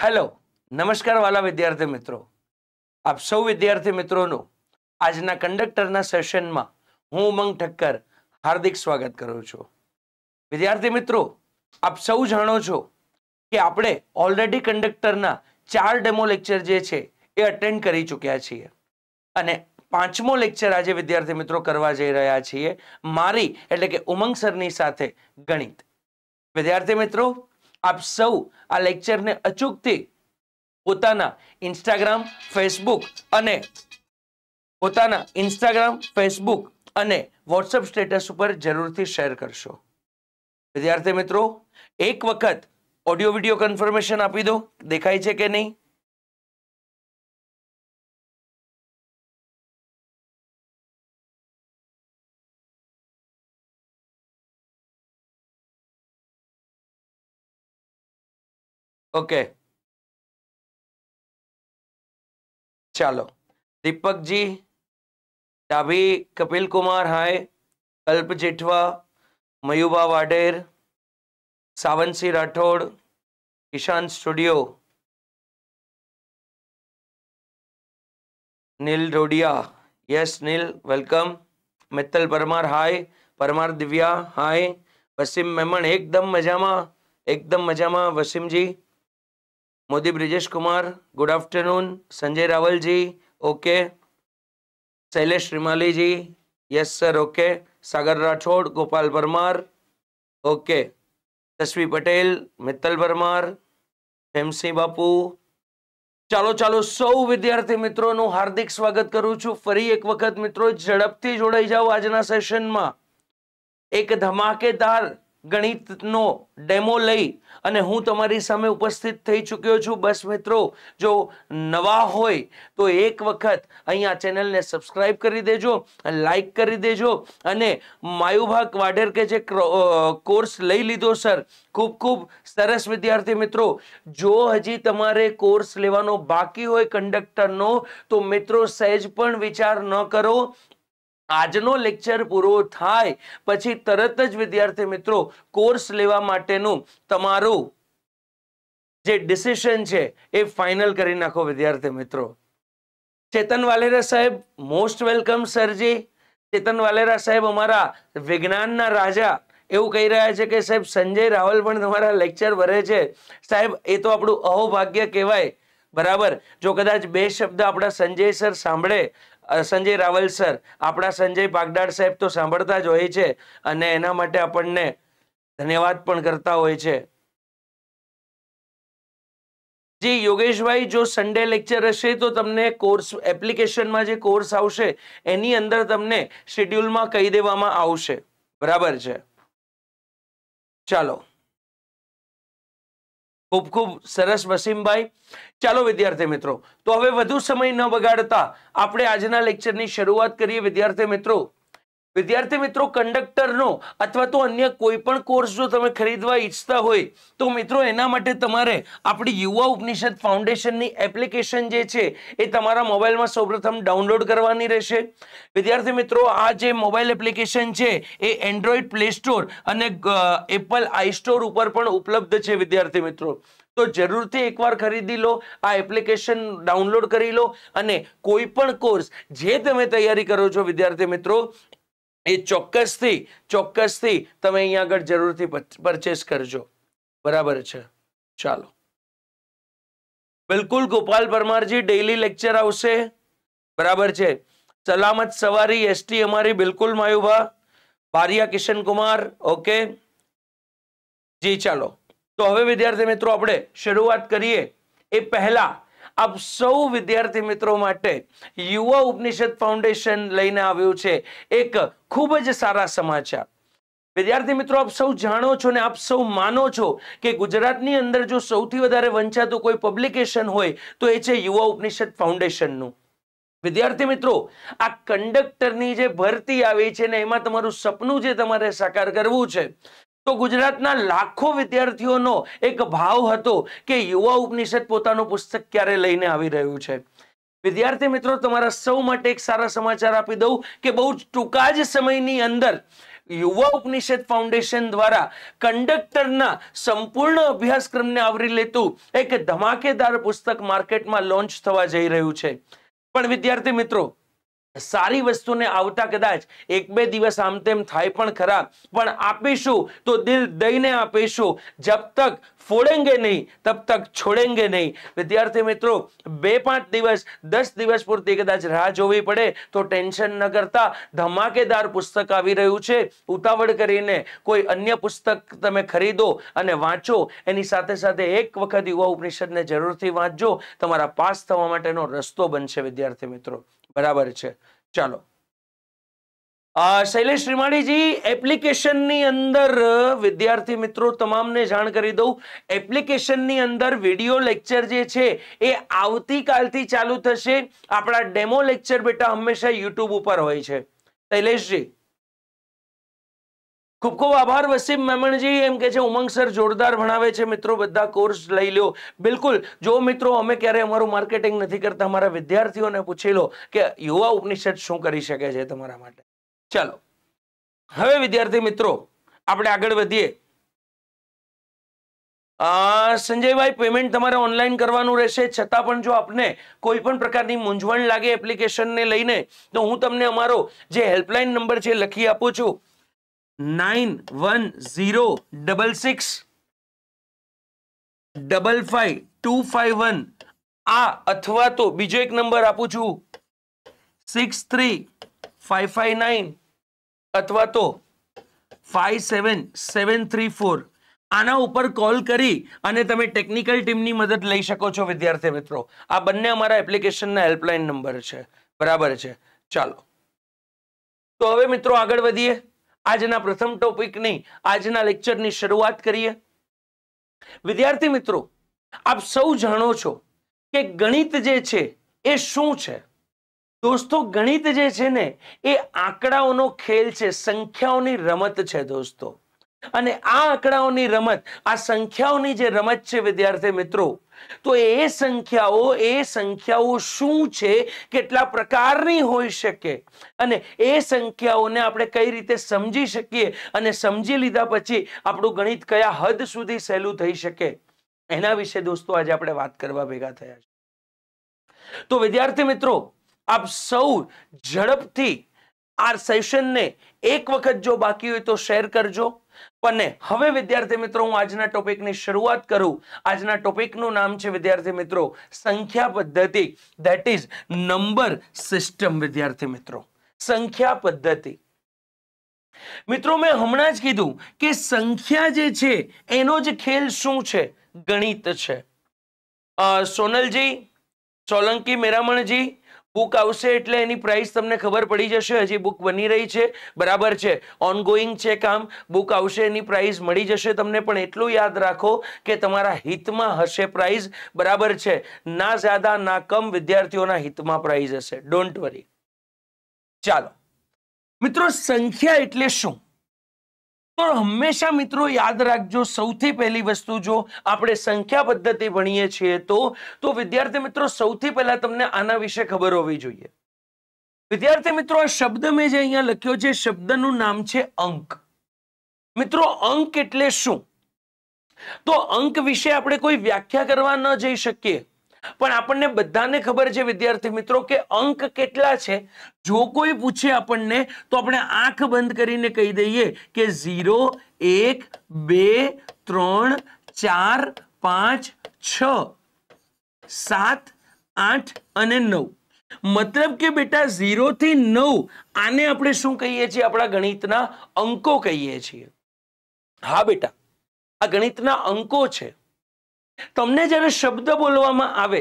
Hello નમસ્કાર વાલા વિદ્યાર્થી મિત્રો આપ સૌ વિદ્યાર્થી મિત્રોનું આજના કંડક્ટરના સેશનમાં હું ઉમંગ ઠક્કર હાર્દિક સ્વાગત કરું છું વિદ્યાર્થી મિત્રો આપ સૌ જાણો છો કે આપણે ઓલરેડી કંડક્ટરના ચાર ડેમો લેક્ચર જે છે એ અટેન્ડ કરી ચૂક્યા છીએ અને પાંચમો લેક્ચર આજે વિદ્યાર્થી મિત્રો કરવા જઈ રહ્યા છીએ મારી એટલે કે ઉમંગ સરની સાથે ગણિત વિદ્યાર્થી મિત્રો આપ સૌ આ લેક્ચરને અચૂકથી પોતાના ઇન્સ્ટાગ્રામ ફેસબુક અને પોતાના ઇન્સ્ટાગ્રામ ફેસબુક અને વોટ્સઅપ સ્ટેટસ ઉપર જરૂરથી શેર કરશો વિદ્યાર્થી મિત્રો એક વખત ઓડિયો વિડિયો કન્ફર્મેશન આપી દો દેખાય છે કે નહીં ओके चलो दीपक जी डाबी Kapil Kumar hi Kalp Jethwa Mayuba Vader Sawan Singh Rathod Kishan studio Neel Rodiya yes Neel welcome Mittal Parmar hi Parmar Divya hi Wasim Memon एकदम मजामा एकदम मजामा Wasim ji Modi Brijesh Kumar good afternoon Sanjay Ravalji okay Shailesh Rimaliji yes sir okay Sagar Rathod Gopal Parmar okay Tasvi Patel Mittal Parmar Bhimsinh Bapu ચાલો ચાલો સૌ વિદ્યાર્થી મિત્રોનું હાર્દિક સ્વાગત કરું છું ફરી એક વખત મિત્રો ઝડપથી જોડાઈ જાઓ આજના સેશનમાં એક ધમાકેદાર ગણિતનો ડેમો લઈ અને હું તમારી સામે ઉપસ્થિત થઈ ચૂક્યો છું બસ મિત્રો જો નવા હોય તો એક વખત અહીંયા ચેનલને સબસ્ક્રાઈબ કરી દેજો લાઈક કરી દેજો અને માયુભાગ વાડેર કે જે કોર્સ લઈ લીધો સર ખૂબ ખૂબ સરસ વિદ્યાર્થી મિત્રો જો હજી તમારે કોર્સ લેવાનો બાકી હોય કંડક્ટરનો તો મિત્રો સહેજ પણ વિચાર ન કરો આજનો લેક્ચર પૂરો થાય પછી તરત જ વિદ્યાર્થી મિત્રો કોર્સ લેવા માટેનું તમારું જે ડિસિશન છે એ ફાઇનલ કરી નાખો વિદ્યાર્થી મિત્રો ચેતન વાલેરા સાહેબ મોસ્ટ વેલકમ સરજી ચેતન વાલેરા સાહેબ અમારા વિજ્ઞાનના રાજા એવું કહી રહ્યા છે કે સાહેબ સંજય રાવલ પણ તમારા લેક્ચર ભરે છે સાહેબ એ તો આપણું અહોભાગ્ય કહેવાય બરાબર જો કદાચ બે શબ્દ આપણા સંજય સર સાંભળે સંજય રાવલ સર આપણા સંજય ભાગદાર સાહેબ તો સાંભળતા જ હોય છે અને એના માટે આપણને ધન્યવાદ પણ કરતા હોય છે જી યોગેશભાઈ જો સન્ડે લેક્ચર હશે તો તમને કોર્સ એપ્લિકેશનમાં જે કોર્સ આવશે એની અંદર તમને શેડ્યુલમાં કહી દેવામાં આવશે બરાબર છે ચાલો ખૂબ ખૂબ સરસ વસીમભાઈ ચાલો વિદ્યાર્થી મિત્રો તો હવે વધુ સમય ન બગાડતા આપણે આજના લેક્ચરની શરૂઆત કરીએ વિદ્યાર્થી મિત્રો વિદ્યાર્થી મિત્રો કંડક્ટરનો અથવા તો અન્ય કોઈ પણ કોર્સ જો તમે ખરીદવા ઈચ્છતા હોય તો મિત્રો એના માટે તમારે આપણી યુવા ઉપનિષદ ફાઉન્ડેશનની એપ્લિકેશન જે છે એ તમારા મોબાઈલમાં સૌપ્રથમ ડાઉનલોડ કરવાની રહેશે વિદ્યાર્થી મિત્રો આ જે મોબાઈલ એપ્લિકેશન છે એ એન્ડ્રોઈડ પ્લે સ્ટોર અને એપલ આઈ સ્ટોર ઉપર પણ ઉપલબ્ધ છે વિદ્યાર્થી મિત્રો તો જરૂરથી એકવાર ખરીદી લો આ એપ્લિકેશન ડાઉનલોડ કરી લો અને કોઈ પણ કોર્સ જે તમે તૈયારી કરો છો વિદ્યાર્થી મિત્રો એ ચોક્કસથી ચોક્કસથી તમે અહીંયા આગળ જરૂરથી પરચેસ કરજો બરાબર છે ચાલો બિલકુલ ગોપાલ પરમારજી ડેઇલી લેક્ચર આવશે બરાબર છે સલામત સવારી એસટી અમારી બિલકુલ માયુભા બારિયા કિશનકુમાર ઓકે જી ચાલો તો હવે વિદ્યાર્થી મિત્રો આપણે શરૂઆત કરીએ એ પહેલા આપ સૌ વિદ્યાર્થી મિત્રો માટે યુવા ઉપનિષદ ફાઉન્ડેશન લઈને આવ્યું છે એક ખૂબ જ સારા સમાચાર વિદ્યાર્થી મિત્રો આપ સૌ જાણો છો ને આપ સૌ માનો છો કે ગુજરાતની અંદર જો સૌથી વધારે વંચાતું કોઈ પબ્લિકેશન હોય તો એ છે યુવા ઉપનિષદ ફાઉન્ડેશનનું વિદ્યાર્થી મિત્રો આ કંડક્ટરની જે ભરતી આવી છે ને એમાં તમારું સપનું જે તમારે સાકાર કરવું છે તો ગુજરાતના લાખો વિદ્યાર્થીઓનો એક ભાવ હતો કે યુવા ઉપનિષદ પોતાનું પુસ્તક ક્યારે લઈને આવી રહ્યું છે વિદ્યાર્થી મિત્રો તમારા સૌ માટે એક સારા સમાચાર આપી દઉં કે બહુ ટૂંકા જ સમયની અંદર યુવા ઉપનિષદ ફાઉન્ડેશન દ્વારા કંડક્ટરના સંપૂર્ણ અભ્યાસક્રમને આવરી લેતું એક ધમાકેદાર પુસ્તક માર્કેટમાં લોન્ચ થવા જઈ રહ્યું છે પણ વિદ્યાર્થી મિત્રો સારી વસ્તુને આવતા કદાચ એક બે દિવસ આમ તેમ થાય પણ ખરા પણ આપીશું તો દિલ દઈને આપીશું જબ તક ફોડેંગે નહીં તબ તક છોડેંગે નહીં વિદ્યાર્થી મિત્રો બે પાંચ દિવસ દસ દિવસ પૂરતી કદાચ રાહ જોવી પડે તો ટેન્શન ન કરતા ધમાકેદાર પુસ્તક આવી રહ્યું છે ઉતાવળ કરીને કોઈ અન્ય પુસ્તક તમે ખરીદો અને વાંચો એની સાથે સાથે એક વખત યુવા ઉપનિષદને જરૂરથી વાંચજો તમારા પાસ થવા માટેનો રસ્તો બનશે વિદ્યાર્થી મિત્રો બરાબર છે ચાલો શૈલેષ શ્રીમાળીજી એપ્લિકેશનની અંદર વિદ્યાર્થી મિત્રો તમામને જાણ કરી દઉં એપ્લિકેશનની અંદર વિડીયો લેક્ચર જે છે એ આવતીકાલથી ચાલુ થશે આપણા ડેમો લેક્ચર બેટા હંમેશા યુટ્યુબ ઉપર હોય છે શૈલેષજી ખૂબ ખૂબ આભાર વસીમ મેમણજી એમ કે છે ઉમંગ સર જોરદાર ભણાવે છે મિત્રો બધા કોર્સ લઈ લો બિલકુલ જો મિત્રો અમે ક્યારેય અમારું માર્કેટિંગ નથી કરતા અમારા વિદ્યાર્થીઓને પૂછી લો કે યુવા ઉપનિષદ શું કરી શકે છે તમારા માટે ચાલો હવે વિદ્યાર્થી મિત્રો આપણે આગળ વધીએ સંજયભાઈ પેમેન્ટ તમારે ઓનલાઈન કરવાનું રહેશે છતાં પણ જો આપને કોઈ પણ પ્રકારની મૂંઝવણ લાગે એપ્લિકેશનને લઈને તો હું તમને અમારો જે હેલ્પલાઇન નંબર છે લખી આપું છું nine one zero double six double five two five one આ અથવા તો બીજો એક નંબર આપું છું six three five five nine અથવા તો five seven seven three four આના ઉપર કોલ કરી અને તમે ટેકનિકલ ટીમની મદદ લઈ શકો છો વિદ્યાર્થી મિત્રો આ બંને અમારા એપ્લિકેશનના હેલ્પલાઇન નંબર છે બરાબર છે ચાલો તો હવે મિત્રો આગળ વધીએ આજના પ્રથમ ટોપિકની આજના લેક્ચરની શરૂઆત કરીએ વિદ્યાર્થી મિત્રો આપ સૌ જાણો છો કે ગણિત જે છે એ શું છે દોસ્તો ગણિત જે છે ને એ આંકડાઓનો ખેલ છે સંખ્યાઓની રમત છે દોસ્તો અને આ આંકડાઓની રમત આ સંખ્યાઓની જે રમત છે વિદ્યાર્થી મિત્રો તો એ સંખ્યાઓ એ સંખ્યાઓ શું છે કેટલા પ્રકારની હોઈ શકે અને એ સંખ્યાઓને આપણે કઈ રીતે સમજી શકીએ અને સમજી લીધા પછી આપણું ગણિત કયા હદ સુધી સહેલું થઈ શકે એના વિશે દોસ્તો આજે આપણે વાત કરવા ભેગા થયા છે તો વિદ્યાર્થી મિત્રો આપ સૌ ઝડપથી આ સેશનને એક વખત જો બાકી હોય તો શેર કરજો અને હવે વિદ્યાર્થી મિત્રો હું આજના ટોપિકની શરૂઆત કરું આજના ટોપિકનું નામ છે વિદ્યાર્થી મિત્રો સંખ્યા પદ્ધતિ ધેટ ઇઝ નંબર સિસ્ટમ વિદ્યાર્થી મિત્રો સંખ્યા પદ્ધતિ મિત્રો મેં હમણાં જ કીધું કે સંખ્યા જે છે એનો જ ખેલ શું છે ગણિત છે સોનલજી સોલંકી મેરામણજી બુક આવશે એટલે એની પ્રાઇસ તમને ખબર પડી જશે હજી બુક બની રહી છે બરાબર છે ઓનગોઈંગ છે કામ બુક આવશે એની પ્રાઇસ મળી જશે તમને પણ એટલું યાદ રાખો કે તમારા હિતમાં હશે પ્રાઇઝ બરાબર છે ના જ્યાદા ના કમ વિદ્યાર્થીઓના હિતમાં પ્રાઇઝ હશે ડોન્ટ વરી ચાલો મિત્રો સંખ્યા એટલે શું તો હંમેશા મિત્રો યાદ રાખજો સૌથી પહેલી વસ્તુ જો આપણે સંખ્યા પદ્ધતિ ભણીએ છીએ તો તો વિદ્યાર્થી મિત્રો સૌથી પહેલા તમને આના વિશે ખબર હોવી જોઈએ વિદ્યાર્થી મિત્રો આ શબ્દ મેં જે અહીંયા લખ્યો છે શબ્દનું નામ છે અંક મિત્રો અંક એટલે શું તો અંક વિશે આપણે કોઈ વ્યાખ્યા કરવા ન જઈ શકીએ પણ આપણને બધાને ખબર છે વિદ્યાર્થી મિત્રો કે અંક કેટલા છે જો કોઈ પૂછે આપણને તો આપણે આંખ બંધ કરીને કહી દઈએ કે ઝીરો એક બે ત્રણ ચાર પાંચ છ સાત આઠ અને નવ મતલબ કે બેટા ઝીરોથી નવ આને આપણે શું કહીએ છીએ આપણા ગણિતના અંકો કહીએ છીએ હા બેટા આ ગણિતના અંકો છે તમને જ્યારે શબ્દ બોલવામાં આવે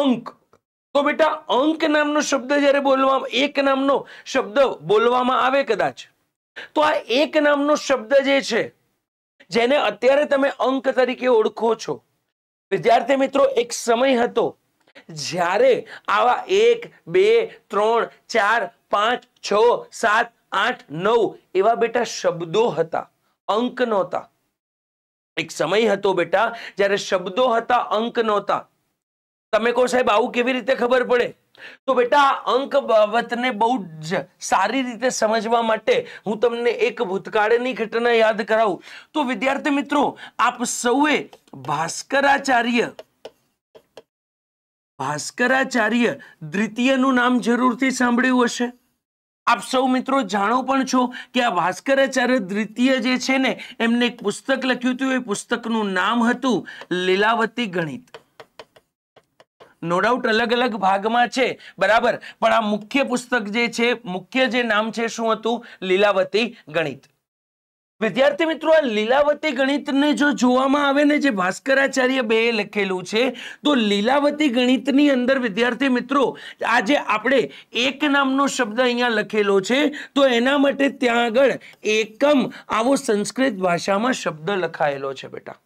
અંક તો બેટા અંક નામનો શબ્દ જ્યારે બોલવામાં એક નામનો શબ્દ બોલવામાં આવે કદાચ તો આ એક નામનો શબ્દ જે છે જેને અત્યારે તમે અંક તરીકે ઓળખો છો વિદ્યાર્થી મિત્રો એક સમય હતો જ્યારે આવા એક બે ત્રણ ચાર પાંચ છ સાત આઠ નવ એવા બેટા શબ્દો હતા અંક નહોતા એક સમય હતો બેટા જ્યારે શબ્દો હતા અંક નહોતા તમે કહો સાહેબ આવું કેવી રીતે ખબર પડે તો બેટા અંક બાબતને બહુ જ સારી રીતે સમજવા માટે હું તમને એક ભૂતકાળની ઘટના યાદ કરાવું તો વિદ્યાર્થી મિત્રો આપ સૌએ ભાસ્કરાચાર્ય ભાસ્કરાચાર્ય દ્વિતીયનું નામ જરૂરથી સાંભળ્યું હશે આપ સૌ મિત્રો જાણો પણ છો કે આ ભાસ્કરાચાર્ય દ્વિતીય જે છે ને એમને એક પુસ્તક લખ્યું હતું એ પુસ્તકનું નામ હતું લીલાવતી ગણિત નો ડાઉટ અલગ અલગ ભાગમાં છે બરાબર પણ આ મુખ્ય પુસ્તક જે છે મુખ્ય જે નામ છે શું હતું લીલાવતી ગણિત વિદ્યાર્થી મિત્રો આ લીલાવતી ગણિતને જો જોવામાં આવે ને જે ભાસ્કરાચાર્ય બે લખેલું છે તો લીલાવતી ગણિતની અંદર વિદ્યાર્થી મિત્રો આજે આપણે એક નામનો શબ્દ અહીંયા લખેલો છે તો એના માટે ત્યાં આગળ એકમ આવો સંસ્કૃત ભાષામાં શબ્દ લખાયેલો છે બેટા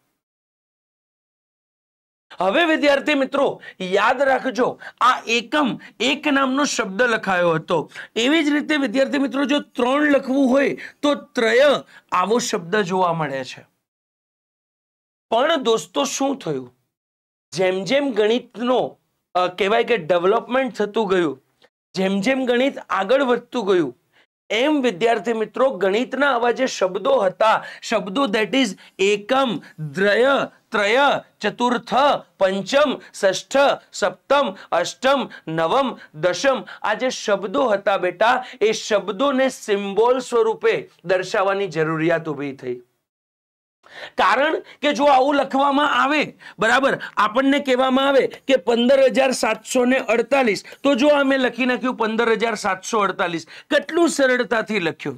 હવે વિદ્યાર્થી મિત્રો યાદ રાખજો આ એકમ એક નામનો શબ્દ લખાયો હતો એવી જ રીતે વિદ્યાર્થી મિત્રો જો ત્રણ લખવું હોય તો ત્રય આવો શબ્દ જોવા મળે છે પણ દોસ્તો શું થયું જેમ જેમ ગણિતનો કહેવાય કે ડેવલપમેન્ટ થતું ગયું જેમ જેમ ગણિત આગળ વધતું ગયું એમ વિદ્યાર્થી મિત્રો ગણિતના આવા જે શબ્દો હતા શબ્દો દેટ ઇઝ એકમ દ્રય ત્રય ચતુર્થ પંચમ ષષ્ઠ સપ્તમ અષ્ટમ નવમ દશમ આ જે શબ્દો હતા બેટા એ શબ્દોને સિમ્બોલ સ્વરૂપે દર્શાવવાની જરૂરિયાત ઊભી થઈ કારણ કે જો આવું લખવામાં આવે બરાબર આપણને કહેવામાં આવે કે પંદર હજાર સાતસો ને અડતાલીસ તો જો અમે લખી નાખ્યું પંદર હજાર સાતસો અડતાલીસ કેટલું સરળતાથી લખ્યું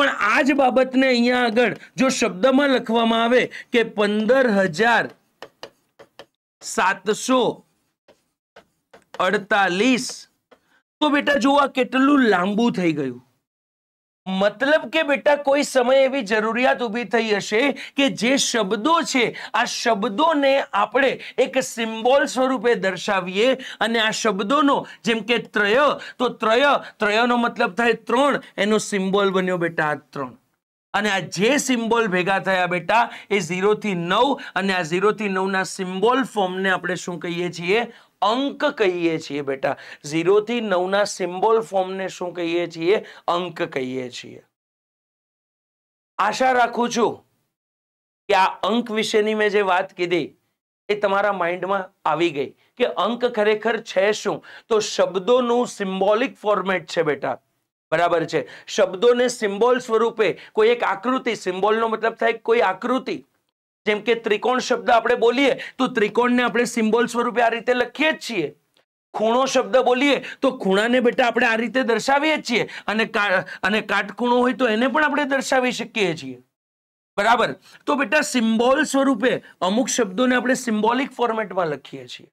પણ આ જ બાબતને અહીંયા આગળ જો શબ્દમાં લખવામાં આવે કે પંદર હજાર સાતસો અડતાલીસ તો બેટા જોવા કેટલું લાંબુ થઈ ગયું મતલબ કે બેટા કોઈ સમય એવી જરૂરિયાત ઊભી થઈ હશે કે જે શબ્દો છે આ શબ્દોને આપણે એક સિમ્બોલ સ્વરૂપે દર્શાવીએ અને આ શબ્દોનો જેમ કે ત્રય તો ત્રય ત્રયનો મતલબ થાય ત્રણ એનો સિમ્બોલ બન્યો બેટા આ ત્રણ અને આ જે સિમ્બોલ ભેગા થયા બેટા એ ઝીરોથી નવ અને આ ઝીરોથી નવના સિમ્બોલ ફોર્મને આપણે શું કહીએ છીએ અંક કહીએ છીએ બેટા ઝીરોથી નવના સિમ્બોલ ફોર્મને શું કહીએ છીએ અંક કહીએ છીએ આશા રાખું છું કે આ અંક વિશેની મેં જે વાત કીધી એ તમારા માઇન્ડમાં આવી ગઈ કે અંક ખરેખર છે શું તો શબ્દોનું સિમ્બોલિક ફોર્મેટ છે બેટા બરાબર છે શબ્દોને સિમ્બોલ સ્વરૂપે કોઈ એક આકૃતિ સિમ્બોલનો મતલબ થાય કોઈ આકૃતિ જેમ કે ત્રિકોણ શબ્દ આપણે બોલીએ તો ત્રિકોણને આપણે સિમ્બોલ સ્વરૂપે આ રીતે લખીએ જ છીએ ખૂણો શબ્દ બોલીએ તો ખૂણાને બેટા આપણે આ રીતે દર્શાવીએ છીએ અને અને કાટખૂણો હોય તો એને પણ આપણે દર્શાવી શકીએ છીએ બરાબર તો બેટા સિમ્બોલ સ્વરૂપે અમુક શબ્દોને આપણે સિમ્બોલિક ફોર્મેટમાં લખીએ છીએ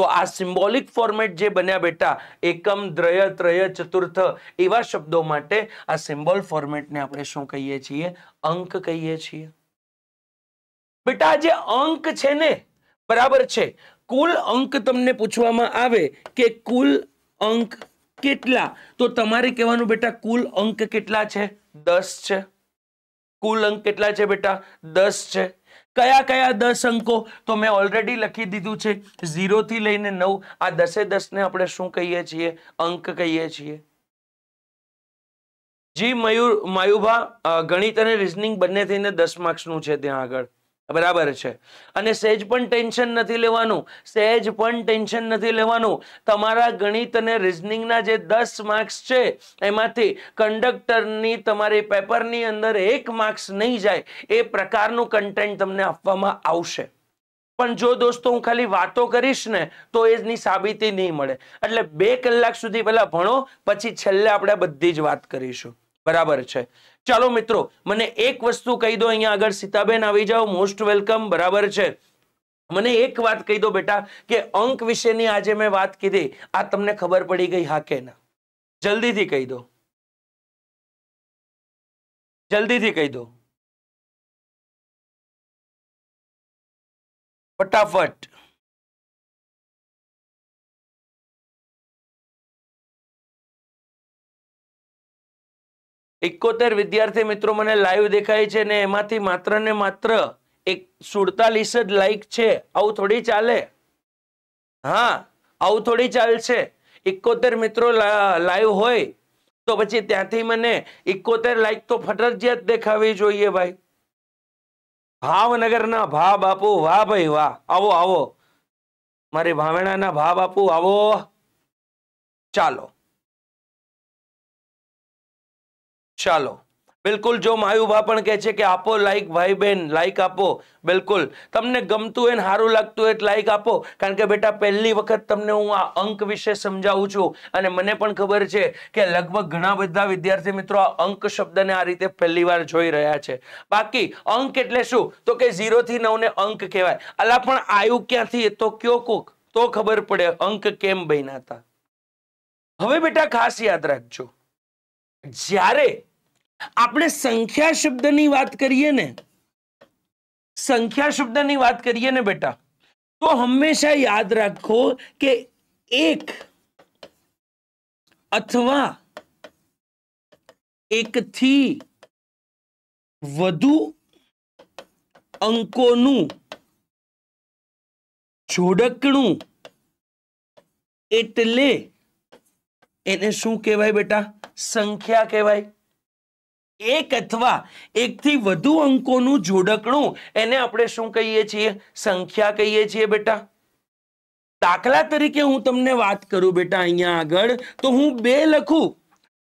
તો આ સિમ્બોલિક ફોર્મેટ જે બન્યા બેટા એકમ દ્રય ત્રય ચતુર્થ એવા શબ્દો માટે આ સિમ્બોલ ફોર્મેટને આપણે શું કહીએ છીએ અંક કહીએ છીએ બેટા જે અંક છે ને બરાબર છે કુલ અંક તમને પૂછવામાં આવે કે કુલ અંક કેટલા તો તમારે કહેવાનું બેટા કુલ અંક કેટલા છે દસ છે કુલ અંક કેટલા છે બેટા દસ છે કયા કયા દસ અંકો તો મેં ઓલરેડી લખી દીધું છે ઝીરો થી લઈને નવ આ દસે ને આપણે શું કહીએ છીએ અંક કહીએ છીએ જી મયુર માયુભા ગણિત અને રિઝનિંગ બંને થઈને દસ માર્ક્સ નું છે ત્યાં આગળ બરાબર છે અને સહેજ પણ ટેન્શન નથી લેવાનું સહેજ પણ ટેન્શન નથી લેવાનું તમારા ગણિત અને રિઝનિંગના જે દસ માર્ક્સ છે એમાંથી કંડક્ટરની તમારી પેપરની અંદર એક માર્ક્સ નહીં જાય એ પ્રકારનું કન્ટેન્ટ તમને આપવામાં આવશે પણ જો દોસ્તો હું ખાલી વાતો કરીશ ને તો એની સાબિતી નહીં મળે એટલે બે કલાક સુધી પહેલાં ભણો પછી છેલ્લે આપણે બધી જ વાત કરીશું બરાબર છે ચાલો મિત્રો મને એક વસ્તુ કહી દો અહીંયા આગળ સીતાબેન આવી જાઓ મોસ્ટ વેલકમ બરાબર છે મને એક વાત કહી દો બેટા કે અંક વિશેની આજે મેં વાત કીધી આ તમને ખબર પડી ગઈ હા કે ના જલ્દીથી કહી દો જલ્દીથી કહી દો ફટાફટ એકોતેર વિદ્યાર્થી મિત્રો મને લાઈવ દેખાય છે ને એમાંથી માત્ર ને માત્ર એક સુડતાલીસ જ લાઈક છે આવું થોડી ચાલે હા આવું થોડી ચાલશે એકોતેર મિત્રો લાઈવ હોય તો પછી ત્યાંથી મને એકોતેર લાઈક તો ફરજિયાત દેખાવી જોઈએ ભાઈ ભાવનગરના ભા બાપુ વાહ ભાઈ વાહ આવો આવો મારી ભાવેણાના ભા બાપુ આવો ચાલો ચાલો બિલકુલ જો માયુભા પણ કહે છે કે આપો લાઈક ભાઈ બહેન લાઈક આપો બિલકુલ તમને ગમતું હોય ને સારું લાગતું હોય લાઈક આપો કારણ કે બેટા પહેલી વખત તમને હું આ અંક વિશે સમજાવું છું અને મને પણ ખબર છે કે લગભગ ઘણા બધા વિદ્યાર્થી મિત્રો આ અંક શબ્દને આ રીતે પહેલી વાર જોઈ રહ્યા છે બાકી અંક એટલે શું તો કે ઝીરોથી નવને અંક કહેવાય અલા પણ આયુ ક્યાંથી તો કયો કોક તો ખબર પડે અંક કેમ બન્યા હતા હવે બેટા ખાસ યાદ રાખજો જ્યારે अपने संख्या शब्द की बात करिए ने संख्या शब्द की बात करिए ने बेटा तो हमेशा याद रखो कि एक अथवा एक थी वधु अंकों जोड़कणु एटले शू कहवा बेटा संख्या कहवाई એક અથવા એકથી વધુ અંકોનું જોડકણું એને આપણે શું કહીએ છીએ સંખ્યા કહીએ છીએ બેટા દાખલા તરીકે હું તમને વાત કરું બેટા અહીંયા આગળ તો હું બે લખું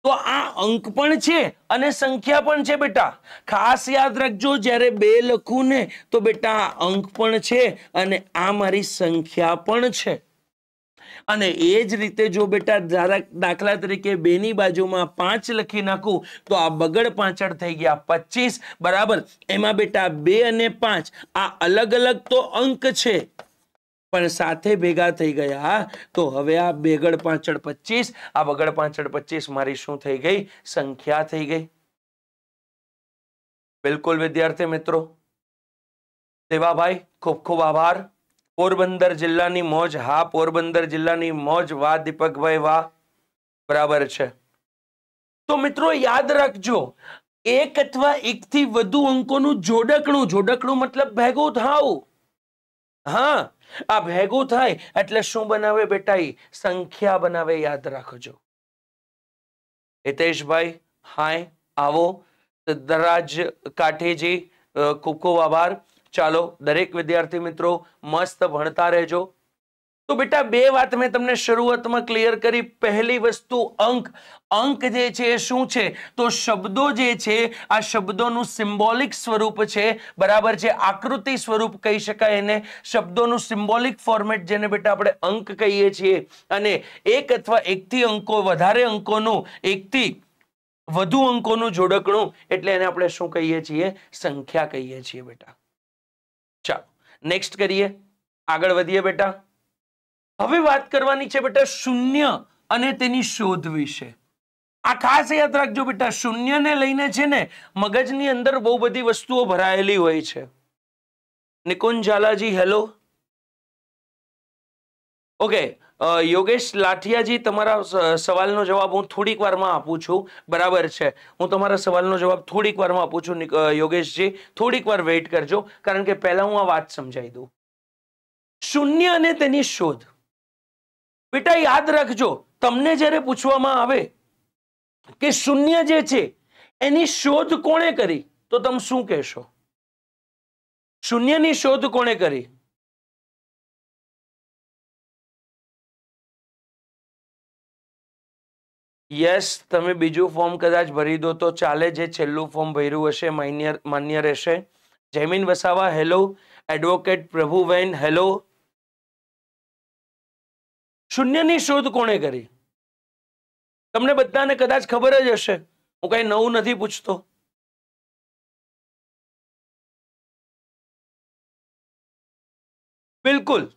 તો આ અંક પણ છે અને સંખ્યા પણ છે બેટા ખાસ યાદ રાખજો જ્યારે બે લખું ને તો બેટા આ અંક પણ છે અને આ મારી સંખ્યા પણ છે અને એ જ રીતે જો બેટા દાખલા તરીકે બેની બાજુમાં પાંચ લખી નાખું તો આ બગડ પાછળ થઈ ગયા પચીસ બરાબર એમાં બેટા બે અને પાંચ આ અલગ અલગ તો અંક છે પણ સાથે ભેગા થઈ ગયા તો હવે આ બેગડ પાછળ પચીસ આ બગડ પાછળ પચીસ મારી શું થઈ ગઈ સંખ્યા થઈ ગઈ બિલકુલ વિદ્યાર્થી મિત્રો દેવાભાઈ ખૂબ ખૂબ આભાર પોરબંદર જિલ્લાની મોજ હા પોરબંદર જિલ્લાની મોજ વાહ દીપકભાઈ વાહ બરાબર છે તો મિત્રો યાદ રાખજો એક અથવા એકથી વધુ અંકોનું જોડકણું જોડકણું મતલબ ભેગું થાવ હા આ ભેગું થાય એટલે શું બનાવે બેટા સંખ્યા બનાવે યાદ રાખજો હિતેશભાઈ હાય આવો સિદ્ધરાજ કાઠેજી ખૂબ ખૂબ આભાર ચાલો દરેક વિદ્યાર્થી મિત્રો મસ્ત ભણતા રહેજો તો બેટા બે વાત મેં તમને શરૂઆતમાં ક્લિયર કરી પહેલી વસ્તુ અંક અંક જે છે એ શું છે તો શબ્દો જે છે આ શબ્દોનું સિમ્બોલિક સ્વરૂપ છે બરાબર છે આકૃતિ સ્વરૂપ કહી શકાય એને શબ્દોનું સિમ્બોલિક ફોર્મેટ જેને બેટા આપણે અંક કહીએ છીએ અને એક અથવા એકથી અંકો વધારે અંકોનું એકથી વધુ અંકોનું જોડકણું એટલે એને આપણે શું કહીએ છીએ સંખ્યા કહીએ છીએ બેટા ચાલો નેક્સ્ટ કરીએ આગળ વધીએ બેટા હવે વાત કરવાની છે બેટા શૂન્ય અને તેની શોધ વિશે આ ખાસ યાદ રાખજો બેટા શૂન્યને લઈને છે ને મગજની અંદર બહુ બધી વસ્તુઓ ભરાયેલી હોય છે નિકુંજ ઝાલાજી હેલો ઓકે યોગેશ લાઠિયાજી તમારા સવાલનો જવાબ હું થોડીક વારમાં આપું છું બરાબર છે હું તમારા સવાલનો જવાબ થોડીક વારમાં આપું છું યોગેશજી થોડીક વાર વેઇટ કરજો કારણ કે પહેલાં હું આ વાત સમજાવી દઉં શૂન્ય અને તેની શોધ બેટા યાદ રાખજો તમને જ્યારે પૂછવામાં આવે કે શૂન્ય જે છે એની શોધ કોણે કરી તો તમે શું કહેશો શૂન્યની શોધ કોણે કરી યસ તમે બીજું ફોર્મ કદાચ ભરી દો તો ચાલે જે છેલ્લું ફોર્મ ભર્યું હશે માન્ય માન્ય રહેશે જયમીન વસાવા હેલો એડવોકેટ પ્રભુ પ્રભુબેન હેલો શૂન્યની શોધ કોણે કરી તમને બધાને કદાચ ખબર જ હશે હું કઈ નવું નથી પૂછતો બિલકુલ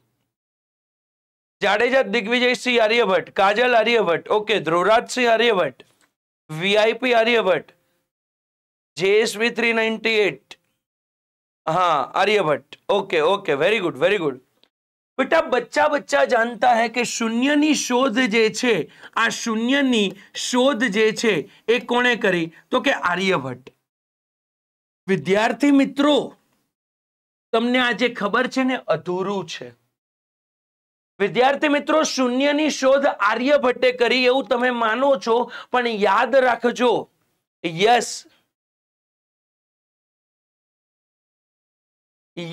Jadeja Digvijay Singh Aryabhatta Kajal Aryabhatta okay Dhruvraj Singh Aryabhatta VIP Aryabhatta JSV three ninety eight हाँ Aryabhatta okay okay very good very good बेटा बच्चा बच्चा जानता है कि शून्य शोध जे छे आ शून्य शोध जे छे ए कोने करी तो के आर्यभट्ट विद्यार्थी मित्रों तमने आज खबर है अधूरू है વિદ્યાર્થી મિત્રો શૂન્યની શોધ આર્યભટ્ટે કરી એવું તમે માનો છો પણ યાદ રાખજો યસ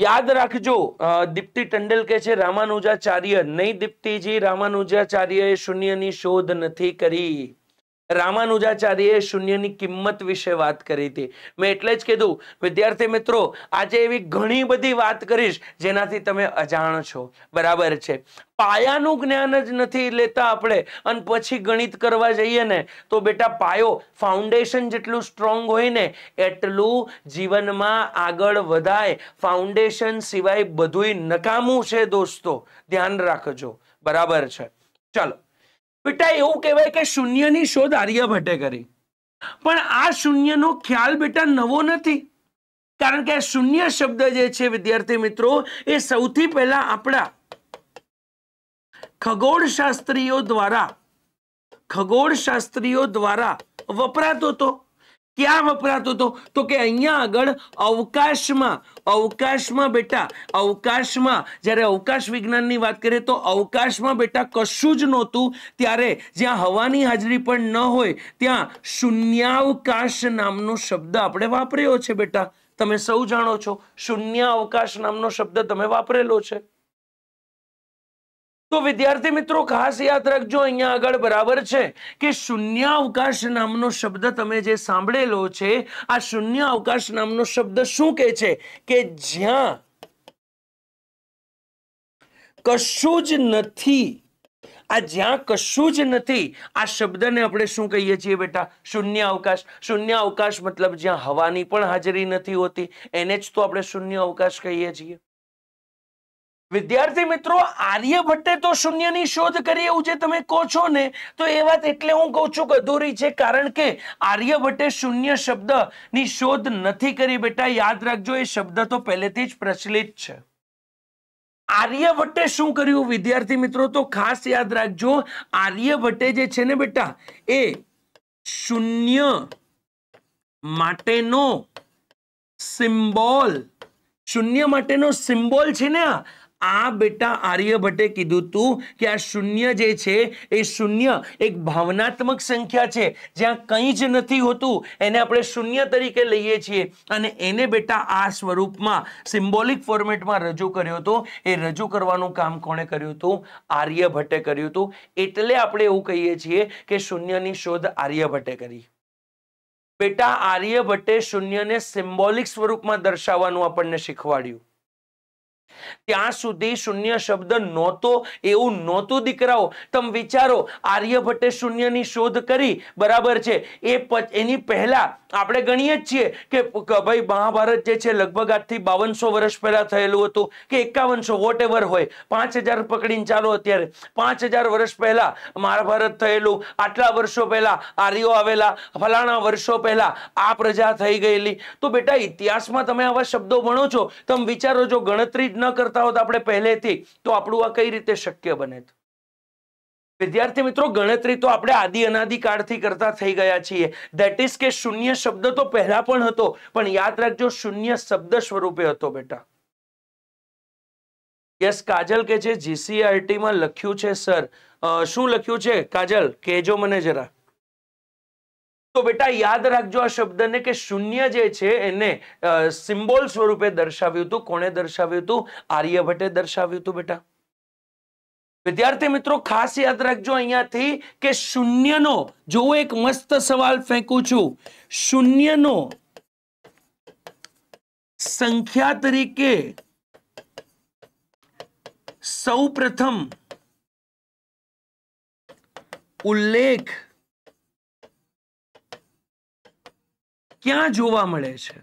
યાદ રાખજો દીપ્તિ ટંડેલ કે છે રામાનુજાચાર્ય નહીં દીપ્તિજી એ શૂન્યની શોધ નથી કરી રામાનુજાચાર્યએ શૂન્યની કિંમત વિશે વાત કરી હતી મેં એટલે જ કીધું વિદ્યાર્થી મિત્રો આજે એવી ઘણી બધી વાત કરીશ જેનાથી તમે અજાણ છો બરાબર છે પાયાનું જ્ઞાન જ નથી લેતા આપણે અને પછી ગણિત કરવા જઈએ ને તો બેટા પાયો ફાઉન્ડેશન જેટલું સ્ટ્રોંગ હોય ને એટલું જીવનમાં આગળ વધાય ફાઉન્ડેશન સિવાય બધુંય નકામું છે દોસ્તો ધ્યાન રાખજો બરાબર છે ચાલો બેટા એવું કહેવાય કે શૂન્યની શોધ આર્યભટ્ટે કરી પણ આ શૂન્યનો ખ્યાલ બેટા નવો નથી કારણ કે શૂન્ય શબ્દ જે છે વિદ્યાર્થી મિત્રો એ સૌથી પહેલા આપણા ખગોળશાસ્ત્રીઓ દ્વારા ખગોળશાસ્ત્રીઓ દ્વારા વપરાતો હતો ક્યાં વપરાતો હતો તો કે અહીંયા આગળ અવકાશમાં અવકાશમાં બેટા અવકાશમાં જ્યારે અવકાશ વિજ્ઞાનની વાત કરીએ તો અવકાશમાં બેટા કશું જ નહોતું ત્યારે જ્યાં હવાની હાજરી પણ ન હોય ત્યાં શૂન્યાવકાશ નામનો શબ્દ આપણે વાપર્યો છે બેટા તમે સૌ જાણો છો શૂન્ય અવકાશ નામનો શબ્દ તમે વાપરેલો છે તો વિદ્યાર્થી મિત્રો ખાસ યાદ રાખજો અહીંયા આગળ બરાબર છે કે શૂન્ય અવકાશ નામનો શબ્દ તમે જે સાંભળેલો છે આ શૂન્ય અવકાશ નામનો શબ્દ શું કહે છે કે જ્યાં કશું જ નથી આ જ્યાં કશું જ નથી આ શબ્દને આપણે શું કહીએ છીએ બેટા શૂન્ય અવકાશ શૂન્ય અવકાશ મતલબ જ્યાં હવાની પણ હાજરી નથી હોતી એને જ તો આપણે શૂન્ય અવકાશ કહીએ છીએ વિદ્યાર્થી મિત્રો આર્યભટ્ટે તો શૂન્યની શોધ કરી એવું જે તમે કહો છો ને તો એ વાત એટલે હું કહું છું કધોરી છે કારણ કે આર્યભટ્ટે શૂન્ય શબ્દની શોધ નથી કરી બેટા યાદ રાખજો એ શબ્દ તો પહેલેથી જ પ્રચલિત છે આર્યભટ્ટે શું કર્યું વિદ્યાર્થી મિત્રો તો ખાસ યાદ રાખજો આર્યભટ્ટે જે છે ને બેટા એ શૂન્ય માટેનો સિમ્બોલ શૂન્ય માટેનો સિમ્બોલ છે ને આ આ બેટા આર્યભટ્ટે કીધું હતું કે આ શૂન્ય જે છે એ શૂન્ય એક ભાવનાત્મક સંખ્યા છે જ્યાં કંઈ જ નથી હોતું એને આપણે શૂન્ય તરીકે લઈએ છીએ અને એને બેટા આ સ્વરૂપમાં સિમ્બોલિક ફોર્મેટમાં રજૂ કર્યો હતો એ રજૂ કરવાનું કામ કોણે કર્યું હતું આર્યભટ્ટે કર્યું હતું એટલે આપણે એવું કહીએ છીએ કે શૂન્યની શોધ આર્યભટ્ટે કરી બેટા આર્યભટ્ટે શૂન્યને સિમ્બોલિક સ્વરૂપમાં દર્શાવવાનું આપણને શીખવાડ્યું ત્યાં સુધી શૂન્ય શબ્દ નહોતો એવું નહોતું દીકરાઓ તમે વિચારો આર્યભટ્ટે શૂન્યની શોધ કરી બરાબર છે એ એની પહેલા આપણે ગણીએ જ છીએ કે ભાઈ મહાભારત જે છે લગભગ આજથી બાવનસો વર્ષ પહેલા થયેલું હતું કે એકાવનસો વોટ એવર હોય પાંચ હજાર પકડીને ચાલો અત્યારે પાંચ હજાર વર્ષ પહેલા મહાભારત થયેલું આટલા વર્ષો પહેલા આર્યો આવેલા ફલાણા વર્ષો પહેલા આ પ્રજા થઈ ગયેલી તો બેટા ઇતિહાસમાં તમે આવા શબ્દો ભણો છો તમે વિચારો જો ગણતરી જ ન કરતા હોત આપણે પહેલેથી તો આપણું આ કઈ રીતે શક્ય બને વિદ્યાર્થી મિત્રો ગણતરી તો આપણે આદિ અનાદિ કાળથી કરતા થઈ ગયા છીએ ધેટ ઇઝ કે શૂન્ય શબ્દ તો પહેલા પણ હતો પણ યાદ રાખજો શૂન્ય શબ્દ સ્વરૂપે હતો બેટા યસ કાજલ કે છે જીસીઆરટીમાં e લખ્યું છે સર શું લખ્યું છે કાજલ કેજો મને જરા તો બેટા યાદ રાખજો આ શબ્દને કે શૂન્ય જે છે એને સિમ્બોલ સ્વરૂપે દર્શાવ્યું હતું કોણે દર્શાવ્યું હતું આર્યભટ્ટે દર્શાવ્યું હતું બેટા વિદ્યાર્થી મિત્રો ખાસ યાદ રાખજો અહીંયાથી કે શૂન્યનો જો એક મસ્ત સવાલ ફેંકું છું શૂન્યનો સંખ્યા તરીકે સૌ પ્રથમ ઉલ્લેખ ક્યાં જોવા મળે છે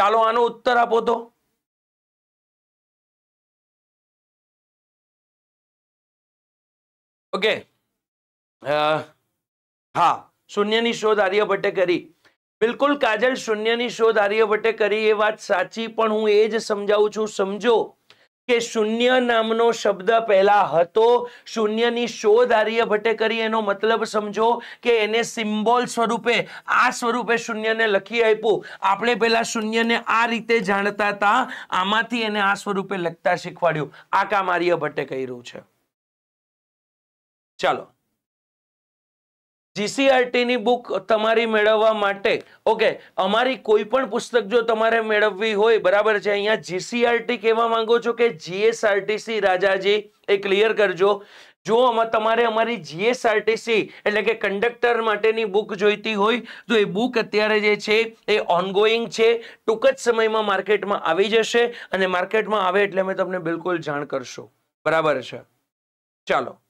ચાલો આનો ઉત્તર આપો તો ઓકે હા શૂન્યની શોધ આર્યભટ્ટે કરી બિલકુલ કાજલ શૂન્યની શોધ આર્યભટ્ટે કરી એ વાત સાચી પણ હું એ જ સમજાવું છું સમજો કે શૂન્ય નામનો શબ્દ પહેલા હતો શૂન્યની શોધ આર્યભટ્ટે કરી એનો મતલબ સમજો કે એને સિમ્બોલ સ્વરૂપે આ સ્વરૂપે શૂન્યને લખી આપ્યું આપણે પહેલા શૂન્યને આ રીતે જાણતા હતા આમાંથી એને આ સ્વરૂપે લખતા શીખવાડ્યું આ કામ આર્યભટ્ટે કર્યું છે ચાલો જીસીઆરટીની બુક તમારી મેળવવા માટે ઓકે અમારી કોઈ પણ પુસ્તક જો તમારે મેળવવી હોય બરાબર છે અહીંયા જીસીઆરટી કહેવા માંગો છો કે જીએસઆરટીસી રાજાજી એ ક્લિયર કરજો જો આમાં તમારે અમારી જીએસઆરટીસી એટલે કે કંડક્ટર માટેની બુક જોઈતી હોય તો એ બુક અત્યારે જે છે એ ઓનગોઈંગ છે ટૂંક જ સમયમાં માર્કેટમાં આવી જશે અને માર્કેટમાં આવે એટલે અમે તમને બિલકુલ જાણ કરશો બરાબર છે ચાલો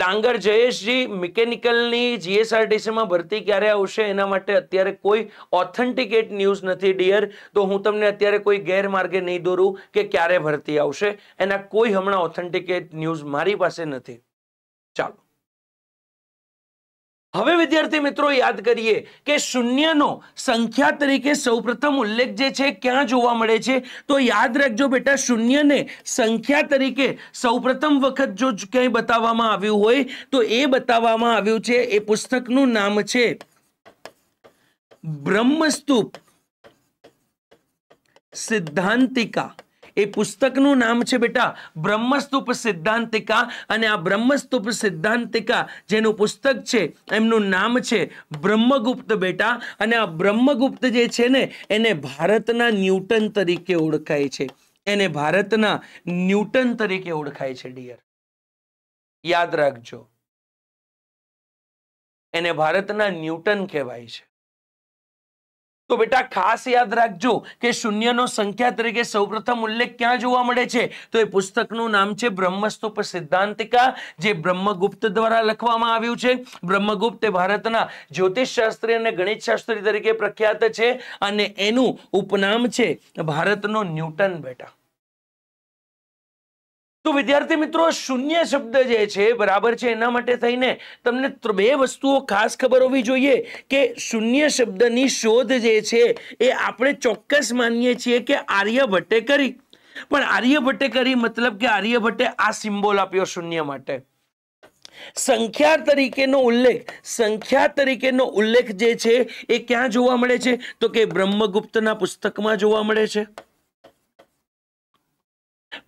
ડાંગર જયેશજી મિકેનિકલની જીએસઆરટીસીમાં ભરતી ક્યારે આવશે એના માટે અત્યારે કોઈ ઓથેન્ટિકેટ ન્યૂઝ નથી ડિયર તો હું તમને અત્યારે કોઈ ગેરમાર્ગે નહીં દોરું કે ક્યારે ભરતી આવશે એના કોઈ હમણાં ઓથેન્ટિકેટ ન્યૂઝ મારી પાસે નથી ચાલો હવે વિદ્યાર્થી મિત્રો યાદ કરીએ કે શૂન્યનો સંખ્યા તરીકે સૌપ્રથમ ઉલ્લેખ જે છે ક્યાં જોવા મળે છે તો યાદ રાખજો બેટા શૂન્યને સંખ્યા તરીકે સૌપ્રથમ વખત જો ક્યાંય બતાવવામાં આવ્યું હોય તો એ બતાવવામાં આવ્યું છે એ પુસ્તકનું નામ છે બ્રહ્મસ્તુપ સિદ્ધાંતિકા એ પુસ્તકનું નામ છે બેટા બ્રહ્મસ્તુપ સિદ્ધાંતિકા અને આ બ્રહ્મસ્તુપ સિદ્ધાંતિકા જેનું પુસ્તક છે એમનું નામ છે બ્રહ્મગુપ્ત બેટા અને આ બ્રહ્મગુપ્ત જે છે ને એને ભારતના ન્યૂટન તરીકે ઓળખાય છે એને ભારતના ન્યૂટન તરીકે ઓળખાય છે ડિયર યાદ રાખજો એને ભારતના ન્યૂટન કહેવાય છે તો બેટા ખાસ યાદ રાખજો કે શૂન્યનો સંખ્યા તરીકે સૌપ્રથમ ઉલ્લેખ ક્યાં જોવા મળે છે તો એ પુસ્તકનું નામ છે બ્રહ્મસ્તુપ સિદ્ધાંતિકા જે બ્રહ્મગુપ્ત દ્વારા લખવામાં આવ્યું છે બ્રહ્મગુપ્ત એ ભારતના જ્યોતિષશાસ્ત્રી અને ગણિતશાસ્ત્રી તરીકે પ્રખ્યાત છે અને એનું ઉપનામ છે ભારતનો ન્યૂટન બેટા તો વિદ્યાર્થી મિત્રો શૂન્ય શબ્દ જે છે બરાબર છે એના માટે થઈને તમને બે વસ્તુઓ ખાસ ખબર હોવી જોઈએ કે શૂન્ય શબ્દની શોધ જે છે એ આપણે ચોક્કસ માનીએ છીએ કે આર્યભટ્ટે કરી પણ આર્યભટ્ટે કરી મતલબ કે આર્યભટ્ટે આ સિમ્બોલ આપ્યો શૂન્ય માટે સંખ્યા તરીકેનો ઉલ્લેખ સંખ્યા તરીકેનો ઉલ્લેખ જે છે એ ક્યાં જોવા મળે છે તો કે બ્રહ્મગુપ્તના પુસ્તકમાં જોવા મળે છે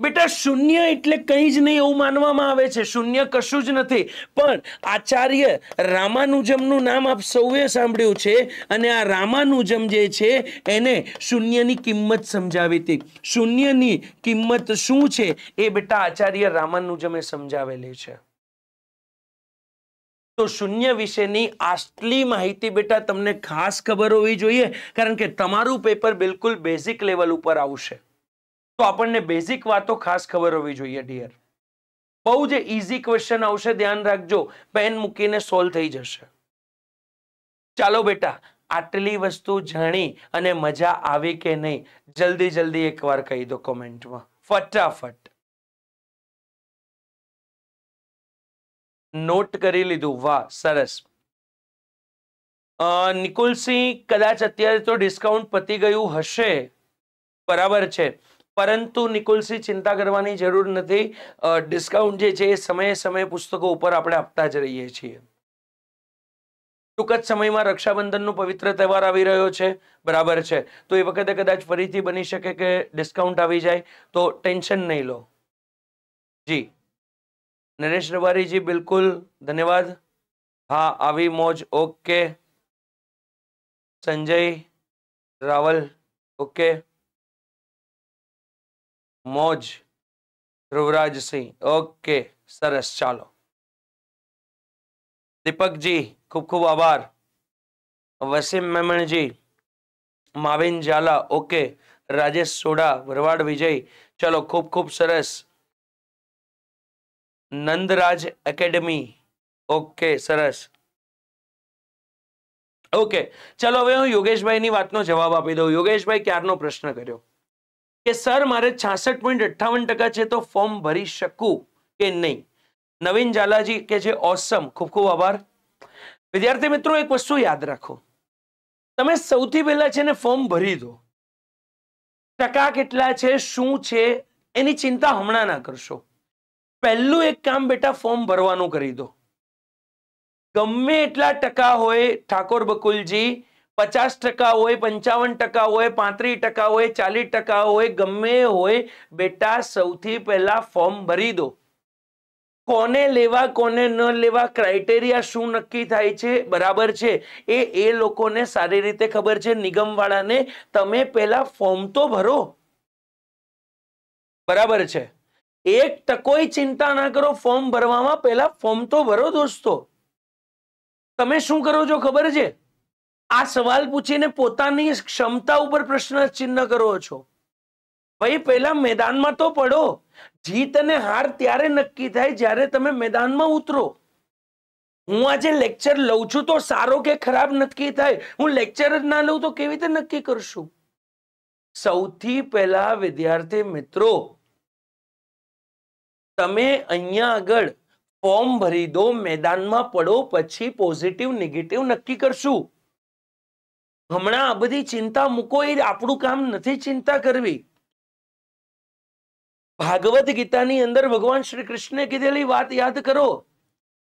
બેટા શૂન્ય એટલે કંઈ જ નહીં એવું માનવામાં આવે છે શૂન્ય કશું જ નથી પણ આચાર્ય રામાનુજમનું નામ આપ સૌએ સાંભળ્યું છે અને આ રામાનુજમ જે છે એને શૂન્યની કિંમત સમજાવી હતી શૂન્યની કિંમત શું છે એ બેટા આચાર્ય રામાનુજમે સમજાવેલી છે તો શૂન્ય વિશેની આટલી માહિતી બેટા તમને ખાસ ખબર હોવી જોઈએ કારણ કે તમારું પેપર બિલકુલ બેઝિક લેવલ ઉપર આવશે તો આપણને બેઝિક વાતો ખાસ ખબર હોવી જોઈએ ડિયર બહુ જે ઇઝી ક્વેશ્ચન આવશે ધ્યાન રાખજો પેન મૂકીને સોલ્વ થઈ જશે ચાલો બેટા આટલી વસ્તુ જાણી અને મજા આવી કે નહીં જલ્દી જલ્દી એકવાર કહી દો કોમેન્ટમાં ફટાફટ નોટ કરી લીધું વાહ સરસ નિકુલસિંહ કદાચ અત્યારે તો ડિસ્કાઉન્ટ પતી ગયું હશે બરાબર છે પરંતુ નિકુલસિંહ ચિંતા કરવાની જરૂર નથી ડિસ્કાઉન્ટ જે છે એ સમયે સમયે પુસ્તકો ઉપર આપણે આપતા જ રહીએ છીએ ટૂંક જ સમયમાં રક્ષાબંધનનો પવિત્ર તહેવાર આવી રહ્યો છે બરાબર છે તો એ વખતે કદાચ ફરીથી બની શકે કે ડિસ્કાઉન્ટ આવી જાય તો ટેન્શન નહીં લો જી નરેશ રવારીજી બિલકુલ ધન્યવાદ હા આવી મોજ ઓકે સંજય રાવલ ઓકે मौज ध्रुवराज सिंह ओके सरस चालो दीपक जी खूब खूब आभार वसीम मेमन जी माविन झाला ओके राजेश सोडा भरवाड विजय चलो खूब खूब सरस नंदराज एकेडमी ओके सरस ओके चलो हम योगेश भाई ना जवाब आप दू योगेश भाई क्यार नो प्रश्न करो કે સર મારે છાસઠ પોઈન્ટ અઠ્ઠાવન ટકા છે તો ફોર્મ ભરી શકું કે નહીં નવીન ઝાલાજી કે છે ઓસમ ખૂબ ખૂબ આભાર વિદ્યાર્થી મિત્રો એક વસ્તુ યાદ રાખો તમે સૌથી પહેલા છે ને ફોર્મ ભરી દો ટકા કેટલા છે શું છે એની ચિંતા હમણાં ના કરશો પહેલું એક કામ બેટા ફોર્મ ભરવાનું કરી દો ગમે એટલા ટકા હોય ઠાકોર બકુલજી પચાસ ટકા હોય પંચાવન ટકા હોય પાંત્રીસ ટકા હોય ચાલીસ ટકા હોય ગમે હોય બેટા સૌથી પહેલા ફોર્મ ભરી દો કોને લેવા કોને ન લેવા ક્રાઇટેરિયા શું નક્કી થાય છે બરાબર છે એ એ લોકોને સારી રીતે ખબર છે નિગમવાળાને તમે પહેલા ફોર્મ તો ભરો બરાબર છે એક તકોય ચિંતા ના કરો ફોર્મ ભરવામાં પહેલા ફોર્મ તો ભરો દોસ્તો તમે શું કરો છો ખબર છે આ સવાલ પૂછીને પોતાની ક્ષમતા ઉપર પ્રશ્ન ચિહ્ન કરો છો ભાઈ પહેલા મેદાનમાં તો પડો જીત અને હાર ત્યારે નક્કી થાય જ્યારે તમે મેદાનમાં ઉતરો હું આજે લેક્ચર લઉં છું તો સારો કે ખરાબ નક્કી થાય હું લેક્ચર જ ના લઉં તો કેવી રીતે નક્કી કરશું સૌથી પહેલા વિદ્યાર્થી મિત્રો તમે અહીંયા આગળ ફોર્મ ભરી દો મેદાનમાં પડો પછી પોઝિટિવ નેગેટિવ નક્કી કરશું હમણાં આ બધી ચિંતા મૂકો એ આપણું કામ નથી ચિંતા કરવી ભાગવત ગીતાની અંદર ભગવાન શ્રી કૃષ્ણે કીધેલી વાત યાદ કરો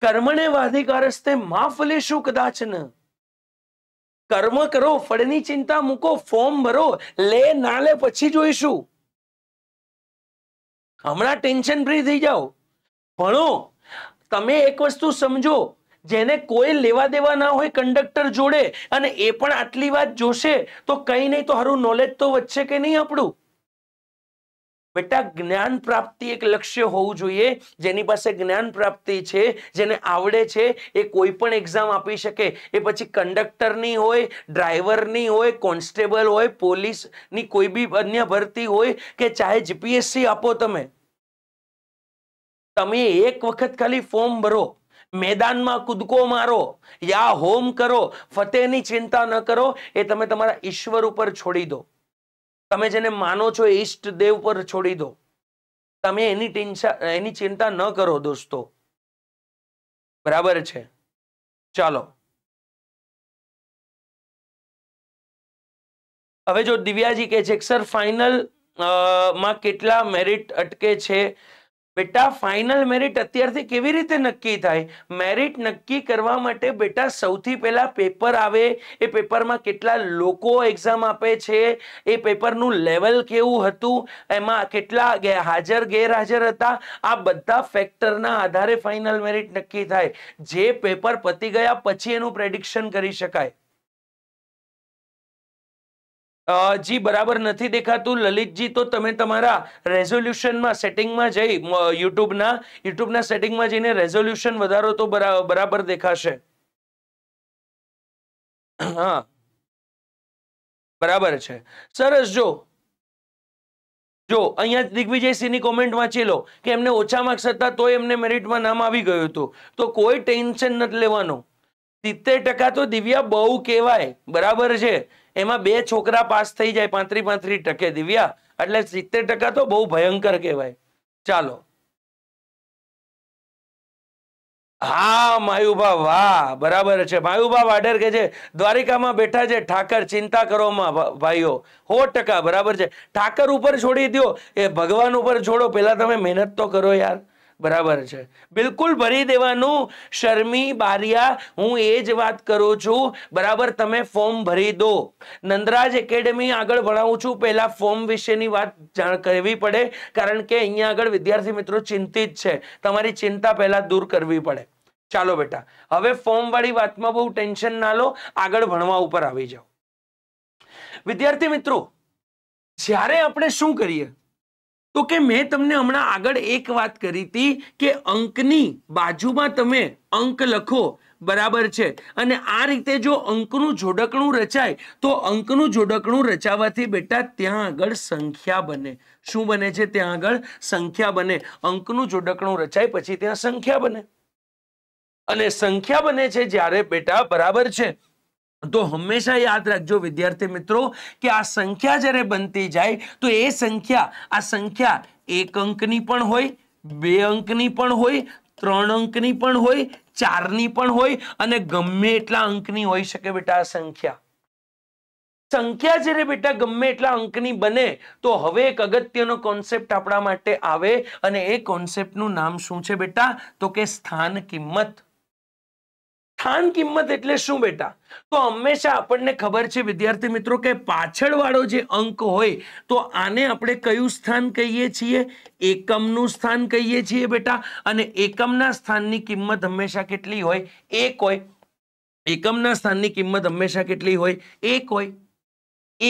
કર્મને વાધિકારસ્તે મા ફલેશું કદાચ ન કર્મ કરો ફળની ચિંતા મૂકો ફોર્મ ભરો લે ના લે પછી જોઈશું હમણાં ટેન્શન ફ્રી થઈ જાઓ ભણો તમે એક વસ્તુ સમજો જેને કોઈ લેવા દેવા ના હોય કંડક્ટર જોડે અને એ પણ આટલી વાત જોશે તો કંઈ નહીં તો સારું નોલેજ તો વધશે કે નહીં આપણું બેટા જ્ઞાન પ્રાપ્તિ એક લક્ષ્ય હોવું જોઈએ જેની પાસે જ્ઞાન પ્રાપ્તિ છે જેને આવડે છે એ કોઈ પણ એક્ઝામ આપી શકે એ પછી કંડક્ટરની હોય ડ્રાઈવરની હોય કોન્સ્ટેબલ હોય પોલીસની કોઈ બી અન્ય ભરતી હોય કે ચાહે જીપીએસસી આપો તમે તમે એક વખત ખાલી ફોર્મ ભરો મેદાનમાં કૂદકો મારો યા હોમ કરો ફતેહની ચિંતા ન કરો એ તમે તમારા ઈશ્વર ઉપર છોડી દો તમે જેને માનો છો ઈષ્ટ દેવ પર છોડી દો તમે એની એની ચિંતા ન કરો દોસ્તો બરાબર છે ચાલો હવે જો દિવ્યાજી કે છે સર ફાઇનલ માં કેટલા મેરિટ અટકે છે બેટા ફાઇનલ મેરિટ અત્યારથી કેવી રીતે નક્કી થાય મેરિટ નક્કી કરવા માટે બેટા સૌથી પહેલાં પેપર આવે એ પેપરમાં કેટલા લોકો એક્ઝામ આપે છે એ પેપરનું લેવલ કેવું હતું એમાં કેટલા હાજર ગેરહાજર હતા આ બધા ફેક્ટરના આધારે ફાઇનલ મેરિટ નક્કી થાય જે પેપર પતી ગયા પછી એનું પ્રેડિક્શન કરી શકાય જી બરાબર નથી દેખાતું લલિતજી તો તમે તમારા રેઝોલ્યુશનમાં સેટિંગમાં જઈ યુટ્યુબના યુટ્યુબના સેટિંગમાં જઈને રેઝોલ્યુશન વધારો તો બરાબર દેખાશે હા બરાબર છે સરસ જો જો અહીંયા દિગ્વિજયસિંહની કોમેન્ટ વાંચી લો કે એમને ઓછા માર્ક્સ હતા તો એમને મેરિટમાં નામ આવી ગયું હતું તો કોઈ ટેન્શન નથી લેવાનું સિત્તેર ટકા તો દિવ્યા બહુ કહેવાય બરાબર છે એમાં બે છોકરા પાસ થઈ જાય પાંત્રી પાંત્રી ટકે દિવ્યા એટલે સિત્તેર ટકા તો બહુ ભયંકર કહેવાય ચાલો હા માયુભા વાહ બરાબર છે માયુભા વાડર કે છે દ્વારિકામાં બેઠા છે ઠાકર ચિંતા કરોમાં ભાઈઓ હો ટકા બરાબર છે ઠાકર ઉપર છોડી દો એ ભગવાન ઉપર છોડો પેલા તમે મહેનત તો કરો યાર બરાબર છે બિલકુલ ભરી દેવાનું શર્મી બારિયા હું એ જ વાત કરું છું બરાબર તમે ફોર્મ ભરી દો નંદરાજ એકેડેમી આગળ ભણાવું છું પહેલા ફોર્મ વિશેની વાત જાણ કરવી પડે કારણ કે અહીંયા આગળ વિદ્યાર્થી મિત્રો ચિંતિત છે તમારી ચિંતા પહેલા દૂર કરવી પડે ચાલો બેટા હવે ફોર્મ વાળી વાતમાં બહુ ટેન્શન ના લો આગળ ભણવા ઉપર આવી જાઓ વિદ્યાર્થી મિત્રો જ્યારે આપણે શું કરીએ તો કે મેં તમને હમણાં આગળ એક વાત કરી હતી કે અંકની બાજુમાં તમે અંક લખો બરાબર છે અને આ રીતે જો અંકનું જોડકણું રચાય તો અંકનું જોડકણું રચાવાથી બેટા ત્યાં આગળ સંખ્યા બને શું બને છે ત્યાં આગળ સંખ્યા બને અંકનું જોડકણું રચાય પછી ત્યાં સંખ્યા બને અને સંખ્યા બને છે જ્યારે બેટા બરાબર છે તો હંમેશા યાદ રાખજો વિદ્યાર્થી મિત્રો કે આ સંખ્યા જ્યારે બનતી જાય તો એ સંખ્યા આ સંખ્યા એક અંકની પણ હોય બે અંકની પણ હોય ત્રણ અંકની પણ હોય ચારની પણ હોય અને ગમે એટલા અંકની હોઈ શકે બેટા આ સંખ્યા સંખ્યા જ્યારે બેટા ગમે એટલા અંકની બને તો હવે એક અગત્યનો કોન્સેપ્ટ આપણા માટે આવે અને એ કોન્સેપ્ટનું નામ શું છે બેટા તો કે સ્થાન કિંમત સ્થાન કિંમત એટલે શું બેટા તો હંમેશા આપણને ખબર છે વિદ્યાર્થી મિત્રો કે પાછળવાળો જે અંક હોય તો આને આપણે કયું સ્થાન કહીએ છીએ એકમનું સ્થાન કહીએ છીએ બેટા અને એકમના સ્થાનની કિંમત હંમેશા કેટલી હોય એક હોય એકમના સ્થાનની કિંમત હંમેશા કેટલી હોય એક હોય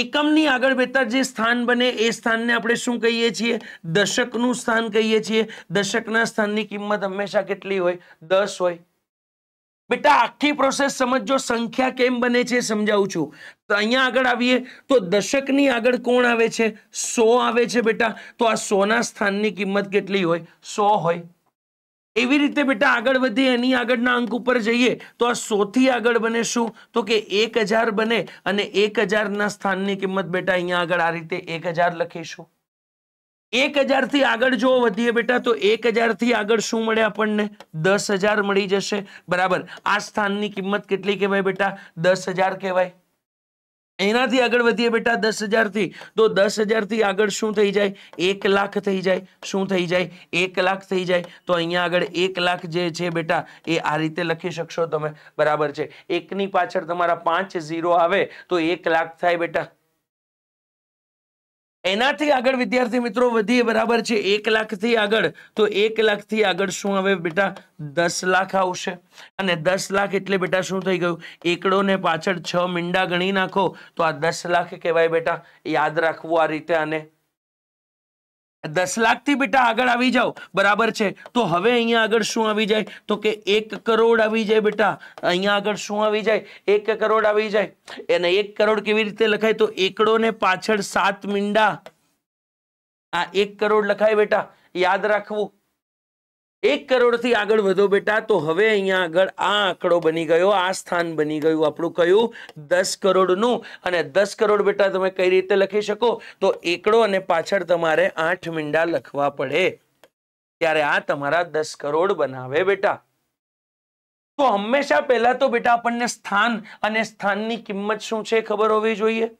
એકમની આગળ બેતા જે સ્થાન બને એ સ્થાનને આપણે શું કહીએ છીએ દશકનું સ્થાન કહીએ છીએ દશકના સ્થાનની કિંમત હંમેશા કેટલી હોય દસ હોય બેટા આખી પ્રોસેસ સમજો સંખ્યા કેમ બને છે સમજાવું છું તો અહીંયા આગળ આવીએ તો દશકની આગળ કોણ આવે છે સો આવે છે બેટા તો આ સોના સ્થાનની કિંમત કેટલી હોય સો હોય એવી રીતે બેટા આગળ વધીએ એની આગળના અંક ઉપર જઈએ તો આ સોથી આગળ બને શું તો કે એક બને અને એક હજારના સ્થાનની કિંમત બેટા અહીંયા આગળ આ રીતે એક લખીશું એક હજારથી આગળ જો વધીએ બેટા તો એક હજારથી આગળ શું મળે આપણને દસ હજાર મળી જશે બરાબર આ સ્થાનની કિંમત કેટલી કહેવાય બેટા દસ હજાર કહેવાય એનાથી આગળ વધીએ બેટા દસ હજારથી તો દસ હજારથી આગળ શું થઈ જાય એક લાખ થઈ જાય શું થઈ જાય એક લાખ થઈ જાય તો અહીંયા આગળ એક લાખ જે છે બેટા એ આ રીતે લખી શકશો તમે બરાબર છે એકની પાછળ તમારા પાંચ ઝીરો આવે તો એક લાખ થાય બેટા એનાથી આગળ વિદ્યાર્થી મિત્રો વધીએ બરાબર છે એક લાખથી આગળ તો એક લાખથી આગળ શું આવે બેટા દસ લાખ આવશે અને દસ લાખ એટલે બેટા શું થઈ ગયું એકડો ને પાછળ છ મીંડા ગણી નાખો તો આ દસ લાખ કહેવાય બેટા યાદ રાખવું આ રીતે આને દસ લાખથી બેટા આગળ આવી જાઓ બરાબર છે તો હવે અહીંયા આગળ શું આવી જાય તો કે એક કરોડ આવી જાય બેટા અહીંયા આગળ શું આવી જાય એક કરોડ આવી જાય એને એક કરોડ કેવી રીતે લખાય તો એકડો ને પાછળ સાત મીંડા આ એક કરોડ લખાય બેટા યાદ રાખવું એક કરોડથી આગળ વધો બેટા તો હવે અહીંયા આગળ આ આંકડો બની ગયો આ સ્થાન બની ગયું આપણું કયું દસ કરોડનું અને દસ કરોડ બેટા તમે કઈ રીતે લખી શકો તો એકડો અને પાછળ તમારે આઠ મીંડા લખવા પડે ત્યારે આ તમારા દસ કરોડ બનાવે બેટા તો હંમેશા પહેલા તો બેટા આપણને સ્થાન અને સ્થાનની કિંમત શું છે ખબર હોવી જોઈએ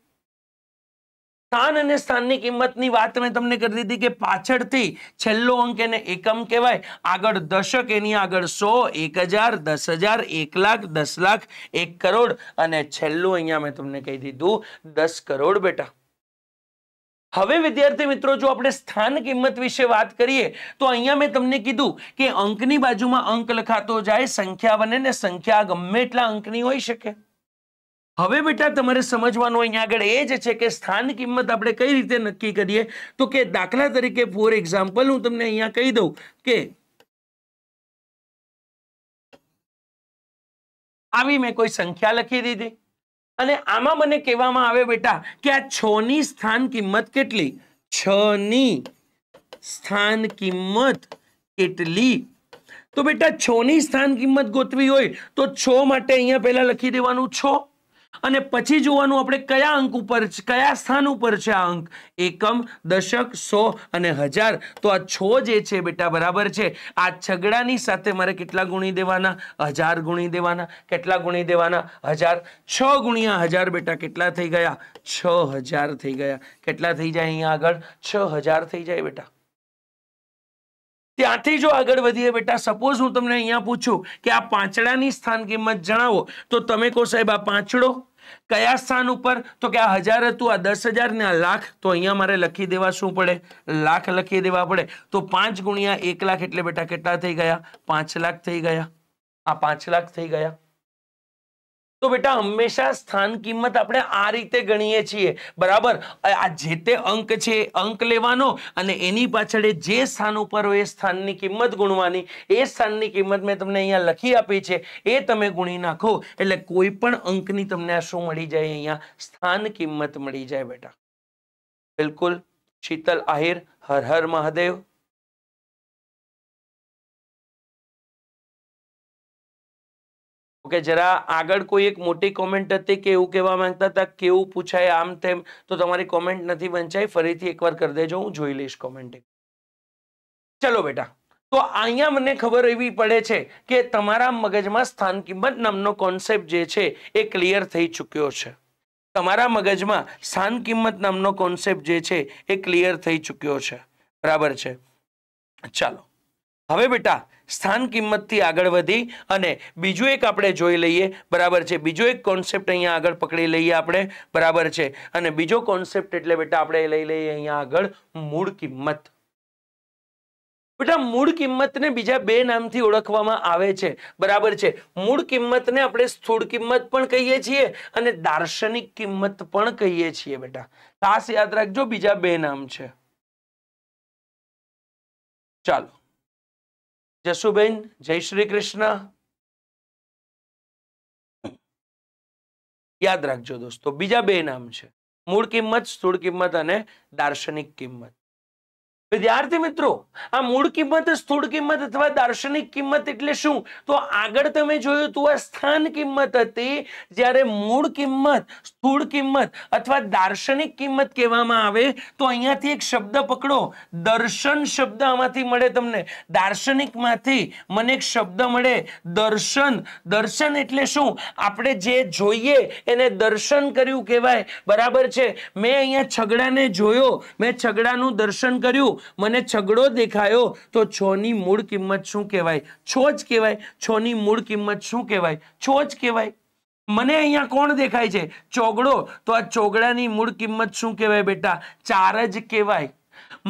સ્થાન અને સ્થાનની કિંમતની વાત મેં તમને કરી દીધી કે પાછળથી છેલ્લો અંક એને એકમ કહેવાય આગળ દશક એની આગળ સો એક હજાર દસ હજાર એક લાખ દસ લાખ એક કરોડ અને છેલ્લું અહીંયા મેં તમને કહી દીધું દસ કરોડ બેટા હવે વિદ્યાર્થી મિત્રો જો આપણે સ્થાન કિંમત વિશે વાત કરીએ તો અહીંયા મેં તમને કીધું કે અંકની બાજુમાં અંક લખાતો જાય સંખ્યા બને ને સંખ્યા ગમે એટલા અંકની હોઈ શકે હવે બેટા તમારે સમજવાનું અહીંયા આગળ એ જ છે કે સ્થાન કિંમત આપણે કઈ રીતે નક્કી કરીએ તો કે દાખલા તરીકે ફોર એક્ઝામ્પલ હું તમને અહીંયા કહી દઉં કે આવી મેં કોઈ સંખ્યા લખી દીધી અને આમાં મને કહેવામાં આવે બેટા કે આ છ ની સ્થાન કિંમત કેટલી છ ની સ્થાન કિંમત કેટલી તો બેટા છ ની સ્થાન કિંમત ગોતવી હોય તો છ માટે અહીંયા પહેલા લખી દેવાનું છ અને પછી જોવાનું આપણે કયા અંક ઉપર કયા સ્થાન ઉપર છે આ અંક એકમ દશક સો અને હજાર તો આ છ જે છે બેટા બરાબર છે આ છગડાની સાથે મારે કેટલા ગુણી દેવાના હજાર ગુણી દેવાના કેટલા ગુણી દેવાના હજાર છ ગુણ્યા હજાર બેટા કેટલા થઈ ગયા છ હજાર થઈ ગયા કેટલા થઈ જાય અહીંયા આગળ છ હજાર થઈ જાય બેટા ત્યાંથી જો આગળ વધીએ બેટા સપોઝ હું તમને અહીંયા પૂછું કે આ પાંચડાની સ્થાન કિંમત જણાવો તો તમે કહો સાહેબ આ પાંચડો કયા સ્થાન ઉપર તો કે આ હજાર હતું આ દસ હજાર ને આ લાખ તો અહીંયા મારે લખી દેવા શું પડે લાખ લખી દેવા પડે તો પાંચ ગુણ્યા એક લાખ એટલે બેટા કેટલા થઈ ગયા પાંચ લાખ થઈ ગયા આ પાંચ લાખ થઈ ગયા તો બેટા હંમેશા સ્થાન કિંમત આપણે આ રીતે ગણીએ છીએ બરાબર આ જે તે અંક છે અંક લેવાનો અને એની પાછળ જે સ્થાન ઉપર હોય એ સ્થાનની કિંમત ગુણવાની એ સ્થાનની કિંમત મેં તમને અહીંયા લખી આપી છે એ તમે ગુણી નાખો એટલે કોઈ પણ અંકની તમને આ શું મળી જાય અહીંયા સ્થાન કિંમત મળી જાય બેટા બિલકુલ શીતલ આહિર હર હર મહાદેવ ઓકે જરા આગળ કોઈ એક મોટી કોમેન્ટ હતી કે એવું કહેવા માંગતા હતા કેવું પૂછાય આમ તેમ તો તમારી કોમેન્ટ નથી વંચાય ફરીથી એકવાર કરી દેજો હું જોઈ લઈશ કોમેન્ટ ચલો બેટા તો અહીંયા મને ખબર એવી પડે છે કે તમારા મગજમાં સ્થાન કિંમત નામનો કોન્સેપ્ટ જે છે એ ક્લિયર થઈ ચૂક્યો છે તમારા મગજમાં સ્થાન કિંમત નામનો કોન્સેપ્ટ જે છે એ ક્લિયર થઈ ચૂક્યો છે બરાબર છે ચાલો હવે બેટા સ્થાન કિંમતથી આગળ વધી અને બીજું એક આપણે જોઈ લઈએ બરાબર છે બીજો એક કોન્સેપ્ટ અહીંયા આગળ પકડી લઈએ આપણે બરાબર છે અને બીજો કોન્સેપ્ટ એટલે બેટા આપણે લઈ લઈએ અહીંયા આગળ મૂળ કિંમત બેટા મૂળ કિંમતને બીજા બે નામથી ઓળખવામાં આવે છે બરાબર છે મૂળ કિંમતને આપણે સ્થૂળ કિંમત પણ કહીએ છીએ અને દાર્શનિક કિંમત પણ કહીએ છીએ બેટા ખાસ યાદ રાખજો બીજા બે નામ છે ચાલો જસુબેન જય શ્રી કૃષ્ણ યાદ રાખજો દોસ્તો બીજા બે નામ છે મૂળ કિંમત સ્થૂળ કિંમત અને દાર્શનિક કિંમત વિદ્યાર્થી મિત્રો આ મૂળ કિંમત સ્થૂળ કિંમત અથવા દાર્શનિક કિંમત એટલે શું તો આગળ તમે જોયું તો આ સ્થાન કિંમત હતી જ્યારે મૂળ કિંમત સ્થૂળ કિંમત અથવા દાર્શનિક કિંમત કહેવામાં આવે તો અહીંયાથી એક શબ્દ પકડો દર્શન શબ્દ આમાંથી મળે તમને દાર્શનિકમાંથી મને એક શબ્દ મળે દર્શન દર્શન એટલે શું આપણે જે જોઈએ એને દર્શન કર્યું કહેવાય બરાબર છે મેં અહીંયા છગડાને જોયો મેં છગડાનું દર્શન કર્યું મને છગડો દેખાયો તો છની મૂળ કિંમત શું કહેવાય છો જ કહેવાય છની મૂળ કિંમત શું કહેવાય છો જ કહેવાય મને અહીંયા કોણ દેખાય છે ચોગડો તો આ ચોગડાની મૂળ કિંમત શું કહેવાય બેટા ચાર જ કહેવાય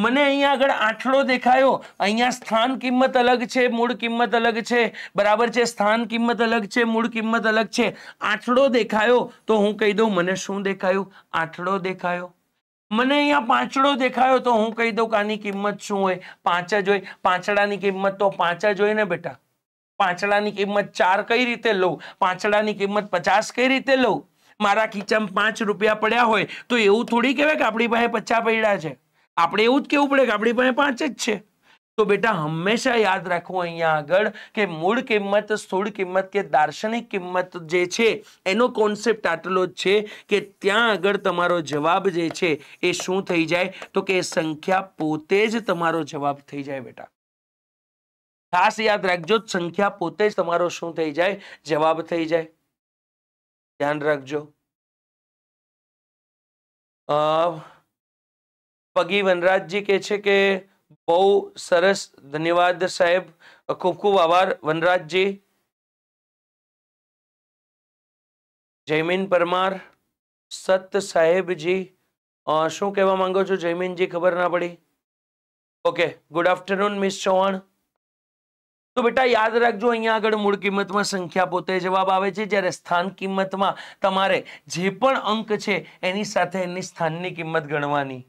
મને અહીંયા આગળ આઠડો દેખાયો અહીંયા સ્થાન કિંમત અલગ છે મૂળ કિંમત અલગ છે બરાબર છે સ્થાન કિંમત અલગ છે મૂળ કિંમત અલગ છે આઠડો દેખાયો તો હું કહી દઉં મને શું દેખાયું આઠડો દેખાયો મને અહીંયા પાંચડો દેખાયો તો હું કહી દઉં કે આની કિંમત શું હોય પાંચ જ હોય પાંચડાની કિંમત તો પાંચ જ હોય ને બેટા પાંચડાની કિંમત ચાર કઈ રીતે લઉં પાંચડાની કિંમત પચાસ કઈ રીતે લઉં મારા ખીચામાં પાંચ રૂપિયા પડ્યા હોય તો એવું થોડી કહેવાય કે આપણી પાસે પચાસ પડ્યા છે આપણે એવું જ કહેવું પડે કે આપણી પાસે પાંચ જ છે તો બેટા હંમેશા યાદ રાખવું અહીંયા આગળ કે મૂળ કિંમત સ્થૂળ કિંમત કે દાર્શનિક કિંમત જે છે એનો કોન્સેપ્ટ આટલો જ છે કે ત્યાં આગળ તમારો જવાબ જે છે એ શું થઈ જાય તો કે સંખ્યા પોતે જ તમારો જવાબ થઈ જાય બેટા ખાસ યાદ રાખજો સંખ્યા પોતે જ તમારો શું થઈ જાય જવાબ થઈ જાય ધ્યાન રાખજો પગી વનરાજજી કે છે કે બહુ સરસ ધન્યવાદ સાહેબ ખૂબ ખૂબ આભાર વનરાજજી જયમીન પરમાર સત સાહેબજી શું કહેવા માંગો છો જયમીનજી ખબર ના પડી okay good afternoon miss Chauhan તો બેટા યાદ રાખજો અહીંયા આગળ મૂળ કિંમતમાં સંખ્યા પોતે જવાબ આવે છે જ્યારે સ્થાન કિંમતમાં તમારે જે પણ અંક છે એની સાથે એની સ્થાનની કિંમત ગણવાની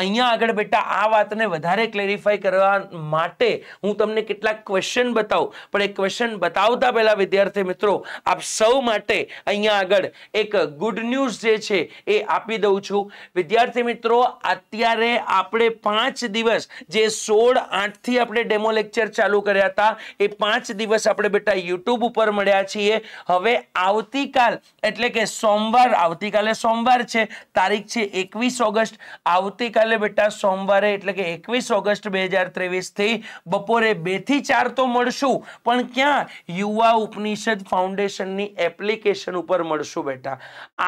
અહીંયા આગળ બેટા આ વાતને વધારે ક્લેરિફાઈ કરવા માટે હું તમને કેટલાક ક્વેશ્ચન બતાવું પણ એ ક્વેશ્ચન બતાવતા પહેલા વિદ્યાર્થી મિત્રો આપ સૌ માટે અહીંયા આગળ એક ગુડ ન્યૂઝ જે છે એ આપી દઉં છું વિદ્યાર્થી મિત્રો અત્યારે આપણે પાંચ દિવસ જે સોળ આઠથી આપણે ડેમો લેક્ચર ચાલુ કર્યા હતા એ પાંચ દિવસ આપણે બેટા યુટ્યુબ ઉપર મળ્યા છીએ હવે આવતીકાલ એટલે કે સોમવાર આવતીકાલે સોમવાર છે તારીખ છે એકવીસ ઓગસ્ટ આવતી આવતીકાલે બેટા સોમવારે એટલે કે એકવીસ ઓગસ્ટ બે હજાર ત્રેવીસથી બપોરે બેથી ચાર તો મળશું પણ ક્યાં યુવા ઉપનિષદ ફાઉન્ડેશનની એપ્લિકેશન ઉપર મળશું બેટા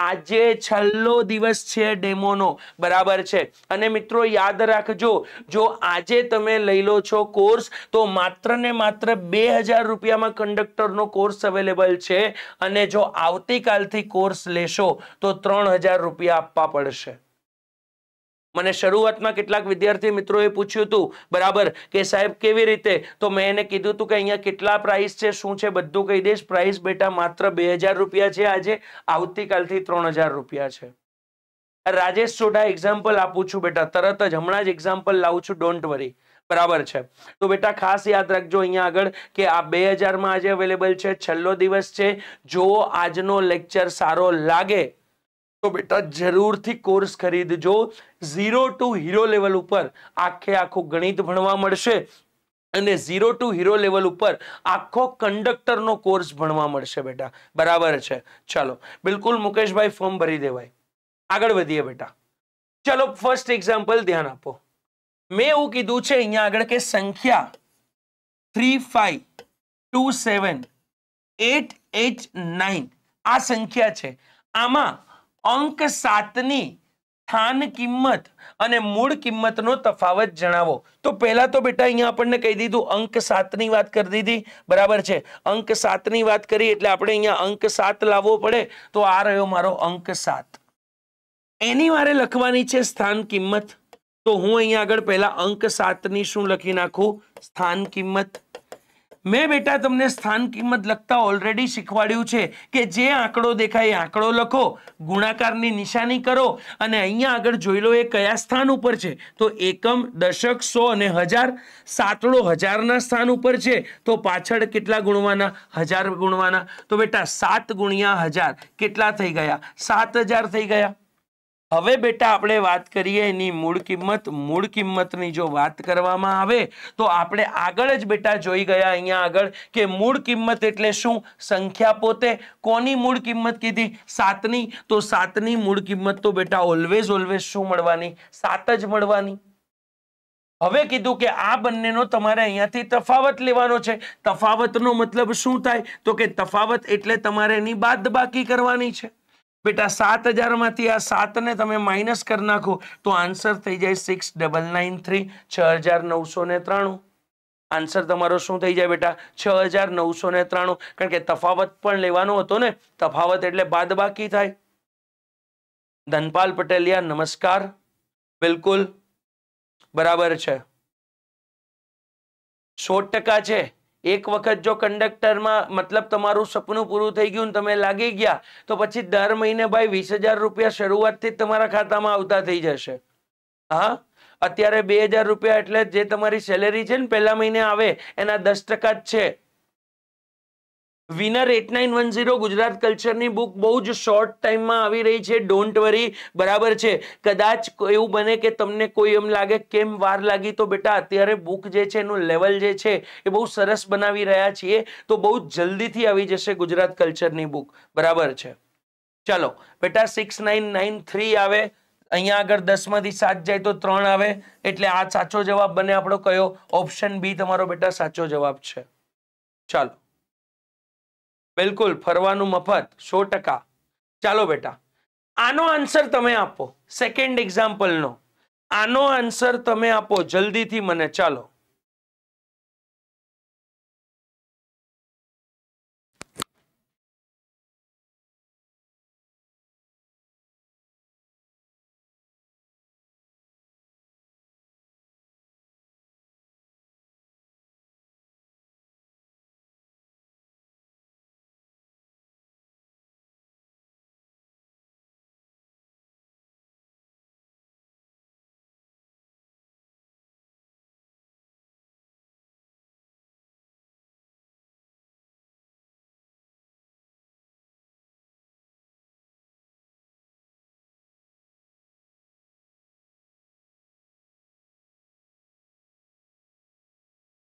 આજે છેલ્લો દિવસ છે ડેમોનો બરાબર છે અને મિત્રો યાદ રાખજો જો આજે તમે લઈ લો છો કોર્સ તો માત્ર ને માત્ર બે હજાર રૂપિયામાં કંડક્ટરનો કોર્સ અવેલેબલ છે અને જો આવતીકાલથી કોર્સ લેશો તો ત્રણ હજાર રૂપિયા આપવા પડશે મને શરૂઆતમાં કેટલાક વિદ્યાર્થી મિત્રોએ પૂછ્યું હતું બરાબર કે સાહેબ કેવી રીતે તો મેં એને કીધું હતું કે અહીંયા કેટલા પ્રાઇસ છે શું છે બધું કહી દઈશ પ્રાઇસ બેટા માત્ર બે રૂપિયા છે આજે આવતીકાલથી ત્રણ રૂપિયા છે રાજેશ સોઢા એક્ઝામ્પલ આપું છું બેટા તરત જ હમણાં જ એક્ઝામ્પલ લાવું છું ડોન્ટ વરી બરાબર છે તો બેટા ખાસ યાદ રાખજો અહીંયા આગળ કે આ બે હજારમાં આજે અવેલેબલ છે છેલ્લો દિવસ છે જો આજનો લેક્ચર સારો લાગે તો બેટા જરૂરથી કોર્સ ખરીદજો ઝીરો ટુ હીરો લેવલ ઉપર આખે આખું ગણિત ભણવા મળશે અને ઝીરો ટુ હીરો લેવલ ઉપર આખો કંડક્ટરનો કોર્સ ભણવા મળશે બેટા બરાબર છે ચાલો બિલકુલ મુકેશભાઈ ફોર્મ ભરી દેવાય આગળ વધીએ બેટા ચાલો ફર્સ્ટ એક્ઝામ્પલ ધ્યાન આપો મેં એવું કીધું છે અહીંયા આગળ કે સંખ્યા three five two seven eight eight nine આ સંખ્યા છે આમાં અંક સાતની સ્થાન કિંમત અને મૂળ કિંમતનો તફાવત જણાવો તો પહેલા તો બેટા અહીંયા આપણને કહી દીધું અંક સાતની વાત કરી દીધી બરાબર છે અંક સાતની વાત કરી એટલે આપણે અહીંયા અંક સાત લાવવો પડે તો આ રહ્યો મારો અંક સાત એની મારે લખવાની છે સ્થાન કિંમત તો હું અહીંયા આગળ પહેલા અંક સાતની શું લખી નાખું સ્થાન કિંમત મેં બેટા તમને સ્થાન કિંમત લખતા ઓલરેડી શીખવાડ્યું છે કે જે આંકડો દેખાય એ આંકડો લખો ગુણાકારની નિશાની કરો અને અહીંયા આગળ જોઈ લો એ કયા સ્થાન ઉપર છે તો એકમ દશક સો અને હજાર સાતડો હજારના સ્થાન ઉપર છે તો પાછળ કેટલા ગુણવાના હજાર ગુણવાના તો બેટા સાત ગુણ્યા હજાર કેટલા થઈ ગયા સાત હજાર થઈ ગયા હવે બેટા આપણે વાત કરીએ એની મૂળ કિંમત મૂળ કિંમતની જો વાત કરવામાં આવે તો આપણે આગળ જ બેટા જોઈ ગયા અહીંયા આગળ કે મૂળ કિંમત એટલે શું સંખ્યા પોતે કોની મૂળ કિંમત કીધી સાતની તો સાતની મૂળ કિંમત તો બેટા ઓલવેઝ ઓલવેઝ શું મળવાની સાત જ મળવાની હવે કીધું કે આ બંનેનો તમારે અહીંયાથી તફાવત લેવાનો છે તફાવતનો મતલબ શું થાય તો કે તફાવત એટલે તમારે એની બાદબાકી કરવાની છે બેટા સાત હજારમાંથી આ સાતને તમે માઇનસ કરી નાખો તો આન્સર થઈ જાય સિક્સ ડબલ નાઇન થ્રી છ હજાર નવસો ને ત્રાણું આન્સર તમારો શું થઈ જાય બેટા છ હજાર નવસો ને ત્રાણું કારણ કે તફાવત પણ લેવાનો હતો ને તફાવત એટલે બાદ બાકી થાય ધનપાલ પટેલિયા નમસ્કાર બિલકુલ બરાબર છે સો ટકા છે એક વખત જો કંડક્ટરમાં મતલબ તમારું સપનું પૂરું થઈ ગયું તમે લાગી ગયા તો પછી દર મહિને ભાઈ વીસ રૂપિયા શરૂઆતથી તમારા ખાતામાં આવતા થઈ જશે હા અત્યારે બે રૂપિયા એટલે જે તમારી સેલેરી છે ને પહેલા મહિને આવે એના દસ જ છે winner eight nine one zero Gujarat કલ્ચરની બુક બહુ જ શોર્ટ ટાઈમમાં આવી રહી છે ડોન્ટ વરી બરાબર છે કદાચ એવું બને કે તમને કોઈ એમ લાગે કેમ વાર લાગી તો બેટા અત્યારે બુક જે છે એનું લેવલ જે છે એ બહુ સરસ બનાવી રહ્યા છીએ તો બહુ જલ્દીથી આવી જશે ગુજરાત કલ્ચરની બુક બરાબર છે ચાલો બેટા સિક્સ નાઇન નાઇન થ્રી આવે અહીંયા આગળ દસમાંથી સાત જાય તો ત્રણ આવે એટલે આ સાચો જવાબ બને આપણો કયો ઓપ્શન બી તમારો બેટા સાચો જવાબ છે ચાલો બિલકુલ ફરવાનું મફત સો ટકા ચાલો બેટા આનો આન્સર તમે આપો સેકન્ડ એક્ઝામ્પલનો આનો આન્સર તમે આપો જલ્દીથી મને ચાલો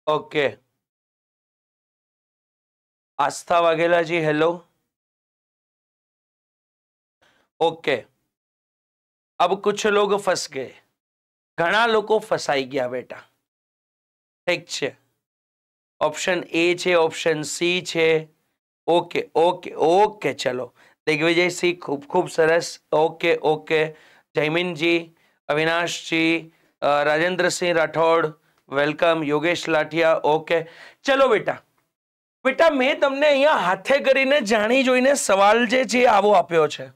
ओके आस्था वगैरह जी हेलो ओके अब कुछ लोग फंस गए घना लोग फसाई गया बेटा ठीक है ऑप्शन ए छे ऑप्शन सी छे ओके ओके ओके चलो दिग्विजय सी खूब खूब सरस okay okay Jaymin ji Avinash ji Rajendra Singh Rathod welcome Yogesh Lathiya okay ચલો બેટા બેટા મેં તમને અહીંયા હાથે કરીને જાણી જોઈને સવાલ જે છે આવો આપ્યો છે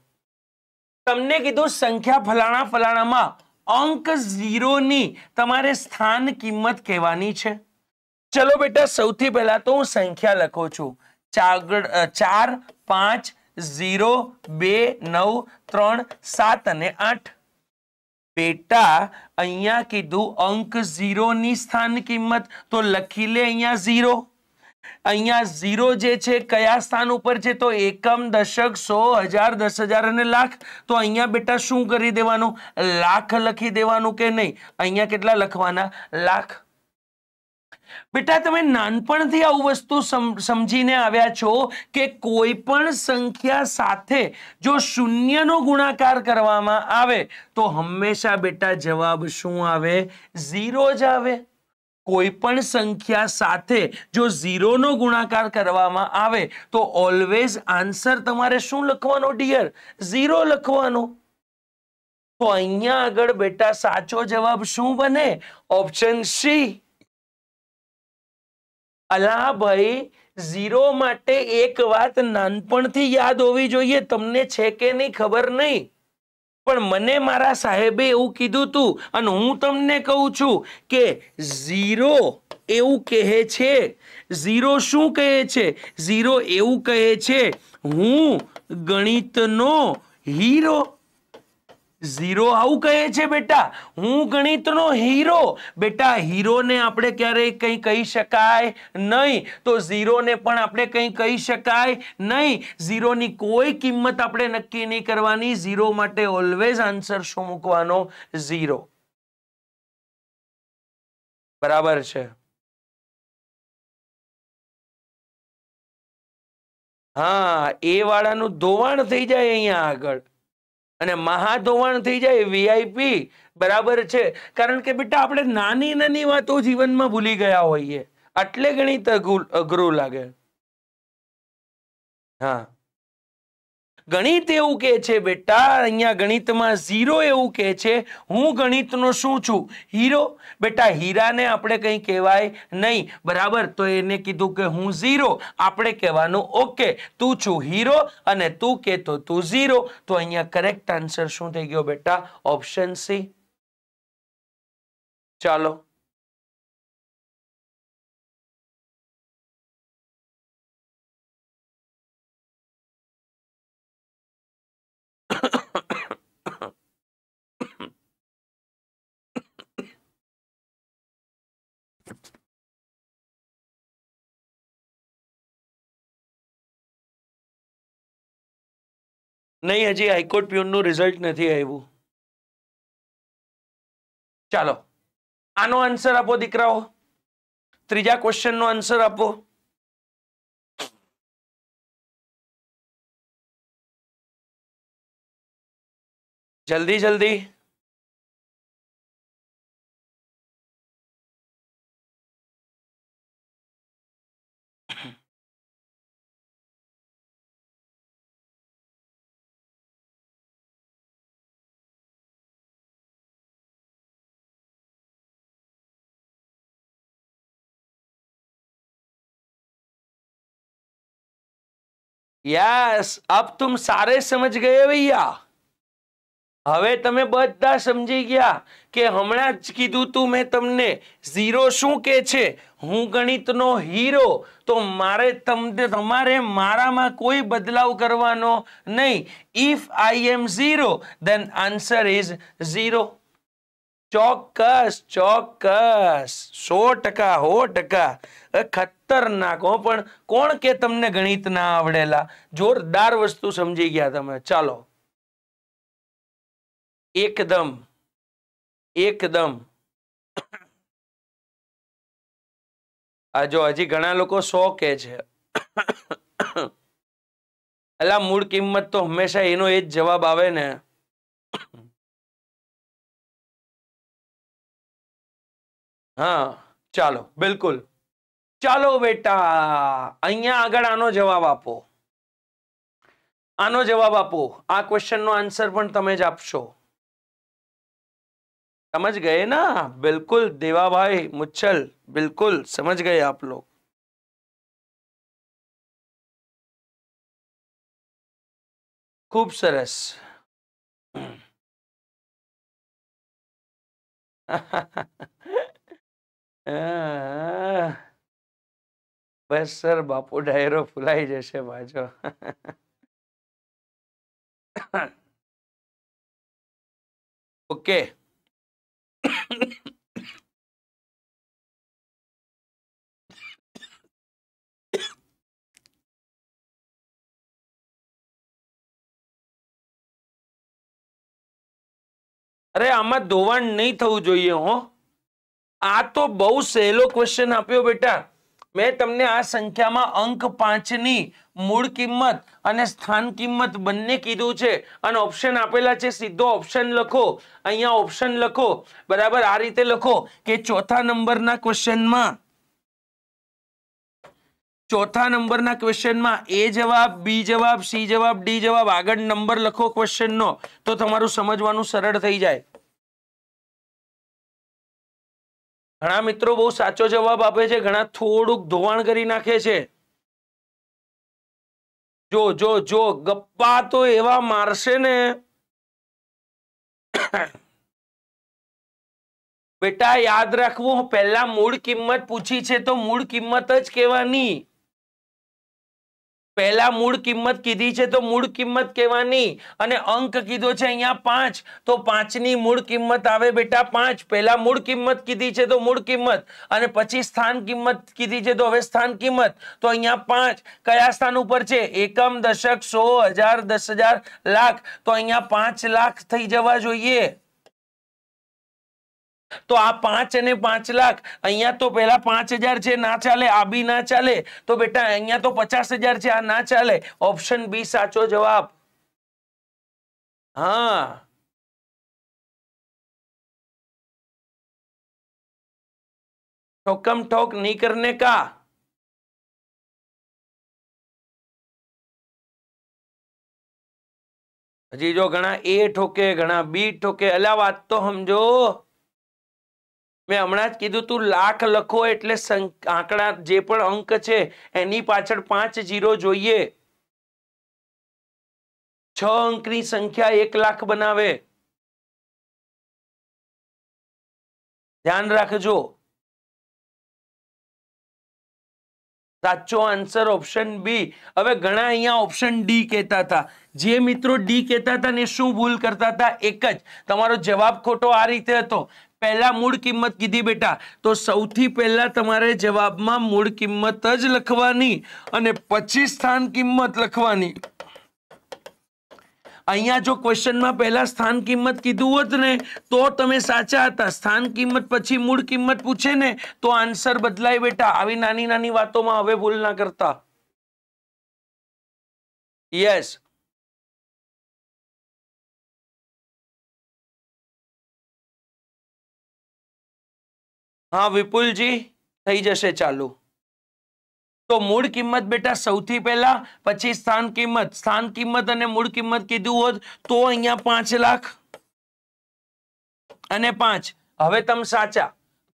તમને કીધું સંખ્યા ફલાણા ફલાણામાં અંક ઝીરોની તમારે સ્થાન કિંમત કહેવાની છે ચલો બેટા સૌથી પહેલા તો હું સંખ્યા લખું છું ચાગડ ચાર પાંચ ઝીરો બે નવ ત્રણ સાત અને આઠ બેટા અહીંયા કીધું અંક ઝીરોની સ્થાન કિંમત તો લખી લે અહીંયા ઝીરો અહીંયા ઝીરો જે છે કયા સ્થાન ઉપર છે તો એકમ દશક સો હજાર દસ હજાર અને લાખ તો અહીંયા બેટા શું કરી દેવાનું લાખ લખી દેવાનું કે નહીં અહીંયા કેટલા લખવાના લાખ બેટા તમે નાનપણથી આવું વસ્તુ સમજીને આવ્યા છો કે કોઈ પણ સંખ્યા સાથે જો શૂન્યનો ગુણાકાર કરવામાં આવે તો હંમેશા બેટા જવાબ શું આવે ઝીરો જ આવે કોઈ પણ સંખ્યા સાથે જો ઝીરોનો ગુણાકાર કરવામાં આવે તો ઓલવેઝ આન્સર તમારે શું લખવાનો ડિયર ઝીરો લખવાનો તો અહીંયા આગળ બેટા સાચો જવાબ શું બને ઓપ્શન સી અલાભાઈ ઝીરો માટે એક વાત નાનપણથી યાદ હોવી જોઈએ તમને છે કે નહીં ખબર નહીં પણ મને મારા સાહેબે એવું કીધું હતું અને હું તમને કહું છું કે ઝીરો એવું કહે છે ઝીરો શું કહે છે ઝીરો એવું કહે છે હું ગણિતનો હીરો ઝીરો આવું કહે છે બેટા હું ગણિતનો હીરો બેટા હીરોને આપણે ક્યારેય કંઈ કહી શકાય નહીં તો ઝીરોને પણ આપણે કંઈ કહી શકાય નહીં ઝીરોની કોઈ કિંમત આપણે નક્કી નહીં કરવાની ઝીરો માટે ઓલવેઝ આન્સર શું મૂકવાનો ઝીરો બરાબર છે હા એ વાળાનું ધોવાણ થઈ જાય અહીંયા આગળ અને મહાધોવાણ થઈ જાય વીઆઈપી બરાબર છે કારણ કે બેટા આપણે નાની નાની વાતો જીવનમાં ભૂલી ગયા હોઈએ આટલે ગણિત અઘરું લાગે હા ગણિત એવું કે છે બેટા અહીંયા ગણિતમાં ઝીરો એવું કે છે હું ગણિતનો શું છું હીરો બેટા હીરાને આપણે કંઈ કહેવાય નહીં બરાબર તો એને કીધું કે હું ઝીરો આપણે કહેવાનું ઓકે તું છું હીરો અને તું કહેતો તું ઝીરો તો અહીંયા કરેક્ટ આન્સર શું થઈ ગયો બેટા ઓપ્શન સી ચાલો નહીં હજી હાઈકોર્ટ પ્યુનનું રિઝલ્ટ નથી આવ્યું ચાલો આનો આન્સર આપો દીકરાઓ ત્રીજા ક્વેશ્ચનનો આન્સર આપો જલ્દી જલ્દી યસ અબ તુમ સારે સમજ ગયે ભૈયા હવે તમે બધા સમજી ગયા કે હમણાં જ કીધું તું મેં તમને ઝીરો શું કે છે હું ગણિતનો હીરો તો મારે તમને તમારે મારામાં કોઈ બદલાવ કરવાનો નહીં if I am zero then answer is zero ચોક્કસ ચોક્કસ સો ટકા હો ટકા ખતરનાક હો પણ કોણ કે તમને ગણિત ના આવડેલા જોરદાર વસ્તુ સમજી ગયા તમે ચાલો એકદમ એકદમ આ જો હજી ઘણા લોકો સો કે છે અલા મૂળ કિંમત તો હંમેશા એનો એ જ જવાબ આવે ને हां चलो बिल्कुल चलो बेटा અહીંયા આગળ આનો જવાબ આપો આનો જવાબ આપો આ ક્વેશ્ચન નો આન્સર પણ તમે જ આપશો સમજ ગયે ના બિલકુલ દેવાભાઈ મુચ્છલ બિલકુલ સમજ ગયે આપ લોગ ખૂબ સરસ બસ સર બાપુ ડાયરો ફૂલાઈ જશે બાજો ઓકે અરે આમાં ધોવાણ નહીં થવું જોઈએ હો આ તો બહુ સહેલો ક્વેશ્ચન આપ્યો બેટા મેં તમને આ સંખ્યામાં અંક પાંચની મૂળ કિંમત અને સ્થાન કિંમત બંને કીધું છે અને ઓપ્શન આપેલા છે સીધો ઓપ્શન લખો અહીંયા ઓપ્શન લખો બરાબર આ રીતે લખો કે ચોથા નંબરના ક્વેશ્ચનમાં ચોથા નંબરના ક્વેશ્ચનમાં એ જવાબ બી જવાબ સી જવાબ ડી જવાબ આગળ નંબર લખો ક્વેશ્ચનનો તો તમારું સમજવાનું સરળ થઈ જાય ઘણા મિત્રો બહુ સાચો જવાબ આપે છે ઘણા થોડુંક ધોવાણ કરી નાખે છે જો જો જો ગપ્પા તો એવા મારશે ને બેટા યાદ રાખવું પહેલા મૂળ કિંમત પૂછી છે તો મૂળ કિંમત જ કહેવાની પહેલા મૂળ કિંમત કીધી છે તો મૂળ કિંમત કહેવાની અને અંક કીધો છે અહીંયા પાંચ તો પાંચની મૂળ કિંમત આવે બેટા પાંચ પહેલા મૂળ કિંમત કીધી છે તો મૂળ કિંમત અને પછી સ્થાન કિંમત કીધી છે તો હવે સ્થાન કિંમત તો અહીંયા પાંચ કયા સ્થાન ઉપર છે એકમ દશક સો હજાર દસ હજાર લાખ તો અહીંયા પાંચ લાખ થઈ જવા જોઈએ તો આ પાંચ અને પાંચ લાખ અહીંયા તો પેલા પાંચ હજાર છે ના ચાલે આ બી ના ચાલે તો બેટા અહીંયા તો પચાસ હજાર છે આ ના ચાલે ઓપ્શન બી સાચો જવાબ હા ठोकम ठोक नहीं करने का હજી જો ઘણા એ ઠોકે ઘણા બી ઠોકે અલ્યા વાત તો સમજો મેં હમણાં જ કીધું તું લાખ લખો એટલે આંકડા જે પણ અંક છે એની પાછળ પાંચ જીરો જોઈએ છ અંકની સંખ્યા એક લાખ બનાવે ધ્યાન રાખજો સાચો આન્સર ઓપ્શન બી હવે ઘણા અહીંયા ઓપ્શન ડી કહેતા હતા જે મિત્રો ડી કહેતા હતા ને શું ભૂલ કરતા હતા એક જ તમારો જવાબ ખોટો આ રીતે હતો પહેલા મૂળ કિંમત કીધી બેટા તો સૌથી પહેલા તમારે જવાબમાં મૂળ કિંમત જ લખવાની અને પછી સ્થાન કિંમત લખવાની અહીંયા જો ક્વેશ્ચનમાં પહેલા સ્થાન કિંમત કીધું હોત ને તો તમે સાચા હતા સ્થાન કિંમત પછી મૂળ કિંમત પૂછે ને તો આન્સર બદલાય બેટા આવી નાની નાની વાતોમાં હવે ભૂલ ના કરતા યસ હા વિપુલજી થઈ જશે ચાલુ તો મૂળ કિંમત બેટા સૌથી પહેલા પછી સ્થાન કિંમત સ્થાન કિંમત અને મૂળ કિંમત કીધું હોત તો અહીંયા પાંચ લાખ અને પાંચ હવે તમે સાચા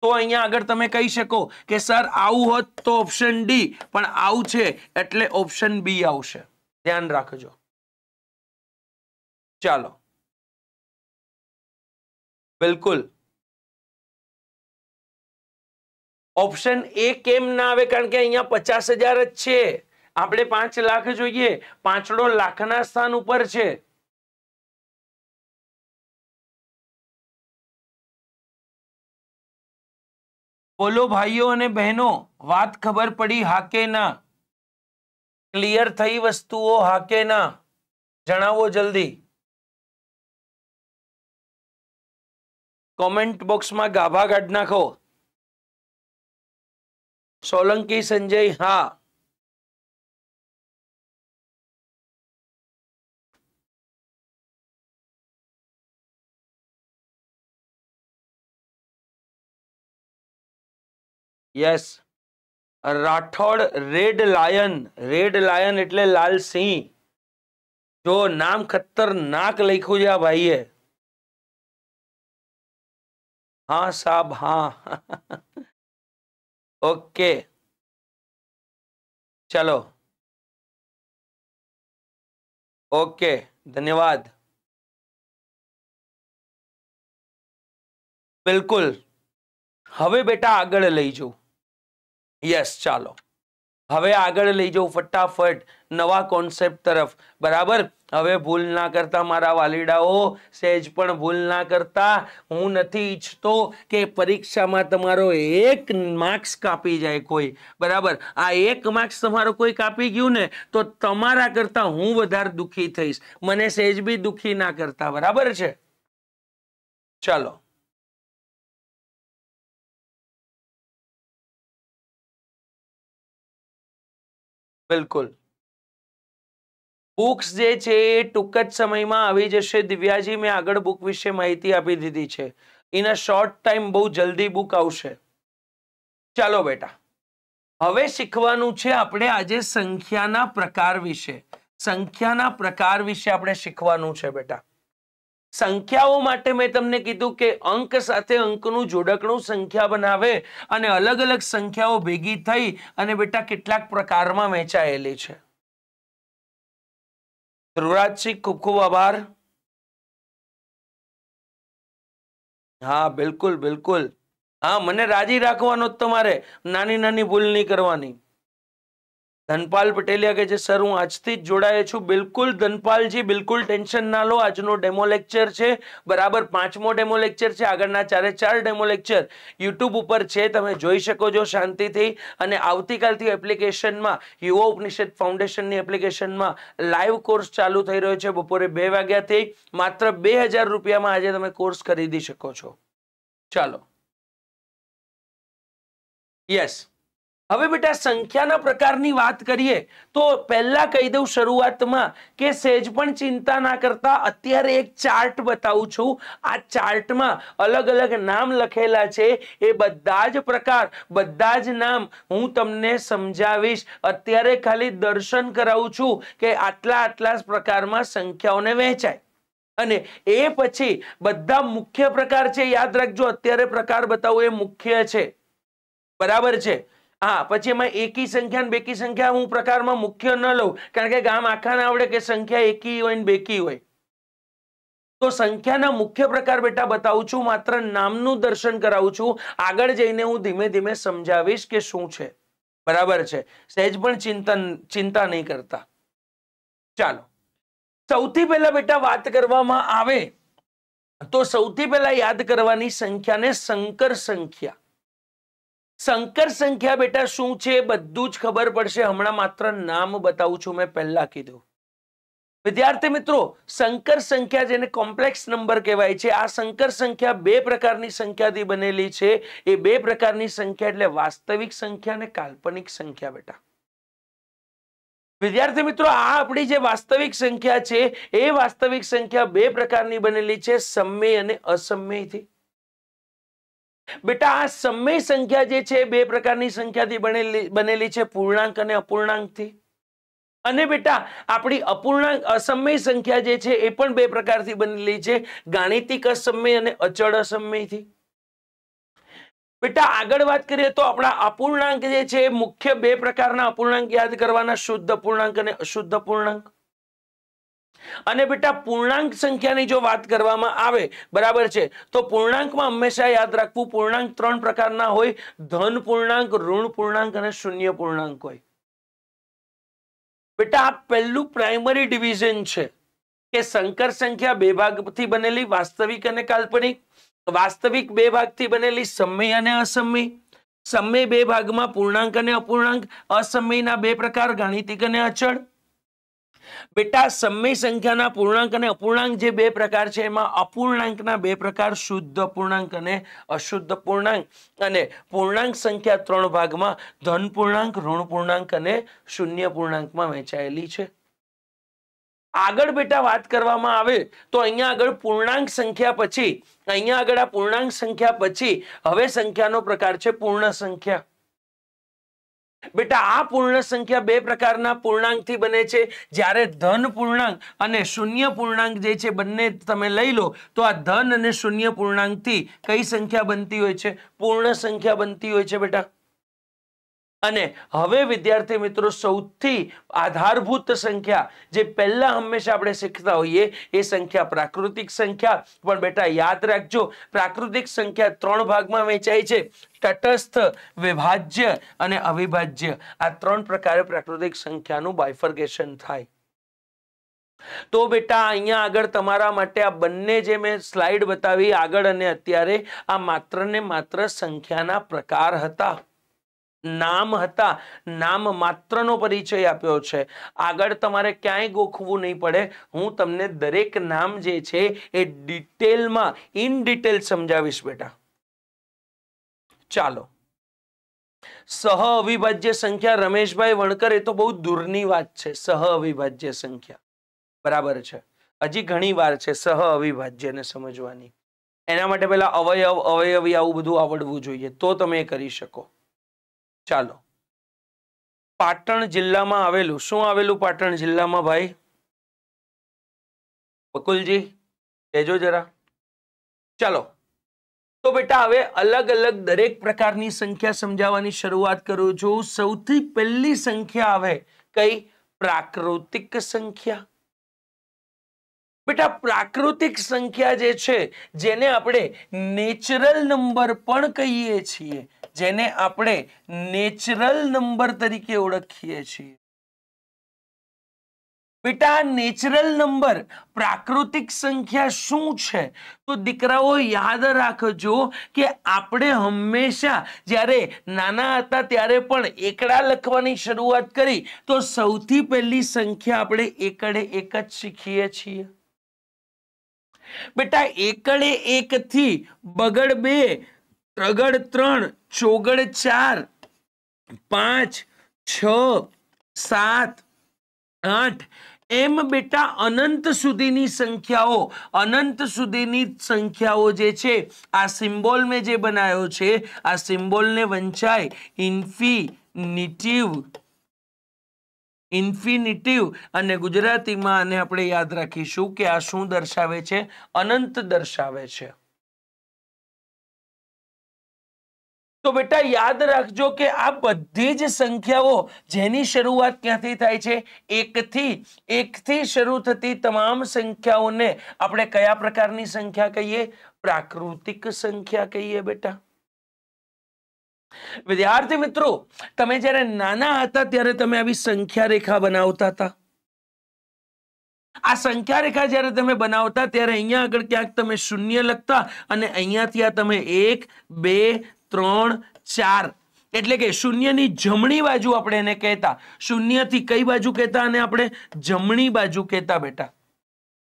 તો અહીંયા આગળ તમે કહી શકો કે સર આવું હોત તો ઓપ્શન ડી પણ આવું છે એટલે ઓપ્શન બી આવશે ધ્યાન રાખજો ચાલો બિલકુલ ઓપ્શન એ કેમ ના આવે કારણ કે અહીંયા પચાસ હજાર જ છે આપણે પાંચ લાખ જોઈએ પાંચડો લાખના સ્થાન ઉપર છે બોલો ભાઈઓ અને બહેનો વાત ખબર પડી હાકે ના ક્લિયર થઈ વસ્તુઓ હા કે ના જણાવો જલ્દી કોમેન્ટ બોક્સમાં ગાભા કાઢ નાખો सोलंकी संजय हा yes Rathore red lion red lion एट लाल सिंह जो नाम नाक लिखू जा भाई है हाँ साहब हाँ ओके चलो ओके धन्यवाद बिल्कुल हवे बेटा आग लई जाऊ यस चलो हम आग लई जाऊ फटाफट नवा कॉन्सेप्ट तरफ बराबर હવે ભૂલ ના કરતા મારા વાલીડાઓ સહેજ પણ ભૂલ ના કરતા હું નથી ઈચ્છતો કે પરીક્ષામાં તમારો એક માર્ક્સ કાપી જાય કોઈ બરાબર આ એક માર્ક્સ તમારો કોઈ કાપી ગયું ને તો તમારા કરતાં હું વધારે દુઃખી થઈશ મને સહેજ બી દુઃખી ના કરતા બરાબર છે ચાલો બિલકુલ બુક્સ જે છે એ ટૂંક જ સમયમાં આવી જશે દિવ્યાજી મેં આગળ બુક વિશે માહિતી આપી દીધી છે ઇન અ શોર્ટ ટાઈમ બહુ જલ્દી બુક આવશે ચાલો બેટા હવે શીખવાનું છે આપણે આજે સંખ્યાના પ્રકાર વિશે સંખ્યાના પ્રકાર વિશે આપણે શીખવાનું છે બેટા સંખ્યાઓ માટે મેં તમને કીધું કે અંક સાથે અંકનું જોડકણું સંખ્યા બનાવે અને અલગ અલગ સંખ્યાઓ ભેગી થઈ અને બેટા કેટલાક પ્રકારમાં વહેંચાયેલી છે ધ્રુવરાજસિંહ ખૂબ ખૂબ આભાર હા બિલકુલ બિલકુલ હા મને રાજી રાખવાનો જ તમારે નાની નાની ભૂલ નહીં કરવાની ધનપાલ પટેલિયા કે જે સર હું આજથી જ જોડાયો છું બિલકુલ ધનપાલજી બિલકુલ ટેન્શન ના લો આજનો ડેમો લેક્ચર છે બરાબર પાંચમો ડેમો લેક્ચર છે આગળના ચારે ચાર ડેમો લેક્ચર યુટ્યુબ ઉપર છે તમે જોઈ શકો છો શાંતિથી અને આવતીકાલથી એપ્લિકેશનમાં યુવા ઉપનિષદ ફાઉન્ડેશનની એપ્લિકેશનમાં લાઈવ કોર્સ ચાલુ થઈ રહ્યો છે બપોરે બે વાગ્યાથી માત્ર બે હજાર રૂપિયામાં આજે તમે કોર્સ ખરીદી શકો છો ચાલો યસ હવે બેટા સંખ્યાના પ્રકારની વાત કરીએ તો પહેલા કહી દઉં શરૂઆતમાં કે સહેજ પણ ચિંતા ના કરતા અત્યારે એક ચાર્ટ બતાવું છું આ ચાર્ટમાં અલગ અલગ નામ લખેલા છે એ બધા જ પ્રકાર બધા જ નામ હું તમને સમજાવીશ અત્યારે ખાલી દર્શન કરાવું છું કે આટલા આટલા પ્રકારમાં સંખ્યાઓને વહેંચાય અને એ પછી બધા મુખ્ય પ્રકાર છે યાદ રાખજો અત્યારે પ્રકાર બતાવું એ મુખ્ય છે બરાબર છે હા પછી એમાં એકી સંખ્યા બેકી સંખ્યા હું પ્રકારમાં મુખ્ય ન લઉં કારણ કે ગામ આખા ના આવડે કે સંખ્યા એકી હોય ને બેકી હોય તો સંખ્યાના મુખ્ય પ્રકાર બેટા બતાવું છું માત્ર નામનું દર્શન કરાવું છું આગળ જઈને હું ધીમે ધીમે સમજાવીશ કે શું છે બરાબર છે સહેજ પણ ચિંતન ચિંતા નહીં કરતા ચાલો સૌથી પહેલા બેટા વાત કરવામાં આવે તો સૌથી પહેલા યાદ કરવાની સંખ્યાને સંકર સંખ્યા સંકર સંખ્યા બેટા શું છે બધું જ ખબર પડશે હમણાં માત્ર નામ બતાવું છું મેં પહેલા કીધું વિદ્યાર્થી મિત્રો સંકર સંખ્યા જેને કોમ્પ્લેક્સ નંબર કહેવાય છે આ સંકર સંખ્યા બે પ્રકારની સંખ્યાથી બનેલી છે એ બે પ્રકારની સંખ્યા એટલે વાસ્તવિક સંખ્યા અને કાલ્પનિક સંખ્યા બેટા વિદ્યાર્થી મિત્રો આ આપણી જે વાસ્તવિક સંખ્યા છે એ વાસ્તવિક સંખ્યા બે પ્રકારની બનેલી છે સમય અને અસમયથી બેટા આ સમય સંખ્યા જે છે બે પ્રકારની સંખ્યાથી બનેલી બનેલી છે પૂર્ણાંક અને અપૂર્ણાંકથી અને બેટા આપણી અપૂર્ણાંક અસમય સંખ્યા જે છે એ પણ બે પ્રકારથી બનેલી છે ગાણિતિક અસમય અને અચળ અસમયથી બેટા આગળ વાત કરીએ તો આપણા અપૂર્ણાંક જે છે મુખ્ય બે પ્રકારના અપૂર્ણાંક યાદ કરવાના શુદ્ધ અપૂર્ણાંક અને અશુદ્ધ અપૂર્ણાંક અને બેટા પૂર્ણાંક સંખ્યાની જો વાત કરવામાં આવે બરાબર છે તો પૂર્ણાંકમાં હંમેશા યાદ રાખવું પૂર્ણાંક ત્રણ પ્રકારના હોય ધન પૂર્ણાંક ઋણ પૂર્ણાંક અને શૂન્ય પૂર્ણાંક હોય બેટા આ પહેલું પ્રાઇમરી ડિવિઝન છે કે સંકર સંખ્યા બે ભાગથી બનેલી વાસ્તવિક અને કાલ્પનિક વાસ્તવિક બે ભાગથી બનેલી સમય અને અસમય સમય બે ભાગમાં પૂર્ણાંક અને અપૂર્ણાંક અસમયના બે પ્રકાર ગાણિતિક અને અચળ બેટા સમય સંખ્યાના પૂર્ણાંક અને અપૂર્ણાંક જે બે પ્રકાર છે એમાં અપૂર્ણાંકના બે પ્રકાર શુદ્ધ અપૂર્ણાંક અને અશુદ્ધ પૂર્ણાંક અને પૂર્ણાંક સંખ્યા ત્રણ ભાગમાં ધન પૂર્ણાંક ઋણ પૂર્ણાંક અને શૂન્ય પૂર્ણાંકમાં વહેંચાયેલી છે આગળ બેટા વાત કરવામાં આવે તો અહીંયા આગળ પૂર્ણાંક સંખ્યા પછી અહીંયા આગળ આ પૂર્ણાંક સંખ્યા પછી હવે સંખ્યાનો પ્રકાર છે પૂર્ણ સંખ્યા બેટા આ પૂર્ણ સંખ્યા બે પ્રકારના પૂર્ણાંકથી બને છે જ્યારે ધન પૂર્ણાંક અને શૂન્ય પૂર્ણાંક જે છે બંને તમે લઈ લો તો આ ધન અને શૂન્ય પૂર્ણાંકથી કઈ સંખ્યા બનતી હોય છે પૂર્ણ સંખ્યા બનતી હોય છે બેટા અને હવે વિદ્યાર્થી મિત્રો સૌથી આધારભૂત સંખ્યા જે પહેલા હંમેશા આપણે શીખતા હોઈએ એ સંખ્યા પ્રાકૃતિક સંખ્યા પણ બેટા યાદ રાખજો પ્રાકૃતિક સંખ્યા ત્રણ ભાગમાં વેચાય છે તટસ્થ વિભાજ્ય અને અવિભાજ્ય આ ત્રણ પ્રકારે પ્રાકૃતિક સંખ્યાનું બાયફર્ગેશન થાય તો બેટા અહીંયા આગળ તમારા માટે આ બંને જે મેં સ્લાઇડ બતાવી આગળ અને અત્યારે આ માત્ર ને માત્ર સંખ્યાના પ્રકાર હતા નામ હતા નામ માત્રનો પરિચય આપ્યો છે આગળ તમારે ક્યાંય ગોખવું નહીં પડે હું તમને દરેક નામ જે છે એ ડિટેલમાં ઇન ડિટેલ સમજાવીશ બેટા ચાલો સહ અવિભાજ્ય સંખ્યા રમેશભાઈ વણકર એ તો બહુ દૂરની વાત છે સહ અવિભાજ્ય સંખ્યા બરાબર છે હજી ઘણી વાર છે સહ અવિભાજ્યને સમજવાની એના માટે પહેલા અવયવ અવયવી આવું બધું આવડવું જોઈએ તો તમે કરી શકો ચાલો પાટણ જિલ્લામાં આવેલું શું આવેલું પાટણ જિલ્લામાં ભાઈ બકુલજી કહેજો જરા ચાલો તો બેટા હવે અલગ અલગ દરેક પ્રકારની સંખ્યા સમજાવવાની શરૂઆત કરું છું સૌથી પહેલી સંખ્યા આવે કઈ પ્રાકૃતિક સંખ્યા બેટા પ્રાકૃતિક સંખ્યા જે છે જેને આપણે નેચરલ નંબર પણ કહીએ છીએ જેને આપણે નેચરલ નંબર તરીકે ઓળખીએ છીએ બેટા નેચરલ નંબર પ્રાકૃતિક સંખ્યા શું છે તો દીકરાઓ યાદ રાખજો કે આપણે હંમેશા જ્યારે નાના હતા ત્યારે પણ એકડા લખવાની શરૂઆત કરી તો સૌથી પહેલી સંખ્યા આપણે એકડે એક જ શીખીએ છીએ બેટા એકડે એક થી બગડ બે ત્રગડ ત્રણ ચોગડ ચાર પાંચ છ સાત આઠ એમ બેટા અનંત સુધીની સંખ્યાઓ અનંત સુધીની સંખ્યાઓ જે છે આ સિમ્બોલ મેં જે બનાવ્યો છે આ સિમ્બોલને વંચાય ઇન્ફિનિટિવ ઇન્ફિનિટિવ અને ગુજરાતીમાં આને આપણે યાદ રાખીશું કે આ શું દર્શાવે છે અનંત દર્શાવે છે તો બેટા યાદ રાખજો કે આ બધી જ સંખ્યાઓ જેની શરૂઆત ક્યાંથી થાય છે એકથી એકથી શરૂ થતી તમામ સંખ્યાઓને આપણે કયા પ્રકારની સંખ્યા કહીએ પ્રાકૃતિક સંખ્યા કહીએ બેટા વિદ્યાર્થી મિત્રો તમે જ્યારે નાના હતા ત્યારે તમે આવી સંખ્યા રેખા બનાવતા હતા આ સંખ્યા રેખા જ્યારે તમે બનાવતા ત્યારે અહીંયા આગળ ક્યાંક તમે શૂન્ય લખતા અને અહીંયાથી આ તમે એક બે ત્રણ ચાર એટલે કે શૂન્યની જમણી બાજુ આપણે એને કહેતા શૂન્યથી કઈ બાજુ કહેતા અને આપણે જમણી બાજુ કહેતા બેટા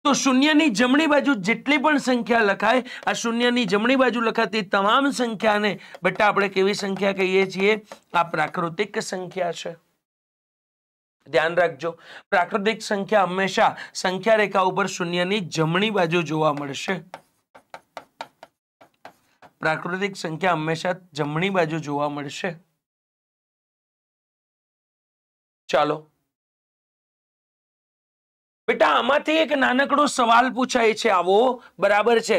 તો શૂન્યની જમણી બાજુ જેટલી પણ સંખ્યા લખાય આ શૂન્યની જમણી બાજુ લખાતી તમામ સંખ્યાને બેટા આપણે કેવી સંખ્યા કહીએ છીએ આ પ્રાકૃતિક સંખ્યા છે ધ્યાન રાખજો પ્રાકૃતિક સંખ્યા હંમેશા સંખ્યા રેખા ઉપર શૂન્યની જમણી બાજુ જોવા મળશે પ્રાકૃતિક સંખ્યા હંમેશા જમણી બાજુ જોવા મળશે ચાલો બેટા આમાંથી એક નાનકડો સવાલ પૂછાય છે આવો બરાબર છે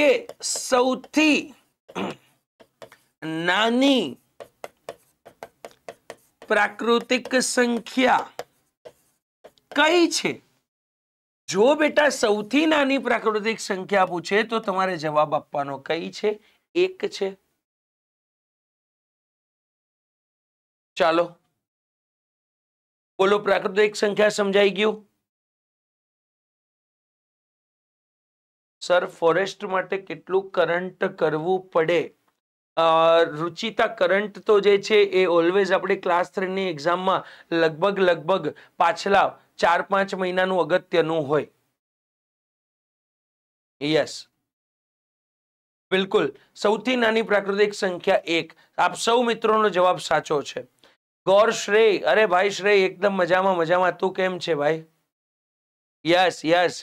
કે સૌથી નાની પ્રાકૃતિક સંખ્યા કઈ છે જો બેટા સૌથી નાની પ્રાકૃતિક સંખ્યા પૂછે તો તમારે જવાબ આપવાનો કઈ છે એક છે ચાલો બોલો પ્રાકૃતિક સંખ્યા સમજાઈ ગયું સર ફોરેસ્ટ માટે કેટલું કરંટ કરવું પડે રુચિતા કરંટ તો જે છે એ ઓલવેઝ આપણે ક્લાસ થ્રીની એક્ઝામમાં લગભગ લગભગ પાછલા ચાર પાંચ મહિનાનું અગત્યનું હોય યસ બિલકુલ સૌથી નાની પ્રાકૃતિક સંખ્યા એક આપ સૌ મિત્રોનો જવાબ સાચો છે ગૌર શ્રેય અરે ભાઈ શ્રેય એકદમ મજામાં મજામાં તું કેમ છે ભાઈ yes yes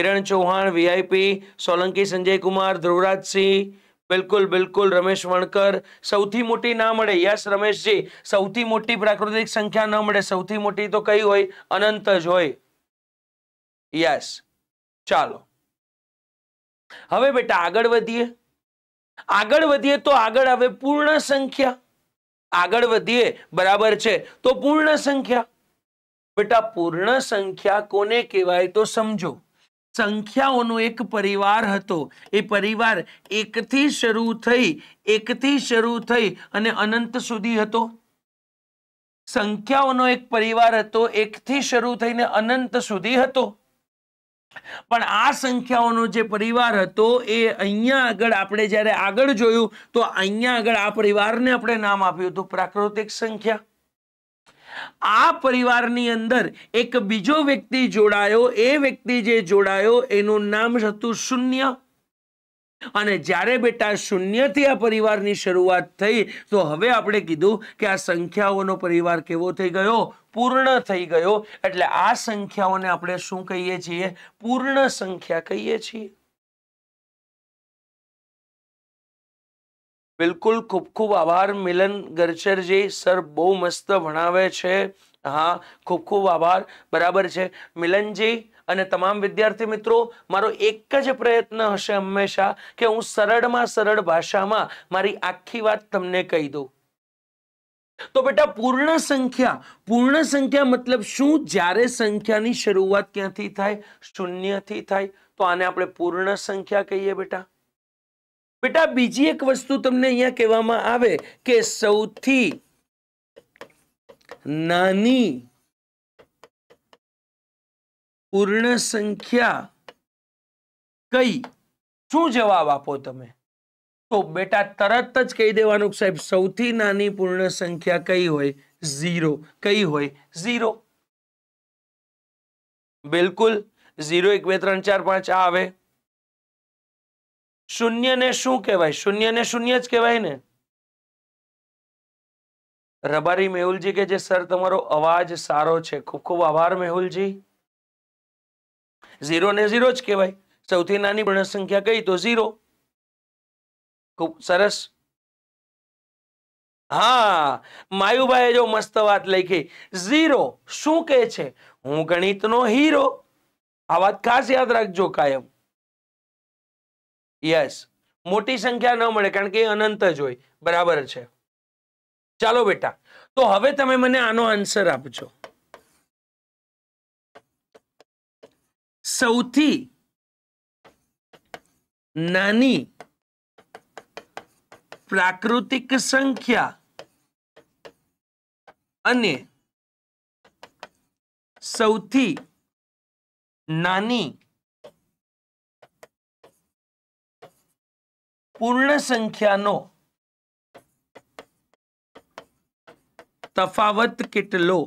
Kiran Chauhan VIP Solanki Sanjay Kumar Dhruvrajsinh બિલકુલ બિલકુલ રમેશ વણકર સૌથી મોટી ના મળે યસ રમેશજી સૌથી મોટી પ્રાકૃતિક સંખ્યા ન મળે સૌથી મોટી તો કઈ હોય અનંત જ હોય યસ ચાલો હવે બેટા આગળ વધીએ આગળ વધીએ તો આગળ આવે પૂર્ણ સંખ્યા આગળ વધીએ બરાબર છે તો પૂર્ણ સંખ્યા બેટા પૂર્ણ સંખ્યા કોને કહેવાય તો સમજો સંખ્યાઓનો એક પરિવાર હતો એ પરિવાર એકથી શરૂ થઈ એકથી શરૂ થઈ અને અનંત સુધી હતો સંખ્યાઓનો એક પરિવાર હતો એકથી શરૂ થઈને અનંત સુધી હતો પણ આ સંખ્યાઓનો જે પરિવાર હતો એ અહીંયા આગળ આપણે જ્યારે આગળ જોયું તો અહીંયા આગળ આ પરિવારને આપણે નામ આપ્યું હતું પ્રાકૃતિક સંખ્યા આ પરિવારની અંદર એક બીજો વ્યક્તિ જોડાયો એ વ્યક્તિ જે જોડાયો એનું નામ હતું શૂન્ય અને જ્યારે બેટા શૂન્યથી આ પરિવારની શરૂઆત થઈ તો હવે આપણે કીધું કે આ સંખ્યાઓનો પરિવાર કેવો થઈ ગયો પૂર્ણ થઈ ગયો એટલે આ સંખ્યાઓને આપણે શું કહીએ છીએ પૂર્ણ સંખ્યા કહીએ છીએ બિલકુલ ખૂબ ખૂબ આભાર મિલન ગરચરજી સર બહુ મસ્ત ભણાવે છે હા ખૂબ ખૂબ આભાર બરાબર છે મિલનજી અને તમામ વિદ્યાર્થી મિત્રો મારો એક જ પ્રયત્ન હશે હંમેશા કે હું સરળમાં સરળ ભાષામાં મારી આખી વાત તમને કહી દઉં તો બેટા પૂર્ણ સંખ્યા પૂર્ણ સંખ્યા મતલબ શું જ્યારે સંખ્યાની શરૂઆત ક્યાંથી થાય શૂન્યથી થાય તો આને આપણે પૂર્ણ સંખ્યા કહીએ બેટા બેટા બીજી એક વસ્તુ તમને અહીંયા કહેવામાં આવે કે સૌથી નાની પૂર્ણ સંખ્યા કઈ શું જવાબ આપો તમે તો બેટા તરત જ કહી દેવાનું સાહેબ સૌથી નાની પૂર્ણ સંખ્યા કઈ હોય ઝીરો કઈ હોય ઝીરો બિલકુલ ઝીરો એક બે ત્રણ ચાર પાંચ આવે શૂન્ય ને શું કહેવાય ને શૂન્ય જ કહેવાય ને રબારી મેહુલજી કે જે સર તમારો અવાજ સારો છે ખૂબ ખૂબ આભાર મેહુલજી ઝીરો ને ઝીરો જ કહેવાય સૌથી નાની પૂર્ણ સંખ્યા કઈ તો ઝીરો ખૂબ સરસ હા માયુભાઈએ જો મસ્ત વાત લખી ઝીરો શું કહે છે હું ગણિતનો હીરો આ વાત ખાસ યાદ રાખજો કાયમ યસ મોટી સંખ્યા ન મળે કારણ કે અનંત જ હોય બરાબર છે ચાલો બેટા તો હવે તમે મને આનો આન્સર આપજો સૌથી નાની પ્રાકૃતિક સંખ્યા અને સૌથી નાની પૂર્ણ સંખ્યાનો તફાવત કેટલો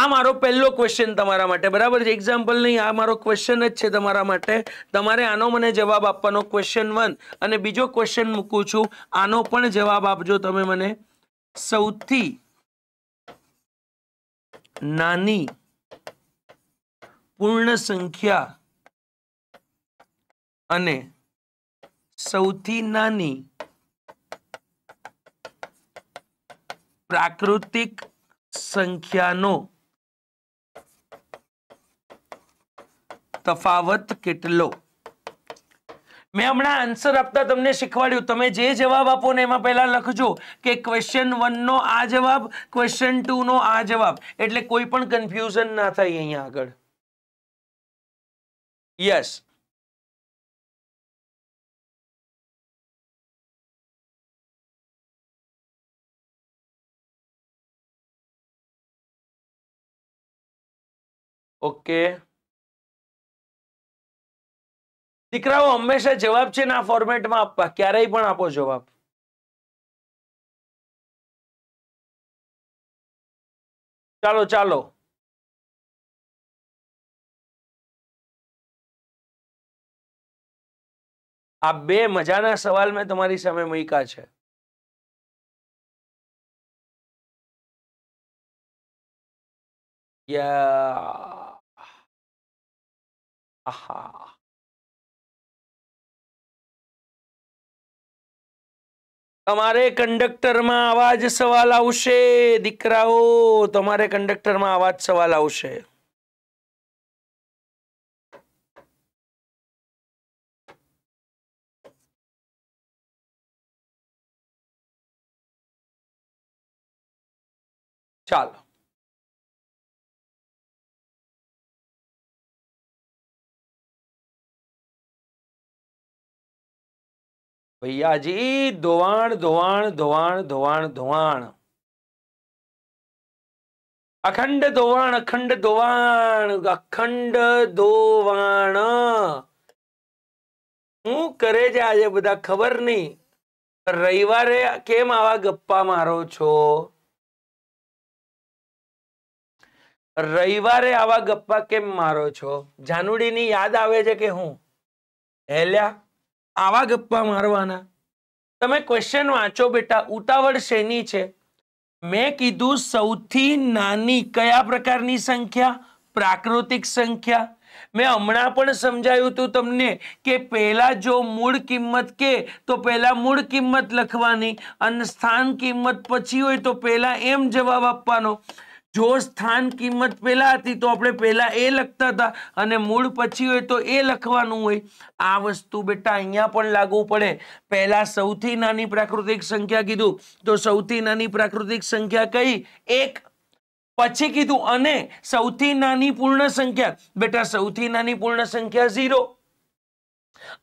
આ મારો પહેલો ક્વેશ્ચન તમારા માટે બરાબર છે એક્ઝામ્પલ નહીં આ મારો ક્વેશ્ચન જ છે તમારા માટે તમારે આનો મને જવાબ આપવાનો ક્વેશ્ચન વન અને બીજો ક્વેશ્ચન મૂકું છું આનો પણ જવાબ આપજો તમે મને સૌથી નાની પૂર્ણ સંખ્યા અને સૌથી નાની પ્રાકૃતિક સંખ્યાનો તફાવત કેટલો મેં હમણાં આન્સર આપતા તમને શીખવાડ્યું તમે જે જવાબ આપો ને એમાં પહેલા લખજો કે ક્વેશ્ચન વન નો આ જવાબ ક્વેશ્ચન ટુ નો આ જવાબ એટલે કોઈ પણ કન્ફ્યુઝન ના થાય અહીંયા આગળ યસ ઓકે દીકરાઓ હંમેશા જવાબ છે ના ફોર્મેટમાં આપવા ક્યારેય પણ આપો જવાબ ચાલો ચાલો આ બે મજાના સવાલ મેં તમારી સામે મૂક્યા છે યા Aha. તમારે કંડક્ટરમાં આવા સવાલ આવશે દીકરાઓ તમારે કંડક્ટરમાં આવા સવાલ આવશે ચાલો ભૈયાજી ધોવાણ ધોવાણ ધોવાણ ધોવાણ ધોવાણ અખંડ ધોવાણ અખંડ ધોવાણ અખંડ ધોવાણ હું કરે છે આજે બધા ખબર નહી રવિવારે કેમ આવા ગપ્પા મારો છો રવિવારે આવા ગપ્પા કેમ મારો છો જાનુડીની યાદ આવે છે કે હું હેલ્યા આવા ગપ્પા મારવાના તમે ક્વેશ્ચન વાંચો બેટા ઉતાવળ શેની છે મેં કીધું સૌથી નાની કયા પ્રકારની સંખ્યા પ્રાકૃતિક સંખ્યા મેં હમણાં પણ સમજાયું હતું તમને કે પહેલા જો મૂળ કિંમત કે તો પહેલા મૂળ કિંમત લખવાની અને સ્થાન કિંમત પછી હોય તો પહેલા એમ જવાબ આપવાનો જો સ્થાન કિંમત પહેલા હતી તો આપણે પહેલા એ લખતા હતા અને મૂળ પછી હોય તો એ લખવાનું હોય આ વસ્તુ બેટા અહીંયા પણ લાગુ પડે પહેલા સૌથી નાની પ્રાકૃતિક સંખ્યા કીધું તો સૌથી નાની પ્રાકૃતિક સંખ્યા કઈ એક પછી કીધું અને સૌથી નાની પૂર્ણ સંખ્યા બેટા સૌથી નાની પૂર્ણ સંખ્યા ઝીરો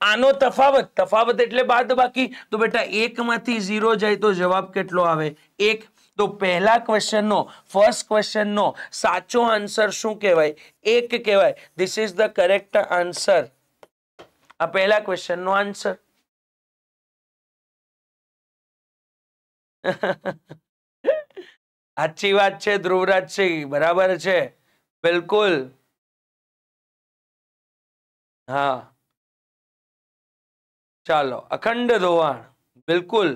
આનો તફાવત તફાવત એટલે બાદ બાકી તો બેટા એકમાંથી ઝીરો જાય તો જવાબ કેટલો આવે એક તો પહેલા ક્વેશ્ચનનો ફર્સ્ટ ક્વેશ્ચનનો સાચો આન્સર શું કહેવાય એક કહેવાય this is the correct answer આ પહેલા ક્વેશ્ચનનો આન્સર સાચી વાત છે ધ્રુવરાજસિંહ બરાબર છે બિલકુલ હા ચાલો અખંડ ધોવાણ બિલકુલ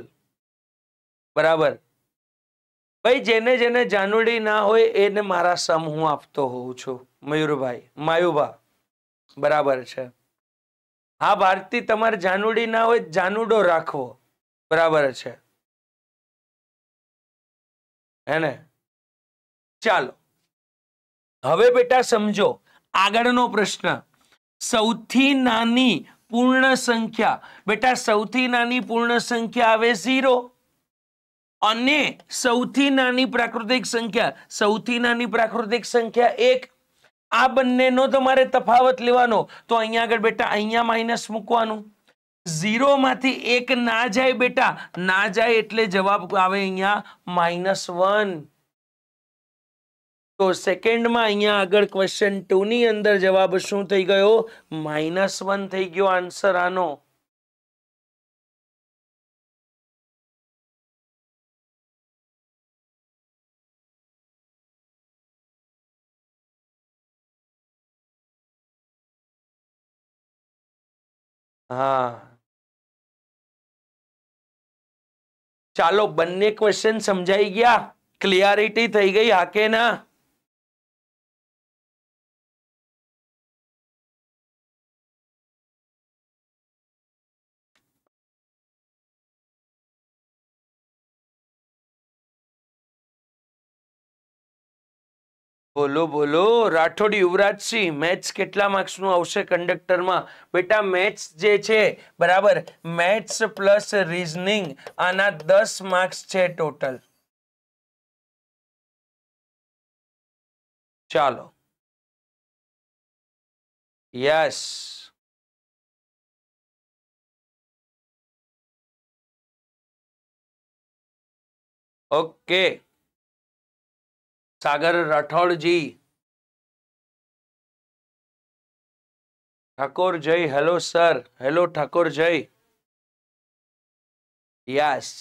બરાબર ભાઈ જેને જેને જાનુડી ના હોય એને મારા સમ હું આપતો હોઉં છું મયુરભાઈ માયુભા બરાબર છે હા ભારતી તમારે જાનુડી ના હોય જાનુડો રાખવો બરાબર છે હેને ચાલો હવે બેટા સમજો આગળનો પ્રશ્ન સૌથી નાની પૂર્ણ સંખ્યા બેટા સૌથી નાની પૂર્ણ સંખ્યા આવે ઝીરો અને સૌથી નાની પ્રાકૃતિક સંખ્યા સૌથી નાની પ્રાકૃતિક સંખ્યા એક આ બંનેનો તમારે તફાવત લેવાનો તો અહીંયા આગળ બેટા અહીંયા માઇનસ મૂકવાનું ઝીરોમાંથી એક ના જાય બેટા ના જાય એટલે જવાબ આવે અહીંયા માઇનસ વન તો સેકન્ડમાં અહીંયા આગળ ક્વેશ્ચન ટુની અંદર જવાબ શું થઈ ગયો માઇનસ વન થઈ ગયો આન્સર આનો હા ચાલો બંને ક્વેશ્ચન સમજાઈ ગયા ક્લિયરિટી થઈ ગઈ હા કે ના બોલો બોલો રાઠોડ યુવરાજસિંહ મેથ્સ કેટલા માર્ક્સનું આવશે કંડક્ટરમાં બેટા મેથ્સ જે છે બરાબર મેથ્સ પ્લસ રીઝનિંગ આના દસ માર્ક્સ છે ટોટલ ચાલો yes okay Sagar Rathore ji Thakur Jay hello sir hello Thakur जय यस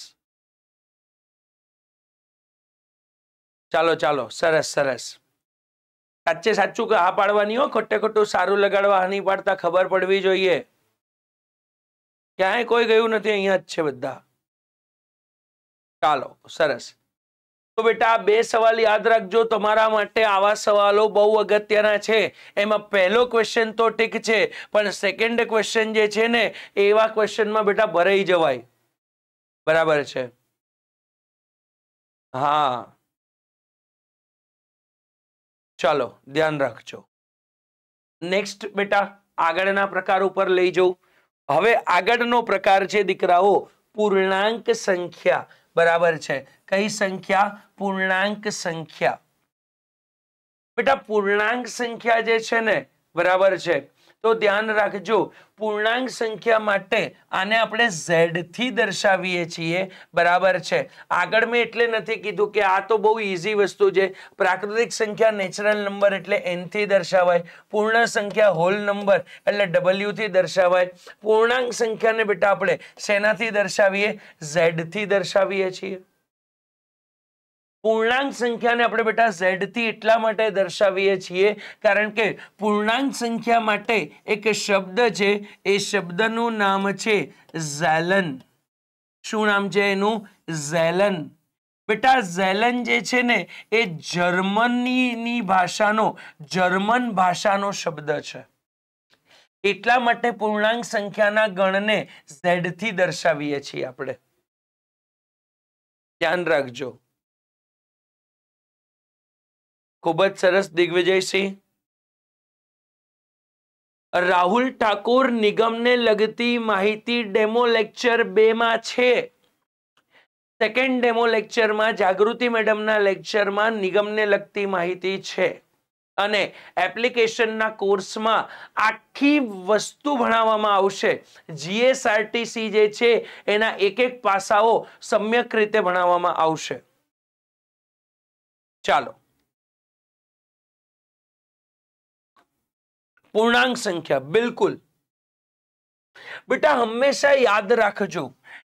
चलो चलो सरस सरस साचे साचू हा पड़वा खोटे खोटू सारू लगाड़वा हाँ नहीं पड़ता खबर पड़वी जो ये। क्या है कोई गयु नहीं अच्छे बदा चलो सरस તો બેટા બે સવાલ યાદ રાખજો તમારા માટે આવા સવાલો બહુ અગત્યના છે એમાં પહેલો ક્વેશ્ચન તો ઠીક છે પણ સેકન્ડ ક્વેશ્ચન જે છે ને એવા ક્વેશ્ચનમાં બેટા ભરાઈ જવાય બરાબર છે હા ચાલો ધ્યાન રાખજો નેક્સ્ટ બેટા આગળના પ્રકાર ઉપર લઈ જવું હવે આગળનો પ્રકાર છે દીકરાઓ પૂર્ણાંક સંખ્યા બરાબર છે કઈ સંખ્યા પૂર્ણાંક સંખ્યા બેટા પૂર્ણાંક સંખ્યા જે છે ને બરાબર છે તો ધ્યાન રાખજો પૂર્ણાંક સંખ્યા માટે આને આપણે ઝેડથી દર્શાવીએ છીએ બરાબર છે આગળ મેં એટલે નથી કીધું કે આ તો બહુ ઇઝી વસ્તુ છે પ્રાકૃતિક સંખ્યા નેચરલ નંબર એટલે એનથી દર્શાવાય પૂર્ણ સંખ્યા હોલ નંબર એટલે ડબલ્યુથી દર્શાવાય પૂર્ણાંક સંખ્યાને બેટા આપણે શેનાથી દર્શાવીએ ઝેડથી દર્શાવીએ છીએ પૂર્ણાંક સંખ્યાને આપણે બેટા ઝેડથી એટલા માટે દર્શાવીએ છીએ કારણ કે પૂર્ણાંક સંખ્યા માટે એક શબ્દ છે એ શબ્દનું નામ છે ઝેલન શું નામ છે એનું ઝેલન બેટા ઝેલન જે છે ને એ જર્મનીની ભાષાનો જર્મન ભાષાનો શબ્દ છે એટલા માટે પૂર્ણાંક સંખ્યાના ગણને ઝેડથી દર્શાવીએ છીએ આપણે ધ્યાન રાખજો ખૂબ જ સરસ દિગ્વિજયસિંહ રાહુલ ઠાકોર નિગમને લગતી માહિતી ડેમો લેક્ચર બે માં છે સેકન્ડ ડેમો લેક્ચરમાં જાગૃતિ મેડમના લેક્ચરમાં નિગમને લગતી માહિતી છે અને એપ્લિકેશનના કોર્સમાં આખી વસ્તુ ભણાવવામાં આવશે જીએસઆરટીસી જે છે એના એક એક પાસાઓ સમ્યક રીતે ભણાવવામાં આવશે ચાલો પૂર્ણાંક સંખ્યા બિલકુલ બેટા હંમેશા યાદ રાખજો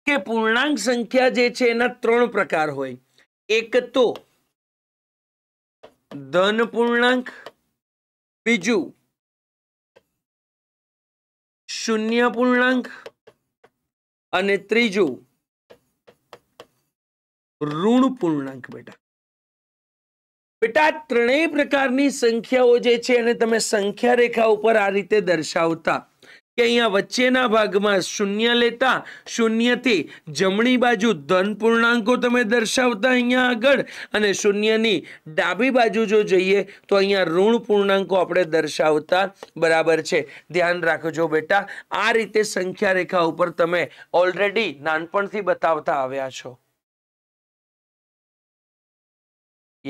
કે પૂર્ણાંક સંખ્યા જે છે એના ત્રણ પ્રકાર હોય એક તો ધન પૂર્ણાંક બીજું શૂન્ય પૂર્ણાંક અને ત્રીજું ઋણ પૂર્ણાંક બેટા બેટા ત્રણેય પ્રકારની સંખ્યાઓ જે છે એને તમે સંખ્યા રેખા ઉપર આ રીતે દર્શાવતા કે અહીંયા વચ્ચેના ભાગમાં શૂન્ય લેતા શૂન્યથી જમણી બાજુ ધન પૂર્ણાંકો તમે દર્શાવતા અહીંયા આગળ અને શૂન્યની ડાબી બાજુ જો જઈએ તો અહીંયા ઋણ પૂર્ણાંકો આપણે દર્શાવતા બરાબર છે ધ્યાન રાખજો બેટા આ રીતે સંખ્યા રેખા ઉપર તમે ઓલરેડી નાનપણથી બતાવતા આવ્યા છો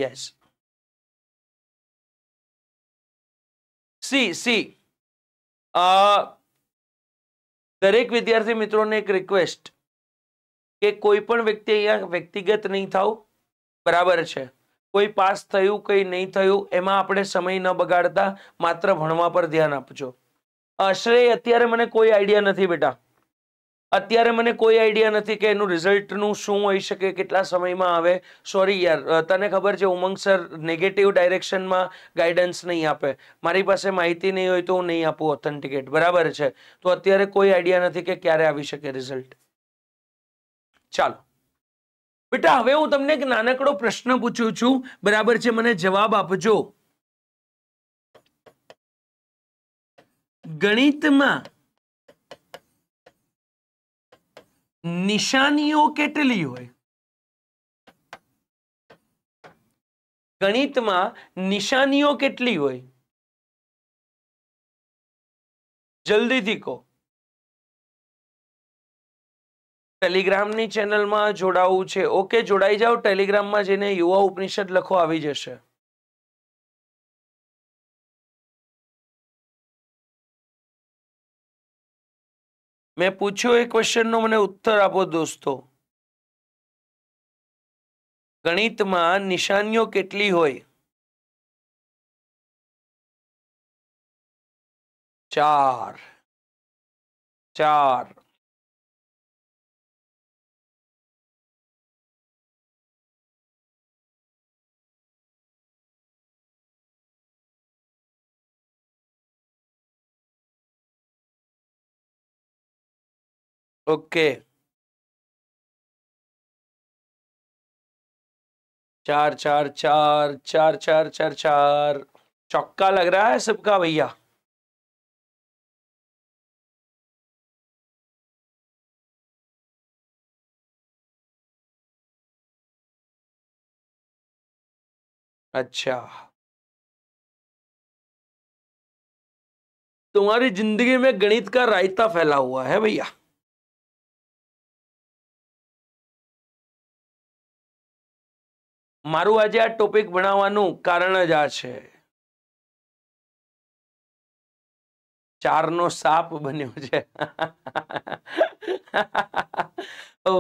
યસ સી સી દરેક વિદ્યાર્થી મિત્રોને એક રિક્વેસ્ટ કે કોઈ પણ વ્યક્તિ અહીંયા વ્યક્તિગત નહીં થાવ બરાબર છે કોઈ પાસ થયું કંઈ નહીં થયું એમાં આપણે સમય ન બગાડતા માત્ર ભણવા પર ધ્યાન આપજો શ્રેય અત્યારે મને કોઈ આઈડિયા નથી બેટા અત્યારે મને કોઈ આઈડિયા નથી કે એનું રિઝલ્ટનું શું હોઈ શકે કેટલા સમયમાં આવે સોરી યાર તને ખબર છે ઉમંગ સર નેગેટિવ ડાયરેક્શનમાં ગાઈડન્સ નહીં આપે મારી પાસે માહિતી નહીં હોય તો હું નહીં આપું ઓથેન્ટિકેટ બરાબર છે તો અત્યારે કોઈ આઈડિયા નથી કે ક્યારે આવી શકે રિઝલ્ટ ચાલો બેટા હવે હું તમને એક નાનકડો પ્રશ્ન પૂછું છું બરાબર છે મને જવાબ આપજો ગણિતમાં નિશાનીઓ કેટલી હોય ગણિતમાં નિશાનીઓ કેટલી હોય જલ્દીથી કહો ટેલિગ્રામની ચેનલમાં જોડાવું છે ઓકે જોડાઈ જાઓ ટેલિગ્રામમાં જઈને યુવા ઉપનિષદ લખો આવી જશે મેં પૂછ્યો એ ક્વેશ્ચનનો મને ઉત્તર આપો દોસ્તો ગણિતમાં નિશાનીઓ કેટલી હોય ચાર ચાર ओके चार चार चार चार चार चार चार चौका लग रहा है सबका भैया अच्छा तुम्हारी जिंदगी में गणित का रायता फैला हुआ है भैया મારું આજે આ ટોપિક ભણાવવાનું કારણ જ આ છે ચારનો સાપ બન્યો છે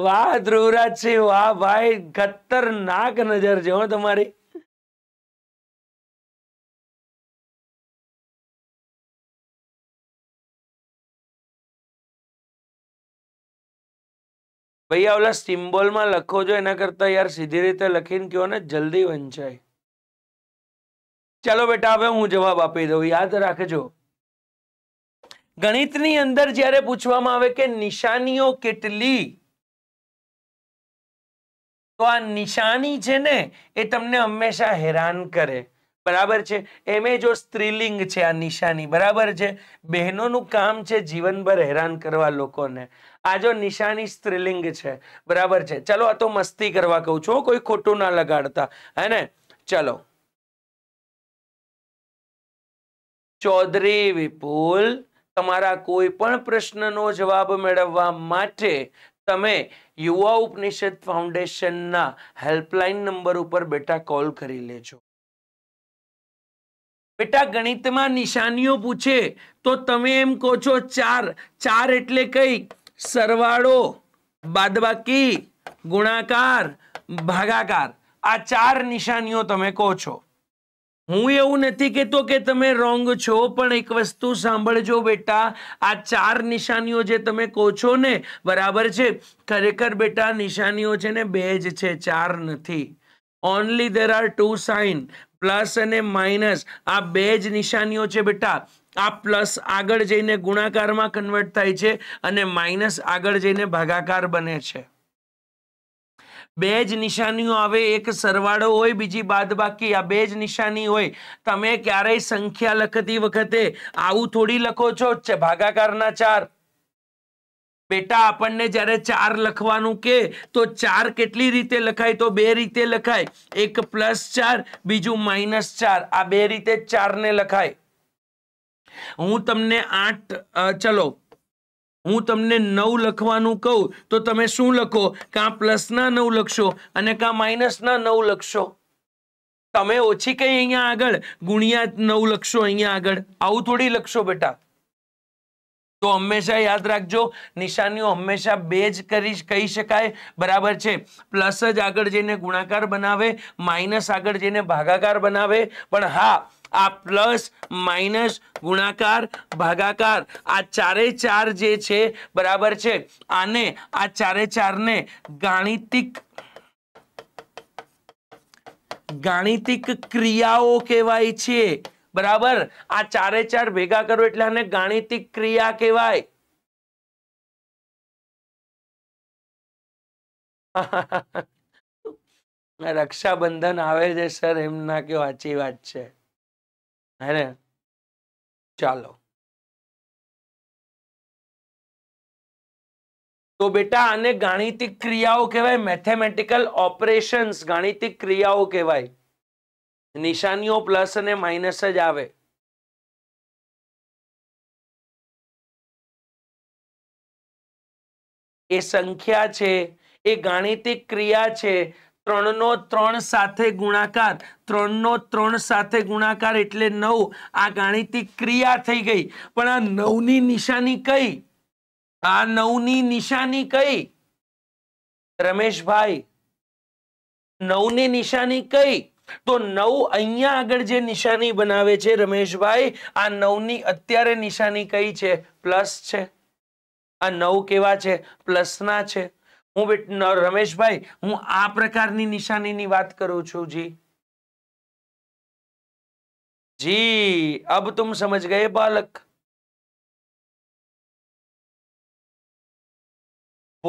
વાહ ધ્રુવરાજ સિંહ વાહ ભાઈ ખતરનાક નજર છે હો તમારી ભૈયા ઓલા સિમ્બોલમાં લખો છો એના કરતાં યાર સીધી રીતે લખીને કહો ને જલ્દી વંચાય ચાલો બેટા હવે હું જવાબ આપી દઉં યાદ રાખજો ગણિતની અંદર જ્યારે પૂછવામાં આવે કે નિશાનીઓ કેટલી તો આ નિશાની છે ને એ તમને હંમેશા હેરાન કરે બરાબર છે એમે જો સ્ત્રીલિંગ છે આ નિશાની બરાબર છે બહેનોનું કામ છે જીવનભર હેરાન કરવા લોકોને આ જો નિશાની સ્ત્રીલિંગ છે બરાબર છે ચલો આ તો મસ્તી કરવા કહું છું કોઈ ખોટું ના લગાડતા હે ચલો ચૌધરી વિપુલ તમારા કોઈ પણ પ્રશ્નનો જવાબ મેળવવા માટે તમે યુવા ઉપનિષદ ફાઉન્ડેશનના હેલ્પલાઇન નંબર ઉપર બેટા કોલ કરી લેજો બેટા ગણિતમાં નિશાનીઓ પૂછે તો તમે એમ કહો છો ચાર ચાર એટલે કઈ સરવાળો બાદબાકી ગુણાકાર ભાગાકાર આ ચાર નિશાનીઓ તમે કહો છો હું એવું નથી કહેતો કે તમે રોંગ છો પણ એક વસ્તુ સાંભળજો બેટા આ ચાર નિશાનીઓ જે તમે કહો છો ને બરાબર છે ખરેખર બેટા નિશાનીઓ છે ને બે જ છે ચાર નથી only there are two sign plus અને માઇનસ આ બે જ નિશાનીઓ છે બેટા આ પ્લસ આગળ જઈને ગુણાકારમાં કન્વર્ટ થાય છે અને માઇનસ આગળ જઈને ભાગાકાર બને છે બે જ નિશાનીઓ આવે એક સરવાળો હોય બીજી બાદ બાકી આ બે જ નિશાની હોય તમે ક્યારેય સંખ્યા લખતી વખતે આવું થોડી લખો છો ભાગાકારના ચાર બેટા આપણને જ્યારે ચાર લખવાનું કે તો ચાર કેટલી રીતે લખાય તો બે રીતે લખાય એક પ્લસ ચાર બીજું માઇનસ ચાર આ બે રીતે ચારને લખાય હું તમને આઠ ચલો હું તમને નવ લખવાનું કહું તો તમે શું લખો કાં પ્લસ ના નવ લખશો અને કાં માઇનસના નવ લખશો તમે ઓછી કઈ અહીંયા આગળ ગુણિયા નવ લખશો અહીંયા આગળ આવું થોડી લખશો બેટા તો હંમેશા યાદ રાખજો નિશાનીઓ હંમેશા બે જ કરી કહી શકાય બરાબર છે પ્લસ જ આગળ જઈને ગુણાકાર બનાવે માઇનસ આગળ જઈને ભાગાકાર બનાવે પણ હા આ પ્લસ માઇનસ ગુણાકાર ભાગાકાર આ ચારે ચાર જે છે બરાબર છે આને આ ચારે ચારને ગાણિતિક ગાણિતિક ક્રિયાઓ કહેવાય છે બરાબર આ ચારે ચાર ભેગા કરો એટલે આને ગાણિતિક ક્રિયા કહેવાય રક્ષાબંધન આવે છે સર એમના કે સાચી વાત છે હેને ચાલો તો બેટા આને ગાણિતિક ક્રિયાઓ કહેવાય મેથેમેટિકલ ઓપરેશન્સ ગાણિતિક ક્રિયાઓ કહેવાય નિશાનીઓ પ્લસ અને માઇનસ જ આવે એ સંખ્યા છે એ ગાણિતિક ક્રિયા છે ત્રણનો ત્રણ સાથે ગુણાકાર ત્રણનો ત્રણ સાથે ગુણાકાર એટલે નવ આ ગાણિતિક ક્રિયા થઈ ગઈ પણ આ નવની નિશાની કઈ આ નવની નિશાની કઈ રમેશભાઈ નવની નિશાની કઈ તો નવ અહીંયા આગળ જે નિશાની બનાવે છે રમેશભાઈ આ નવ ની અત્યારે નિશાની કઈ છે પ્લસ છે આ નવ કેવા છે પ્લસ ના છે હું રમેશભાઈ હું આ પ્રકારની નિશાનીની વાત કરું છું જી જી અબ તુમ સમજ ગયે બાલક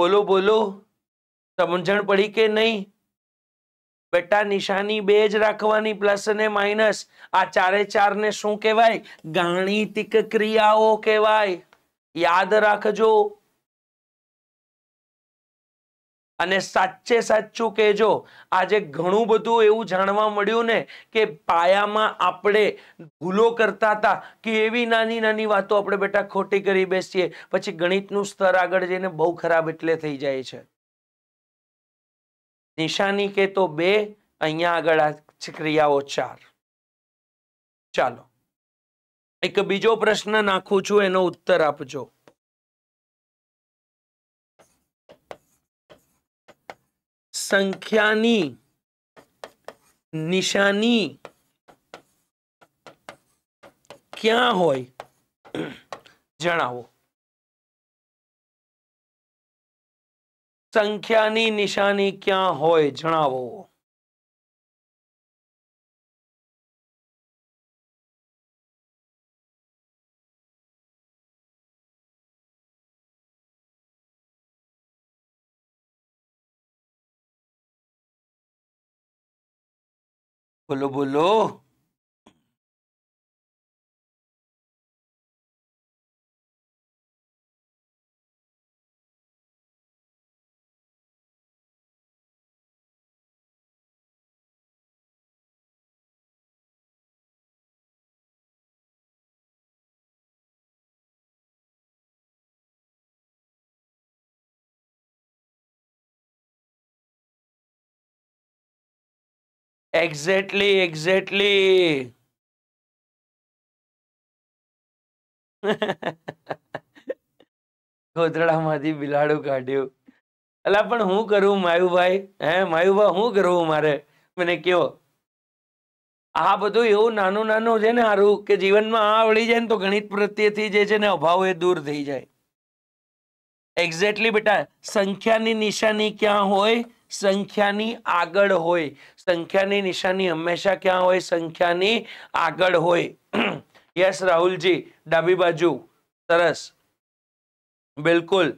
બોલો બોલો સમજણ પડી કે નહીં બેટા નિશાની બે જ રાખવાની પ્લસ અને માઇનસ આ ચારે ચાર ને શું કહેવાય ગાણિતિક ક્રિયાઓ કહેવાય યાદ રાખજો અને સાચે સાચું કહેજો આજે ઘણું બધું એવું જાણવા મળ્યું ને કે પાયામાં આપણે ભૂલો કરતા હતા કે એવી નાની નાની વાતો આપણે બેટા ખોટી કરી બેસીએ પછી ગણિતનું સ્તર આગળ જઈને બહુ ખરાબ એટલે થઈ જાય છે નિશાની કે તો બે અહીંયા આગળ આ ક્રિયાઓ ચાર ચાલો એક બીજો પ્રશ્ન નાખું છું એનો ઉત્તર આપજો સંખ્યાની નિશાની ક્યાં હોય જણાવો સંખ્યાની નિશાની ક્યાં હોય જણાવો બોલો બોલો એક્ઝેક્ટલી એક્ઝેક્ટલી ગોધડામાંથી બિલાડું કાઢ્યું અલા પણ હું કરું માયુભાઈ હે માયુભાઈ હું કરવું મારે મને કયો આ બધું એવું નાનું નાનું છે ને સારું કે જીવનમાં આ આવડી જાય ને તો ગણિત પ્રત્યેથી જે છે ને અભાવ એ દૂર થઈ જાય એક્ઝેક્ટલી બેટા સંખ્યાની નિશાની ક્યાં હોય સંખ્યાની આગળ હોય સંખ્યાની નિશાની હંમેશા ક્યાં હોય સંખ્યાની આગળ હોય યસ રાહુલજી ડાબી બાજુ સરસ બિલકુલ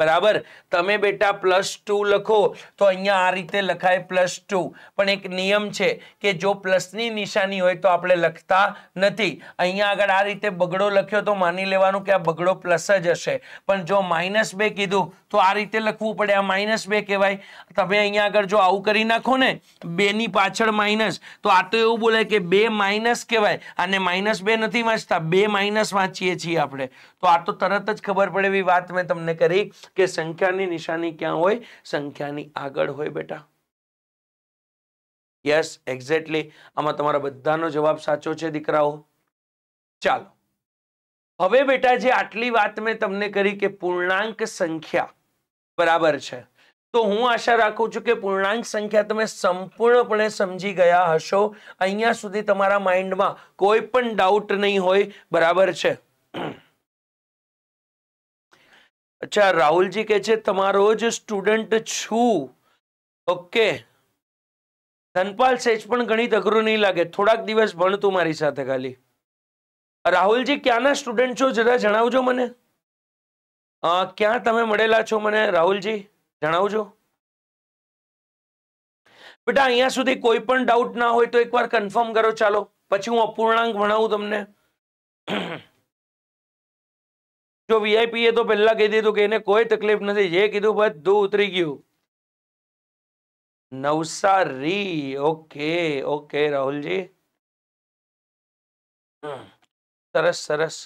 બરાબર તમે બેટા પ્લસ ટુ લખો તો અહીંયા આ રીતે લખાય પ્લસ ટુ પણ એક નિયમ છે કે જો પ્લસની નિશાની હોય તો આપણે લખતા નથી અહીંયા આગળ આ રીતે બગડો લખ્યો તો માની લેવાનું કે આ બગડો પ્લસ જ હશે પણ જો માઇનસ બે કીધું તો આ રીતે લખવું પડે આ માઇનસ બે કહેવાય તમે અહીંયા આગળ જો આવું કરી નાખો ને બેની પાછળ માઇનસ તો આ તો એવું બોલાય કે બે માઇનસ કહેવાય અને માઇનસ બે નથી વાંચતા બે માઇનસ વાંચીએ છીએ આપણે તો આ તો તરત જ ખબર પડે એવી વાત મેં તમને કરી કે સંખ્યાની નિશાની ક્યાં હોય સંખ્યાની આગળ હોય બેટા યસ એક્ઝેક્ટલી આમાં તમારા બધાનો જવાબ સાચો છે દીકરાઓ ચાલો હવે બેટા જે આટલી વાત મેં તમને કરી કે પૂર્ણાંક સંખ્યા બરાબર છે તો હું આશા રાખું છું કે પૂર્ણાંક સંખ્યા તમે સંપૂર્ણપણે સમજી ગયા હશો અહીંયા સુધી તમારા માઇન્ડમાં કોઈ પણ ડાઉટ નહીં હોય બરાબર છે અચ્છા રાહુલજી કે છે તમારો જ સ્ટુડન્ટ છું ઓકે ધનપાલ સેજ પણ ગણિત અઘરું નહીં લાગે થોડાક દિવસ ભણતું મારી સાથે ખાલી રાહુલજી ક્યાંના સ્ટુડન્ટ છો જરા જણાવજો મને ક્યાં તમે મળેલા છો મને રાહુલજી જણાવજો બેટા અહીંયા સુધી કોઈ પણ ડાઉટ ના હોય તો એકવાર કન્ફર્મ કરો ચાલો પછી હું અપૂર્ણાંક ભણાવું તમને જો એ તો પહેલા કહી દીધું કે એને કોઈ તકલીફ નથી જે કીધું બધું ઉતરી ગયું નવસારી ઓકે ઓકે રાહુલજી સરસ સરસ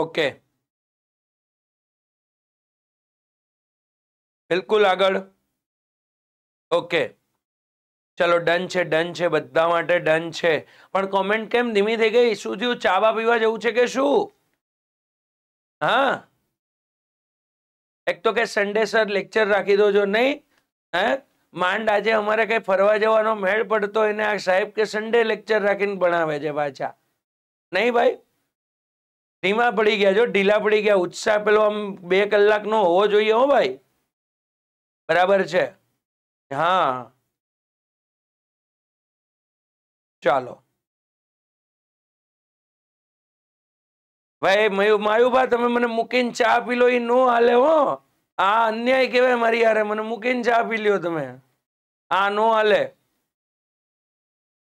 ઓકે બિલકુલ આગળ ઓકે ચલો ડન છે ડન છે બધા માટે ડન છે પણ કોમેન્ટ કેમ ધીમી થઈ ગઈ શું થયું ચાવા પીવા જવું છે કે શું હા એક તો કે સન્ડે સર લેક્ચર રાખી દો નહીં હે માંડ આજે અમારે કઈ ફરવા જવાનો મેળ પડતો એને આ સાહેબ કે સન્ડે લેક્ચર રાખીને ભણાવે છે પાછા નહીં ભાઈ ધીમા પડી ગયા જો ઢીલા પડી ગયા ઉત્સાહ પેલો આમ બે કલાકનો હોવો જોઈએ હો ભાઈ બરાબર છે હા ચાલો ભાઈ મયુ માયુભા તમે મને મૂકીને ચા પી લો એ નો હાલે હો આ અન્યાય કેવાય મારી યારે મને મૂકીને ચા પી લ્યો તમે આ નો હાલે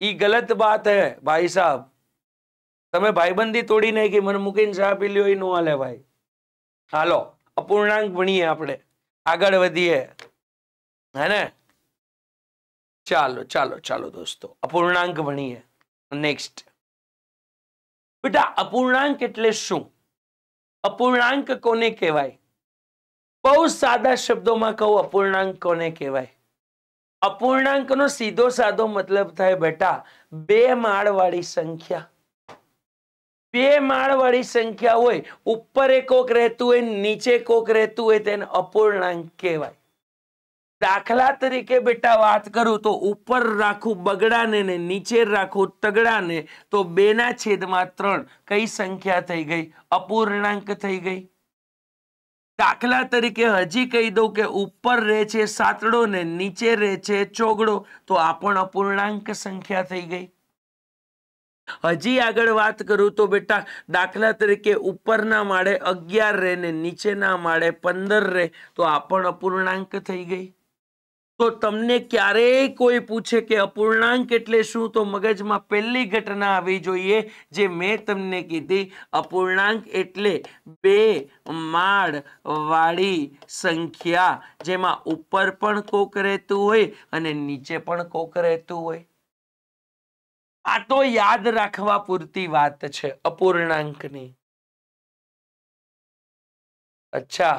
ઈ ગલત બાત હે ભાઈ સાહેબ તમે ભાઈબંધી તોડીને કે મને મૂકીને ચા પી લ્યો એ નો હાલે ભાઈ હાલો અપૂર્ણાંક ભણીએ આપણે આગળ વધીએ હે ચાલો ચાલો ચાલો દોસ્તો અપૂર્ણાંક ભણીએ નેક્સ્ટ બેટા અપૂર્ણાંક એટલે શું અપૂર્ણાંક કોને કહેવાય બહુ સાદા શબ્દોમાં કહું અપૂર્ણાંક કોને કહેવાય અપૂર્ણાંકનો સીધો સાધો મતલબ થાય બેટા બે માળવાળી સંખ્યા બે માળવાળી સંખ્યા હોય ઉપર કોક રહેતું હોય નીચે કોક રહેતું હોય તેને અપૂર્ણાંક કહેવાય દાખલા તરીકે બેટા વાત કરું તો ઉપર રાખું બગડાને ને નીચે રાખું તગડાને તો બેના છેદમાં ત્રણ કઈ સંખ્યા થઈ ગઈ અપૂર્ણાંક થઈ ગઈ દાખલા તરીકે હજી કહી દઉં કે ઉપર રહે છે સાતડો ને નીચે રહે છે ચોગડો તો આ પણ અપૂર્ણાંક સંખ્યા થઈ ગઈ હજી આગળ વાત કરું તો બેટા દાખલા તરીકે ઉપરના માળે અગિયાર રે ને નીચેના માળે પંદર રે તો આ પણ અપૂર્ણાંક થઈ ગઈ તો તમને ક્યારેય કોઈ પૂછે કે અપૂર્ણાંક એટલે શું તો મગજમાં પહેલી ઘટના આવી જોઈએ જે મેં તમને કીધી અપૂર્ણાંક એટલે બે માળવાળી સંખ્યા જેમાં ઉપર પણ કોક રહેતું હોય અને નીચે પણ કોક રહેતું હોય આ તો યાદ રાખવા પૂરતી વાત છે અપૂર્ણાંકની અચ્છા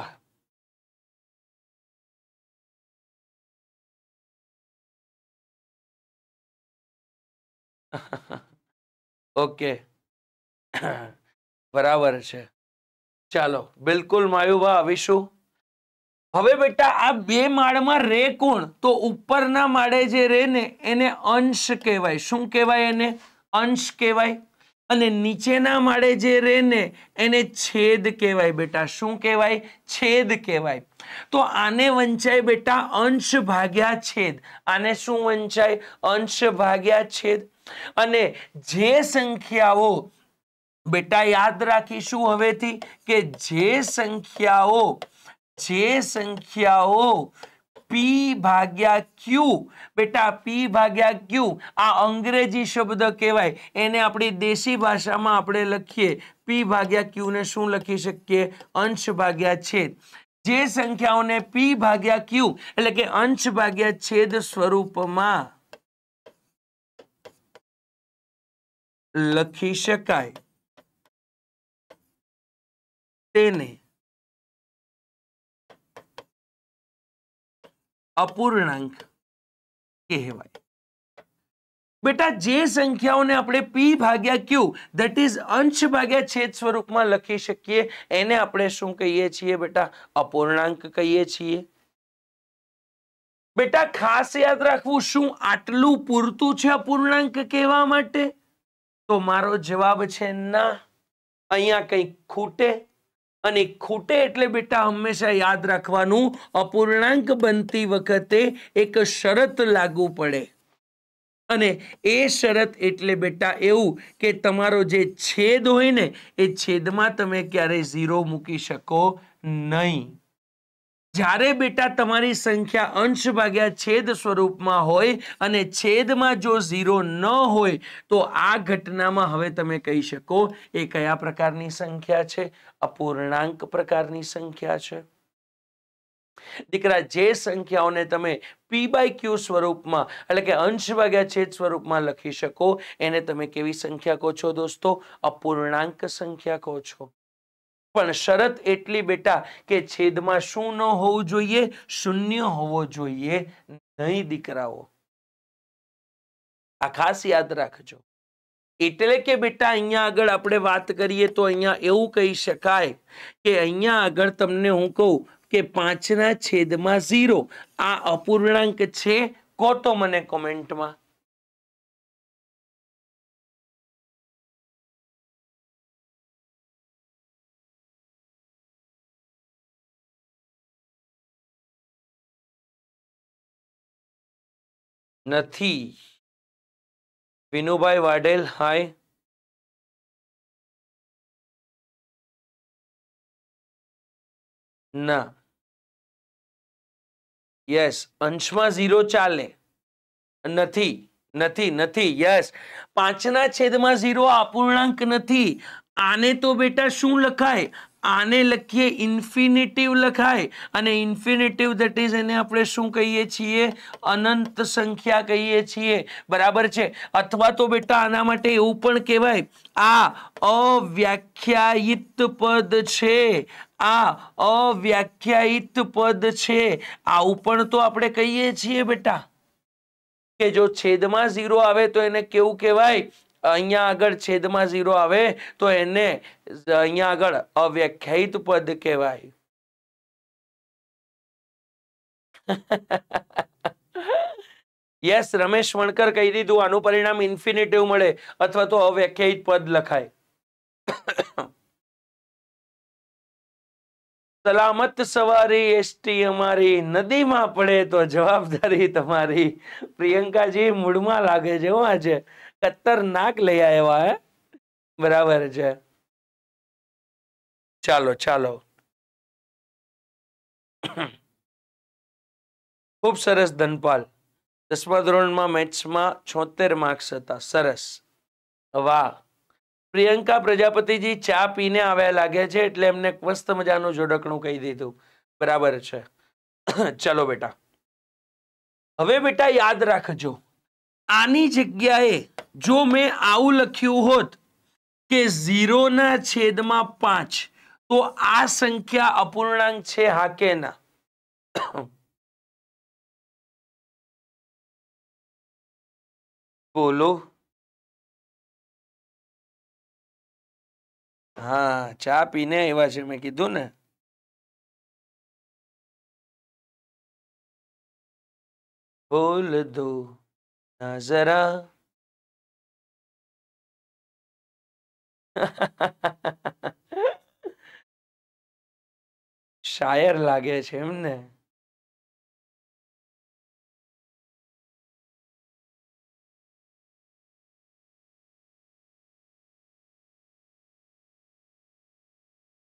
ઓકે બરાબર છે ચાલો બિલકુલ માયુભા આવીશું હવે બેટા આ બે માળમાં રે કોણ તો ઉપરના માળે જે રે ને એને અંશ કહેવાય શું કહેવાય એને અંશ કહેવાય અને નીચેના માળે જે રે ને એને છેદ કહેવાય બેટા શું કહેવાય છેદ કહેવાય તો આને વંચાય બેટા અંશ ભાગ્યા છેદ આને શું વંચાય અંશ ભાગ્યા છેદ અને જે સંખ્યાઓ બેટા યાદ રાખીશું હવેથી કે જે સંખ્યાઓ જે સંખ્યાઓ પી ભાગ્યા ક્યુ બેટા પી ભાગ્યા ક્યુ આ અંગ્રેજી શબ્દ કહેવાય એને આપણી દેશી ભાષામાં આપણે લખીએ પી ભાગ્યા ક્યુને શું લખી શકીએ અંશ ભાગ્યા છેદ જે સંખ્યાઓને પી ભાગ્યા ક્યુ એટલે કે અંશ ભાગ્યા છેદ સ્વરૂપમાં લખી શકાય તેને અપૂર્ણાંક કહેવાય બેટા જે સંખ્યાઓને આપણે પી ભાગ્યા ક્યુ ધેટ ઇઝ અંશ ભાગ્યા છેદ સ્વરૂપમાં લખી શકીએ એને આપણે શું કહીએ છીએ બેટા અપૂર્ણાંક કહીએ છીએ બેટા ખાસ યાદ રાખવું શું આટલું પૂરતું છે અપૂર્ણાંક કહેવા માટે તો મારો જવાબ છે ના અહીંયા કંઈક ખૂટે અને ખૂટે એટલે બેટા હંમેશા યાદ રાખવાનું અપૂર્ણાંક બનતી વખતે એક શરત લાગુ પડે અને એ શરત એટલે બેટા એવું કે તમારો જે છેદ હોય ને એ છેદમાં તમે ક્યારેય ઝીરો મૂકી શકો નહીં જ્યારે બેટા તમારી સંખ્યા અંશ ભાગ્યા છેદ સ્વરૂપમાં હોય અને છેદમાં જો ઝીરો ન હોય તો આ ઘટનામાં હવે તમે કહી શકો એ કયા પ્રકારની સંખ્યા છે અપૂર્ણાંક પ્રકારની સંખ્યા છે દીકરા જે સંખ્યાઓને તમે પી બાય ક્યુ સ્વરૂપમાં એટલે કે અંશ ભાગ્યા છેદ સ્વરૂપમાં લખી શકો એને તમે કેવી સંખ્યા કહો છો દોસ્તો અપૂર્ણાંક સંખ્યા કહો છો પણ શરત એટલી બેટા કે છેદમાં શું ન હોવું જોઈએ શૂન્ય હોવો જોઈએ નહીં દીકરાઓ આ ખાસ યાદ રાખજો એટલે કે બેટા અહીંયા આગળ આપણે વાત કરીએ તો અહીંયા એવું કહી શકાય કે અહીંયા આગળ તમને હું કહું કે પાંચના છેદમાં ઝીરો આ અપૂર્ણાંક છે કોતો મને કોમેન્ટમાં નથી વિનુભાઈ વાઢેલ હાય ના યસ અંશમાં ઝીરો ચાલે નથી નથી નથી યસ પાંચના છેદમાં ઝીરો અપૂર્ણાંક નથી આને તો બેટા શું લખાય આને લખીએ ઇન્ફિનિટિવ લખાય અને ઇન્ફિનિટિવ ધેટ ઇઝ એને આપણે શું કહીએ છીએ અનંત સંખ્યા કહીએ છીએ બરાબર છે અથવા તો બેટા આના માટે એવું પણ કહેવાય આ અવ્યાખ્યાયિત પદ છે આ અવ્યાખ્યાયિત પદ છે આવું પણ તો આપણે કહીએ છીએ બેટા કે જો છેદમાં ઝીરો આવે તો એને કેવું કહેવાય અહીંયા આગળ છેદમાં ઝીરો આવે તો એને અહીંયા આગળ અવ્યાખ્યાયિત પદ કહેવાય યસ રમેશ વણકર કહી દીધું આનું પરિણામ ઇન્ફિનેટિવ મળે અથવા તો અવ્યાખ્યાયિત પદ લખાય સલામત સવારી એસટી અમારી નદીમાં પડે તો જવાબદારી તમારી પ્રિયંકાજી મૂળમાં લાગે છે આજે ખતરનાક લઈ આવ્યા હે બરાબર છે ચાલો ચાલો ખૂબ સરસ ધનપાલ દસમા ધોરણમાં મેથ્સમાં છોતેર માર્ક્સ હતા સરસ વાહ પ્રિયંકા પ્રજાપતિજી ચા પીને આવ્યા લાગે છે એટલે એમને મસ્ત મજાનું જોડકણું કહી દીધું બરાબર છે ચલો બેટા હવે બેટા યાદ રાખજો આની જગ્યાએ જો મેં આવું લખ્યું હોત કે ઝીરોના છેદમાં પાંચ તો આ સંખ્યા અપૂર્ણાંક છે હા કે ના બોલો હા ચા પીને આવ્યા છે મેં કીધું ને બોલ દો જરા શાયર લાગે છે એમને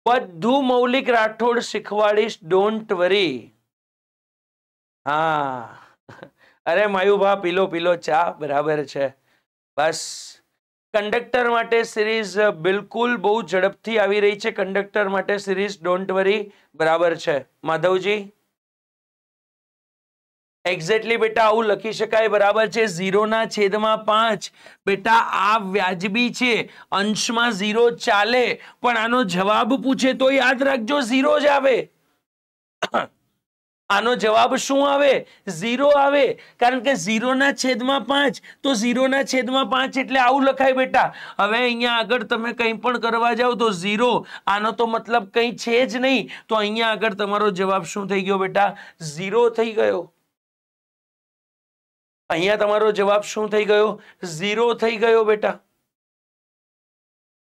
બધું મૌલિક રાઠોડ શીખવાડીશ ડોન્ટ વરી હા અરે માયુભા પીલો પીલો ચા બરાબર છે બસ કંડક્ટર માટે સિરીઝ બિલકુલ બહુ ઝડપથી આવી રહી છે કંડક્ટર માટે સિરીઝ ડોન્ટ વરી બરાબર છે માધવજી એક્ઝેક્ટલી બેટા આવું લખી શકાય બરાબર છે ઝીરોના છેદમાં પાંચ બેટા આ વ્યાજબી છે અંશમાં ઝીરો ચાલે પણ આનો જવાબ પૂછે તો યાદ રાખજો ઝીરો જ આવે આનો જવાબ શું આવે ઝીરો આવે કારણ કે ઝીરોના છેદમાં પાંચ તો ઝીરોના છેદમાં પાંચ એટલે આવું લખાય બેટા હવે અહીંયા આગળ તમે કંઈ પણ કરવા જાઓ તો ઝીરો આનો તો મતલબ કંઈ છે જ નહીં તો અહીંયા આગળ તમારો જવાબ શું થઈ ગયો બેટા ઝીરો થઈ ગયો અહીંયા તમારો જવાબ શું થઈ ગયો ઝીરો થઈ ગયો બેટા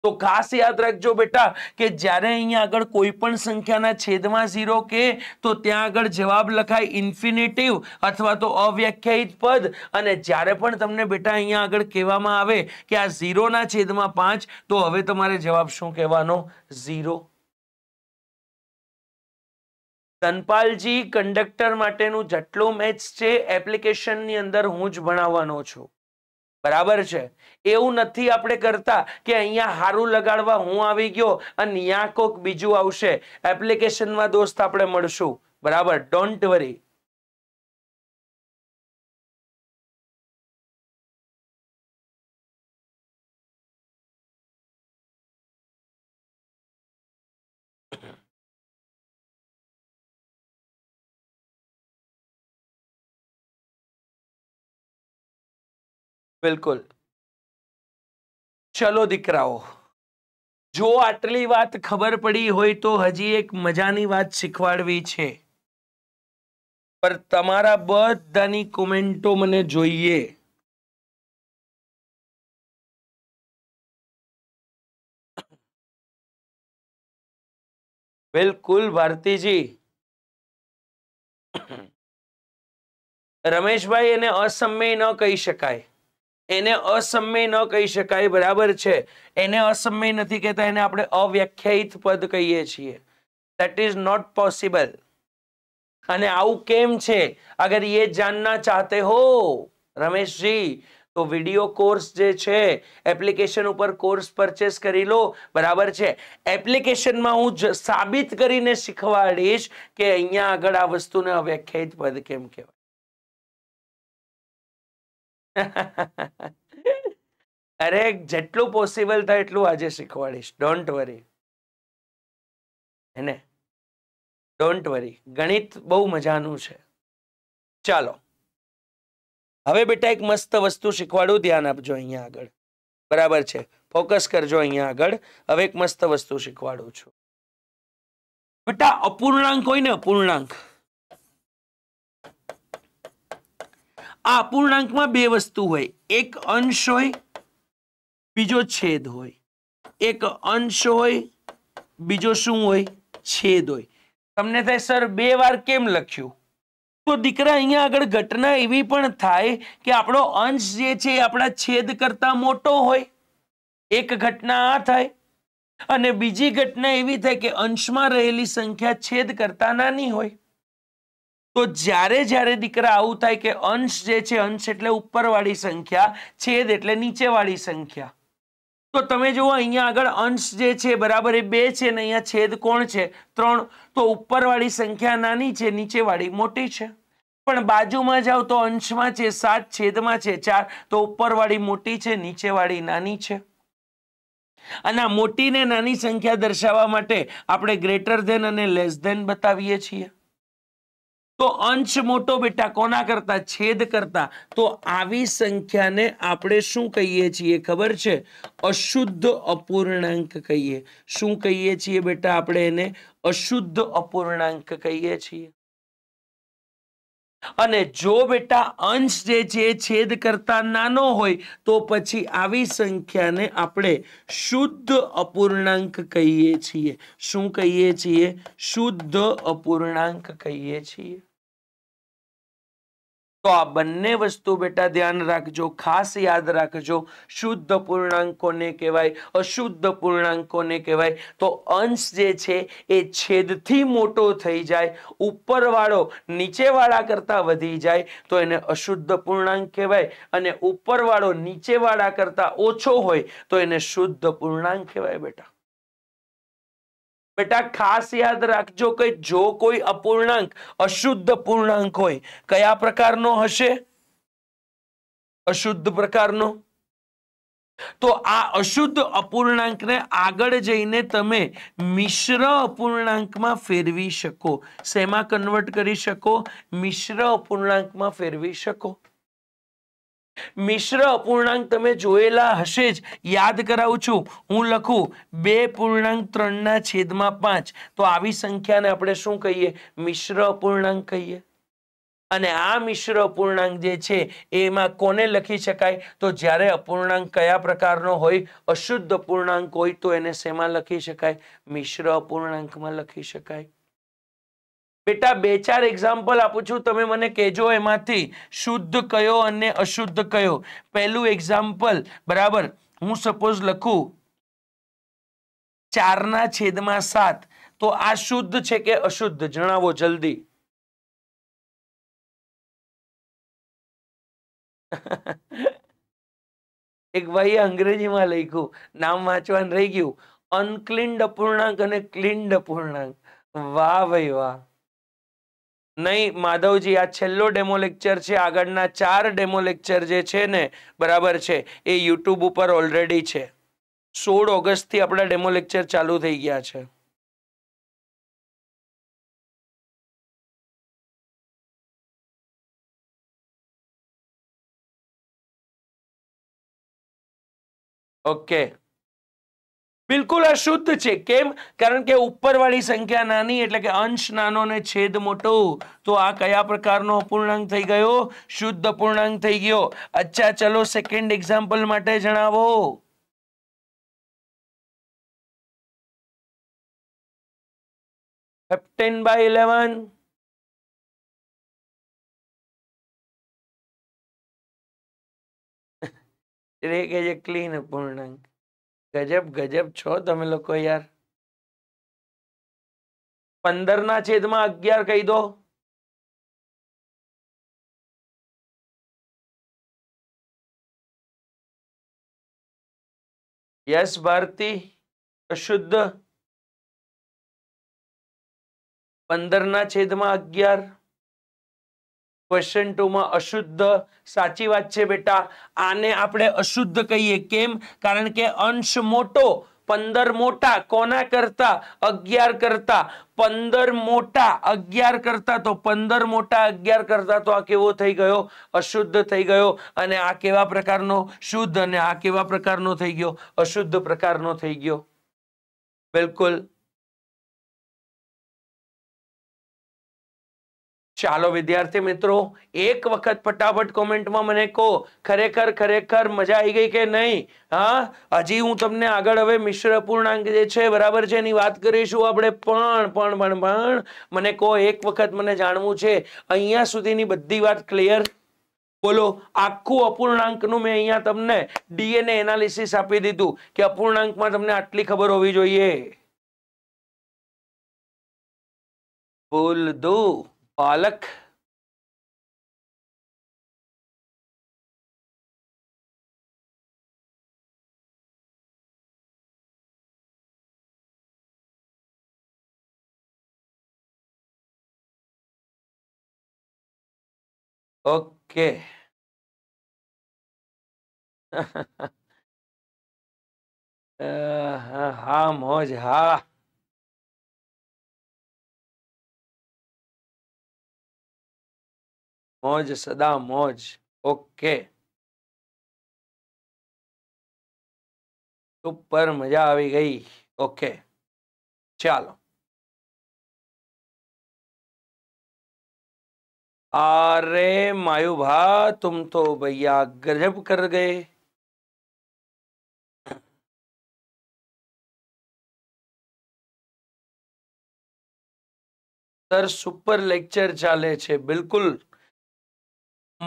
તો ખાસ યાદ રાખજો બેટા કે જ્યારે અહીંયા આગળ કોઈ પણ સંખ્યાના છેદમાં ઝીરો કે તો ત્યાં આગળ જવાબ લખાય ઇન્ફિનિટિવ અથવા તો અવ્યાખ્યાયિત પદ અને જ્યારે પણ તમને બેટા અહીંયા આગળ કહેવામાં આવે કે આ ઝીરોના છેદમાં પાંચ તો હવે તમારે જવાબ શું કહેવાનો ઝીરો તનપાલજી કંડક્ટર માટેનું જેટલું મેચ છે એપ્લિકેશનની અંદર હું જ ભણાવવાનો છું બરાબર છે એવું નથી આપણે કરતા કે અહીંયા હારું લગાડવા હું આવી ગયો અને ત્યાં કોક બીજું આવશે એપ્લિકેશનમાં દોસ્ત આપણે મળશું બરાબર ડોન્ટ વરી બિલકુલ ચલો દીકરાઓ જો આટલી વાત ખબર પડી હોય તો હજી એક મજાની વાત શીખવાડવી છે પર તમારા બધાની કોમેન્ટો મને જોઈએ બિલકુલ ભારતીજી રમેશભાઈ એને અસમય ન કહી શકાય એને અસમય ન કહી શકાય બરાબર છે એને અસમય નથી કહેતા એને આપણે અવ્યાખ્યાયિત પદ કહીએ છીએ દેટ ઇઝ નોટ પોસિબલ અને આવું કેમ છે અગર એ જાણના ચાહતે હો રમેશજી તો વિડીયો કોર્સ જે છે એપ્લિકેશન ઉપર કોર્સ પરચેસ કરી લો બરાબર છે એપ્લિકેશનમાં હું સાબિત કરીને શીખવાડીશ કે અહીંયા આગળ આ વસ્તુને અવ્યાખ્યાયિત પદ કેમ કહેવાય અરે જેટલું પોસિબલ થાય એટલું આજે શીખવાડીશ ડોન્ટ વરી એને ડોન્ટ વરી ગણિત બહુ મજાનું છે ચાલો હવે બેટા એક મસ્ત વસ્તુ શીખવાડું ધ્યાન આપજો અહીંયા આગળ બરાબર છે ફોકસ કરજો અહીંયા આગળ હવે એક મસ્ત વસ્તુ શીખવાડું છું બેટા અપૂર્ણાંક હોય ને અપૂર્ણાંક આ અપૂર્ણાંકમાં બે વસ્તુ હોય એક અંશ હોય બીજો છેદ હોય એક અંશ હોય બીજો શું હોય છેદ હોય તમને થાય સર બે વાર કેમ લખ્યું તો દીકરા અહીંયા આગળ ઘટના એવી પણ થાય કે આપણો અંશ જે છે આપણા છેદ કરતા મોટો હોય એક ઘટના આ થાય અને બીજી ઘટના એવી થાય કે અંશમાં રહેલી સંખ્યા છેદ કરતા નાની હોય તો જ્યારે જ્યારે દીકરા આવું થાય કે અંશ જે છે અંશ એટલે ઉપરવાળી સંખ્યા છેદ એટલે નીચેવાળી સંખ્યા તો તમે જુઓ અહીંયા આગળ અંશ જે છે બરાબર એ બે છે ને અહીંયા છેદ કોણ છે ત્રણ તો ઉપરવાળી સંખ્યા નાની છે નીચેવાળી મોટી છે પણ બાજુમાં જાઓ તો અંશમાં છે સાત છેદમાં છે ચાર તો ઉપરવાળી મોટી છે નીચેવાળી નાની છે અને આ મોટી ને નાની સંખ્યા દર્શાવવા માટે આપણે ગ્રેટર ધેન અને લેસ ધેન બતાવીએ છીએ તો અંશ મોટો બેટા કોના કરતા છેદ કરતા તો આવી સંખ્યાને આપણે શું કહીએ છીએ ખબર છે અશુદ્ધ અપૂર્ણાંક કહીએ શું કહીએ છીએ બેટા આપણે એને અશુદ્ધ અપૂર્ણાંક કહીએ છીએ અને જો બેટા અંશ જે છે છેદ કરતા નાનો હોય તો પછી આવી સંખ્યાને આપણે શુદ્ધ અપૂર્ણાંક કહીએ છીએ શું કહીએ છીએ શુદ્ધ અપૂર્ણાંક કહીએ છીએ તો આ બંને વસ્તુ બેટા ધ્યાન રાખજો ખાસ યાદ રાખજો શુદ્ધ પૂર્ણાંકોને કહેવાય અશુદ્ધ પૂર્ણાંકોને કહેવાય તો અંશ જે છે એ છેદથી મોટો થઈ જાય ઉપરવાળો નીચેવાળા કરતાં વધી જાય તો એને અશુદ્ધ પૂર્ણાંક કહેવાય અને ઉપરવાળો નીચેવાળા કરતાં ઓછો હોય તો એને શુદ્ધ પૂર્ણાંક કહેવાય બેટા બેટા ખાસ યાદ રાખજો કે જો કોઈ અપૂર્ણાંક અશુદ્ધ પૂર્ણાંક હોય કયા પ્રકારનો હશે અશુદ્ધ પ્રકારનો તો આ અશુદ્ધ અપૂર્ણાંકને આગળ જઈને તમે મિશ્ર અપૂર્ણાંકમાં ફેરવી શકો શેમાં કન્વર્ટ કરી શકો મિશ્ર અપૂર્ણાંકમાં ફેરવી શકો મિશ્ર અપૂર્ણાંક તમે જોયેલા હશે જ યાદ કરાવું છું હું લખું બે પૂર્ણાંક ત્રણના છેદમાં પાંચ તો આવી સંખ્યાને આપણે શું કહીએ મિશ્ર અપૂર્ણાંક કહીએ અને આ મિશ્ર અપૂર્ણાંક જે છે એમાં કોને લખી શકાય તો જ્યારે અપૂર્ણાંક કયા પ્રકારનો હોય અશુદ્ધ અપૂર્ણાંક હોય તો એને શેમાં લખી શકાય મિશ્ર અપૂર્ણાંકમાં લખી શકાય બેટા બે ચાર એક્ઝામ્પલ આપું છું તમે મને કહેજો એમાંથી શુદ્ધ કયો અને અશુદ્ધ કયો પહેલું એક્ઝામ્પલ બરાબર હું સપોઝ લખું ચારના છેદમાં સાત તો આ શુદ્ધ છે કે અશુદ્ધ જણાવો જલ્દી એક ભાઈએ અંગ્રેજીમાં લખ્યું નામ વાંચવાનું રહી ગયું અનક્લીન્ડ અપૂર્ણાંક અને ક્લીન્ડ અપૂર્ણાંક વાહ ભાઈ વાહ નહીં માધવજી આ છેલ્લો ડેમો લેક્ચર છે આગળના ચાર ડેમો લેક્ચર જે છે ને બરાબર છે એ યુટ્યુબ ઉપર ઓલરેડી છે સોળ ઓગસ્ટથી આપણા ડેમો લેક્ચર ચાલુ થઈ ગયા છે ઓકે બિલકુલ અશુદ્ધ છે કેમ કારણ કે ઉપરવાળી સંખ્યા નાની એટલે કે અંશ નાનો ને છેદ મોટો તો આ કયા પ્રકારનો અપૂર્ણાંક થઈ ગયો શુદ્ધ અપૂર્ણાંક થઈ ગયો અચ્છા ચલો સેકન્ડ એક્ઝામ્પલ માટે જણાવો ફિફ્ટીન બાય ઇલેવન ક્લીન અપૂર્ણાંક गजब गजब छो ते यार पंदर ना छेद में अगियार कही दो यस भारती शुद्ध पंदर ना छेद में अगियार ક્વેશ્ચન ટુમાં અશુદ્ધ સાચી વાત છે બેટા આને આપણે અશુદ્ધ કહીએ કેમ કારણ કે અંશ મોટો પંદર મોટા કોના કરતા અગિયાર કરતા પંદર મોટા અગિયાર કરતા તો પંદર મોટા અગિયાર કરતા તો આ કેવો થઈ ગયો અશુદ્ધ થઈ ગયો અને આ કેવા પ્રકારનો શુદ્ધ અને આ કેવા પ્રકારનો થઈ ગયો અશુદ્ધ પ્રકારનો થઈ ગયો બિલકુલ ચાલો વિદ્યાર્થી મિત્રો એક વખત ફટાફટ કોમેન્ટમાં મને કહો ખરેખર ખરેખર મજા આવી ગઈ કે નહીં હા હજી હું તમને આગળ હવે મિશ્ર અપૂર્ણાંક જે છે બરાબર છે એની વાત કરીશું આપણે પણ પણ પણ પણ મને કહો એક વખત મને જાણવું છે અહીંયા સુધીની બધી વાત ક્લિયર બોલો આખું અપૂર્ણાંકનું મેં અહીંયા તમને ડીએનએ એનાલિસિસ આપી દીધું કે અપૂર્ણાંકમાં તમને આટલી ખબર હોવી જોઈએ ભૂલ દો पालक ओके हाँ मोज हाँ मौज सदा मौज ओके सुपर मजा आ गई ओके चलो अरे मायू भा तुम तो भैया गजब कर गए सर सुपर लेक्चर चाले छे बिल्कुल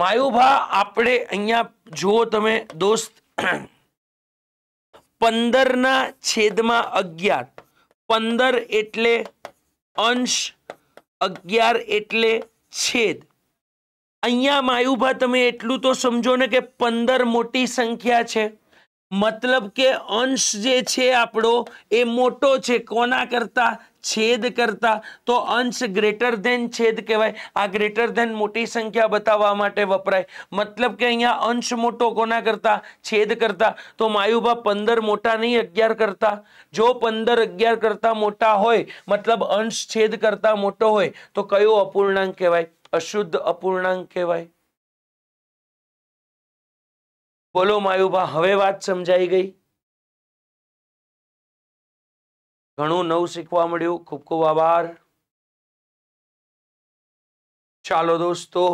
માયુભા આપણે અહીંયા જુઓ તમે દોસ્ત પંદરના છેદમાં અગિયાર પંદર એટલે અંશ અગિયાર એટલે છેદ અહીંયા માયુભા તમે એટલું તો સમજો ને કે પંદર મોટી સંખ્યા છે મતલબ કે અંશ જે છે આપણો એ મોટો છે કોના કરતાં છેદ કરતા તો અંશ ગ્રેટર ધેન છેદ કહેવાય આ ગ્રેટર ધેન મોટી સંખ્યા બતાવવા માટે વપરાય મતલબ કે અહીંયા અંશ મોટો કોના કરતા છેદ કરતા તો માયુભા પંદર મોટા નહીં અગિયાર કરતા જો પંદર અગિયાર કરતા મોટા હોય મતલબ અંશ છેદ કરતા મોટો હોય તો કયો અપૂર્ણાંક કહેવાય અશુદ્ધ અપૂર્ણાંક કહેવાય બોલો માયુભા હવે વાત સમજાઈ ગઈ ઘણું નવું શીખવા મળ્યું ખૂબ ખૂબ આભાર ચાલો દોસ્તો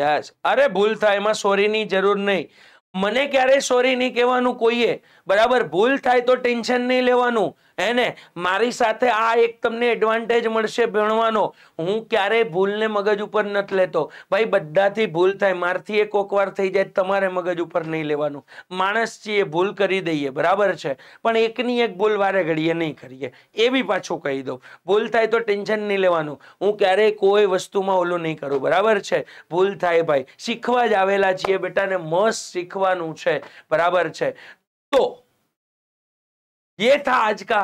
યસ અરે ભૂલ થાય એમાં સોરીની જરૂર નહીં મને ક્યારેય સોરી નહીં કહેવાનું કોઈએ બરાબર ભૂલ થાય તો ટેન્શન નહીં લેવાનું એને મારી સાથે આ એક તમને એડવાન્ટેજ મળશે ભણવાનો હું ક્યારેય ભૂલને મગજ ઉપર નથી લેતો ભાઈ બધાથી ભૂલ થાય મારથી એ કોકવાર થઈ જાય તમારે મગજ ઉપર નહીં લેવાનું માણસ છીએ ભૂલ કરી દઈએ બરાબર છે પણ એકની એક ભૂલ વારે ઘડીએ નહીં કરીએ એ બી પાછું કહી દઉં ભૂલ થાય તો ટેન્શન નહીં લેવાનું હું ક્યારેય કોઈ વસ્તુમાં ઓલું નહીં કરું બરાબર છે ભૂલ થાય ભાઈ શીખવા જ આવેલા છીએ બેટાને મસ્ત શીખવાનું છે બરાબર છે તો ये था आज का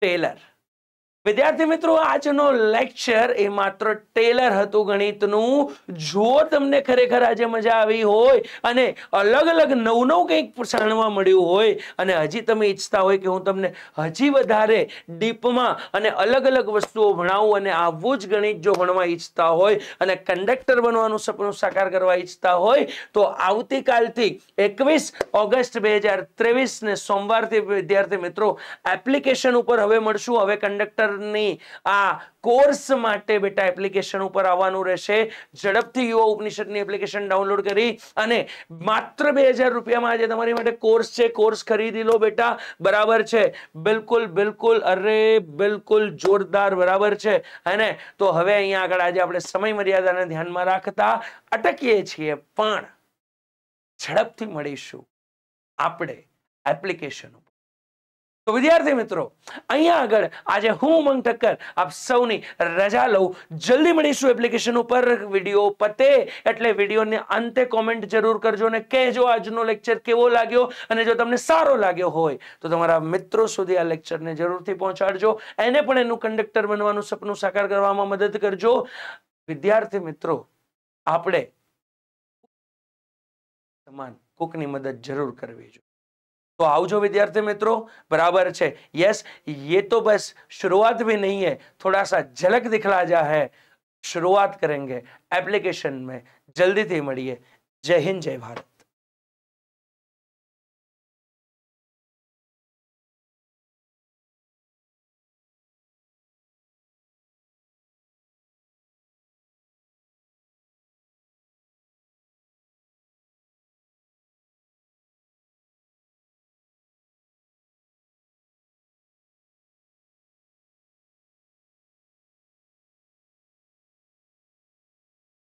टेलर વિદ્યાર્થી મિત્રો આજનો લેક્ચર એ માત્ર ટેલર હતું ગણિતનું જો તમને ખરેખર આજે મજા આવી હોય અને અલગ અલગ નવ નવ કંઈક પ્રશનવા મળ્યું હોય અને હજી તમે ઈચ્છતા હોય કે હું તમને હજી વધારે ડીપમાં અને અલગ અલગ વસ્તુઓ ભણાવું અને આવું જ ગણિત જો ભણવા ઈચ્છતા હોય અને કન્ડક્ટર બનવાનું સપનું સાકાર કરવા ઈચ્છતા હોય તો આવતીકાલથી 21 ઓગસ્ટ 2023 ને સોમવારથી વિદ્યાર્થી મિત્રો એપ્લિકેશન ઉપર હવે મળશે હવે કન્ડક્ટર ની આ કોર્સ માટે બેટા એપ્લિકેશન ઉપર આવવાનું રહેશે ઝડપથી યુવા ઉપનિષદની એપ્લિકેશન ડાઉનલોડ કરી અને માત્ર બે હજાર રૂપિયામાં આજે તમારી માટે કોર્સ છે કોર્સ ખરીદી લો બેટા બરાબર છે બિલકુલ બિલકુલ અરે બિલકુલ જોરદાર બરાબર છે અને તો હવે અહીંયા આગળ આજે આપણે સમય મર્યાદાને ધ્યાનમાં રાખતા અટકીએ છીએ પણ ઝડપથી મળીશું આપણે એપ્લિકેશન ઉપર તો વિદ્યાર્થી મિત્રો અહીંયા આગળ આજે હું ઉમંગ ઠક્કર આપ સૌની રજા લઉં જલ્દી મળીશું એપ્લિકેશન ઉપર વિડીયો પતે એટલે વિડીયોને અંતે કોમેન્ટ જરૂર કરજો અને કહેજો આજનો લેક્ચર કેવો લાગ્યો અને જો તમને સારો લાગ્યો હોય તો તમારા મિત્રો સુધી આ લેક્ચરને જરૂરથી પહોંચાડજો એને પણ એનું કંડક્ટર બનવાનું સપનું સાકાર કરવામાં મદદ કરજો વિદ્યાર્થી મિત્રો આપણે સમાન કોકની મદદ જરૂર કરવી જોઈએ तो આવજો विद्यार्थी मित्रों बराबर है यस ये तो बस शुरुआत भी नहीं है थोड़ा सा झलक दिखला जा है शुरुआत करेंगे एप्लीकेशन में जल्दी थी मड़िए जय हिंद जय भारत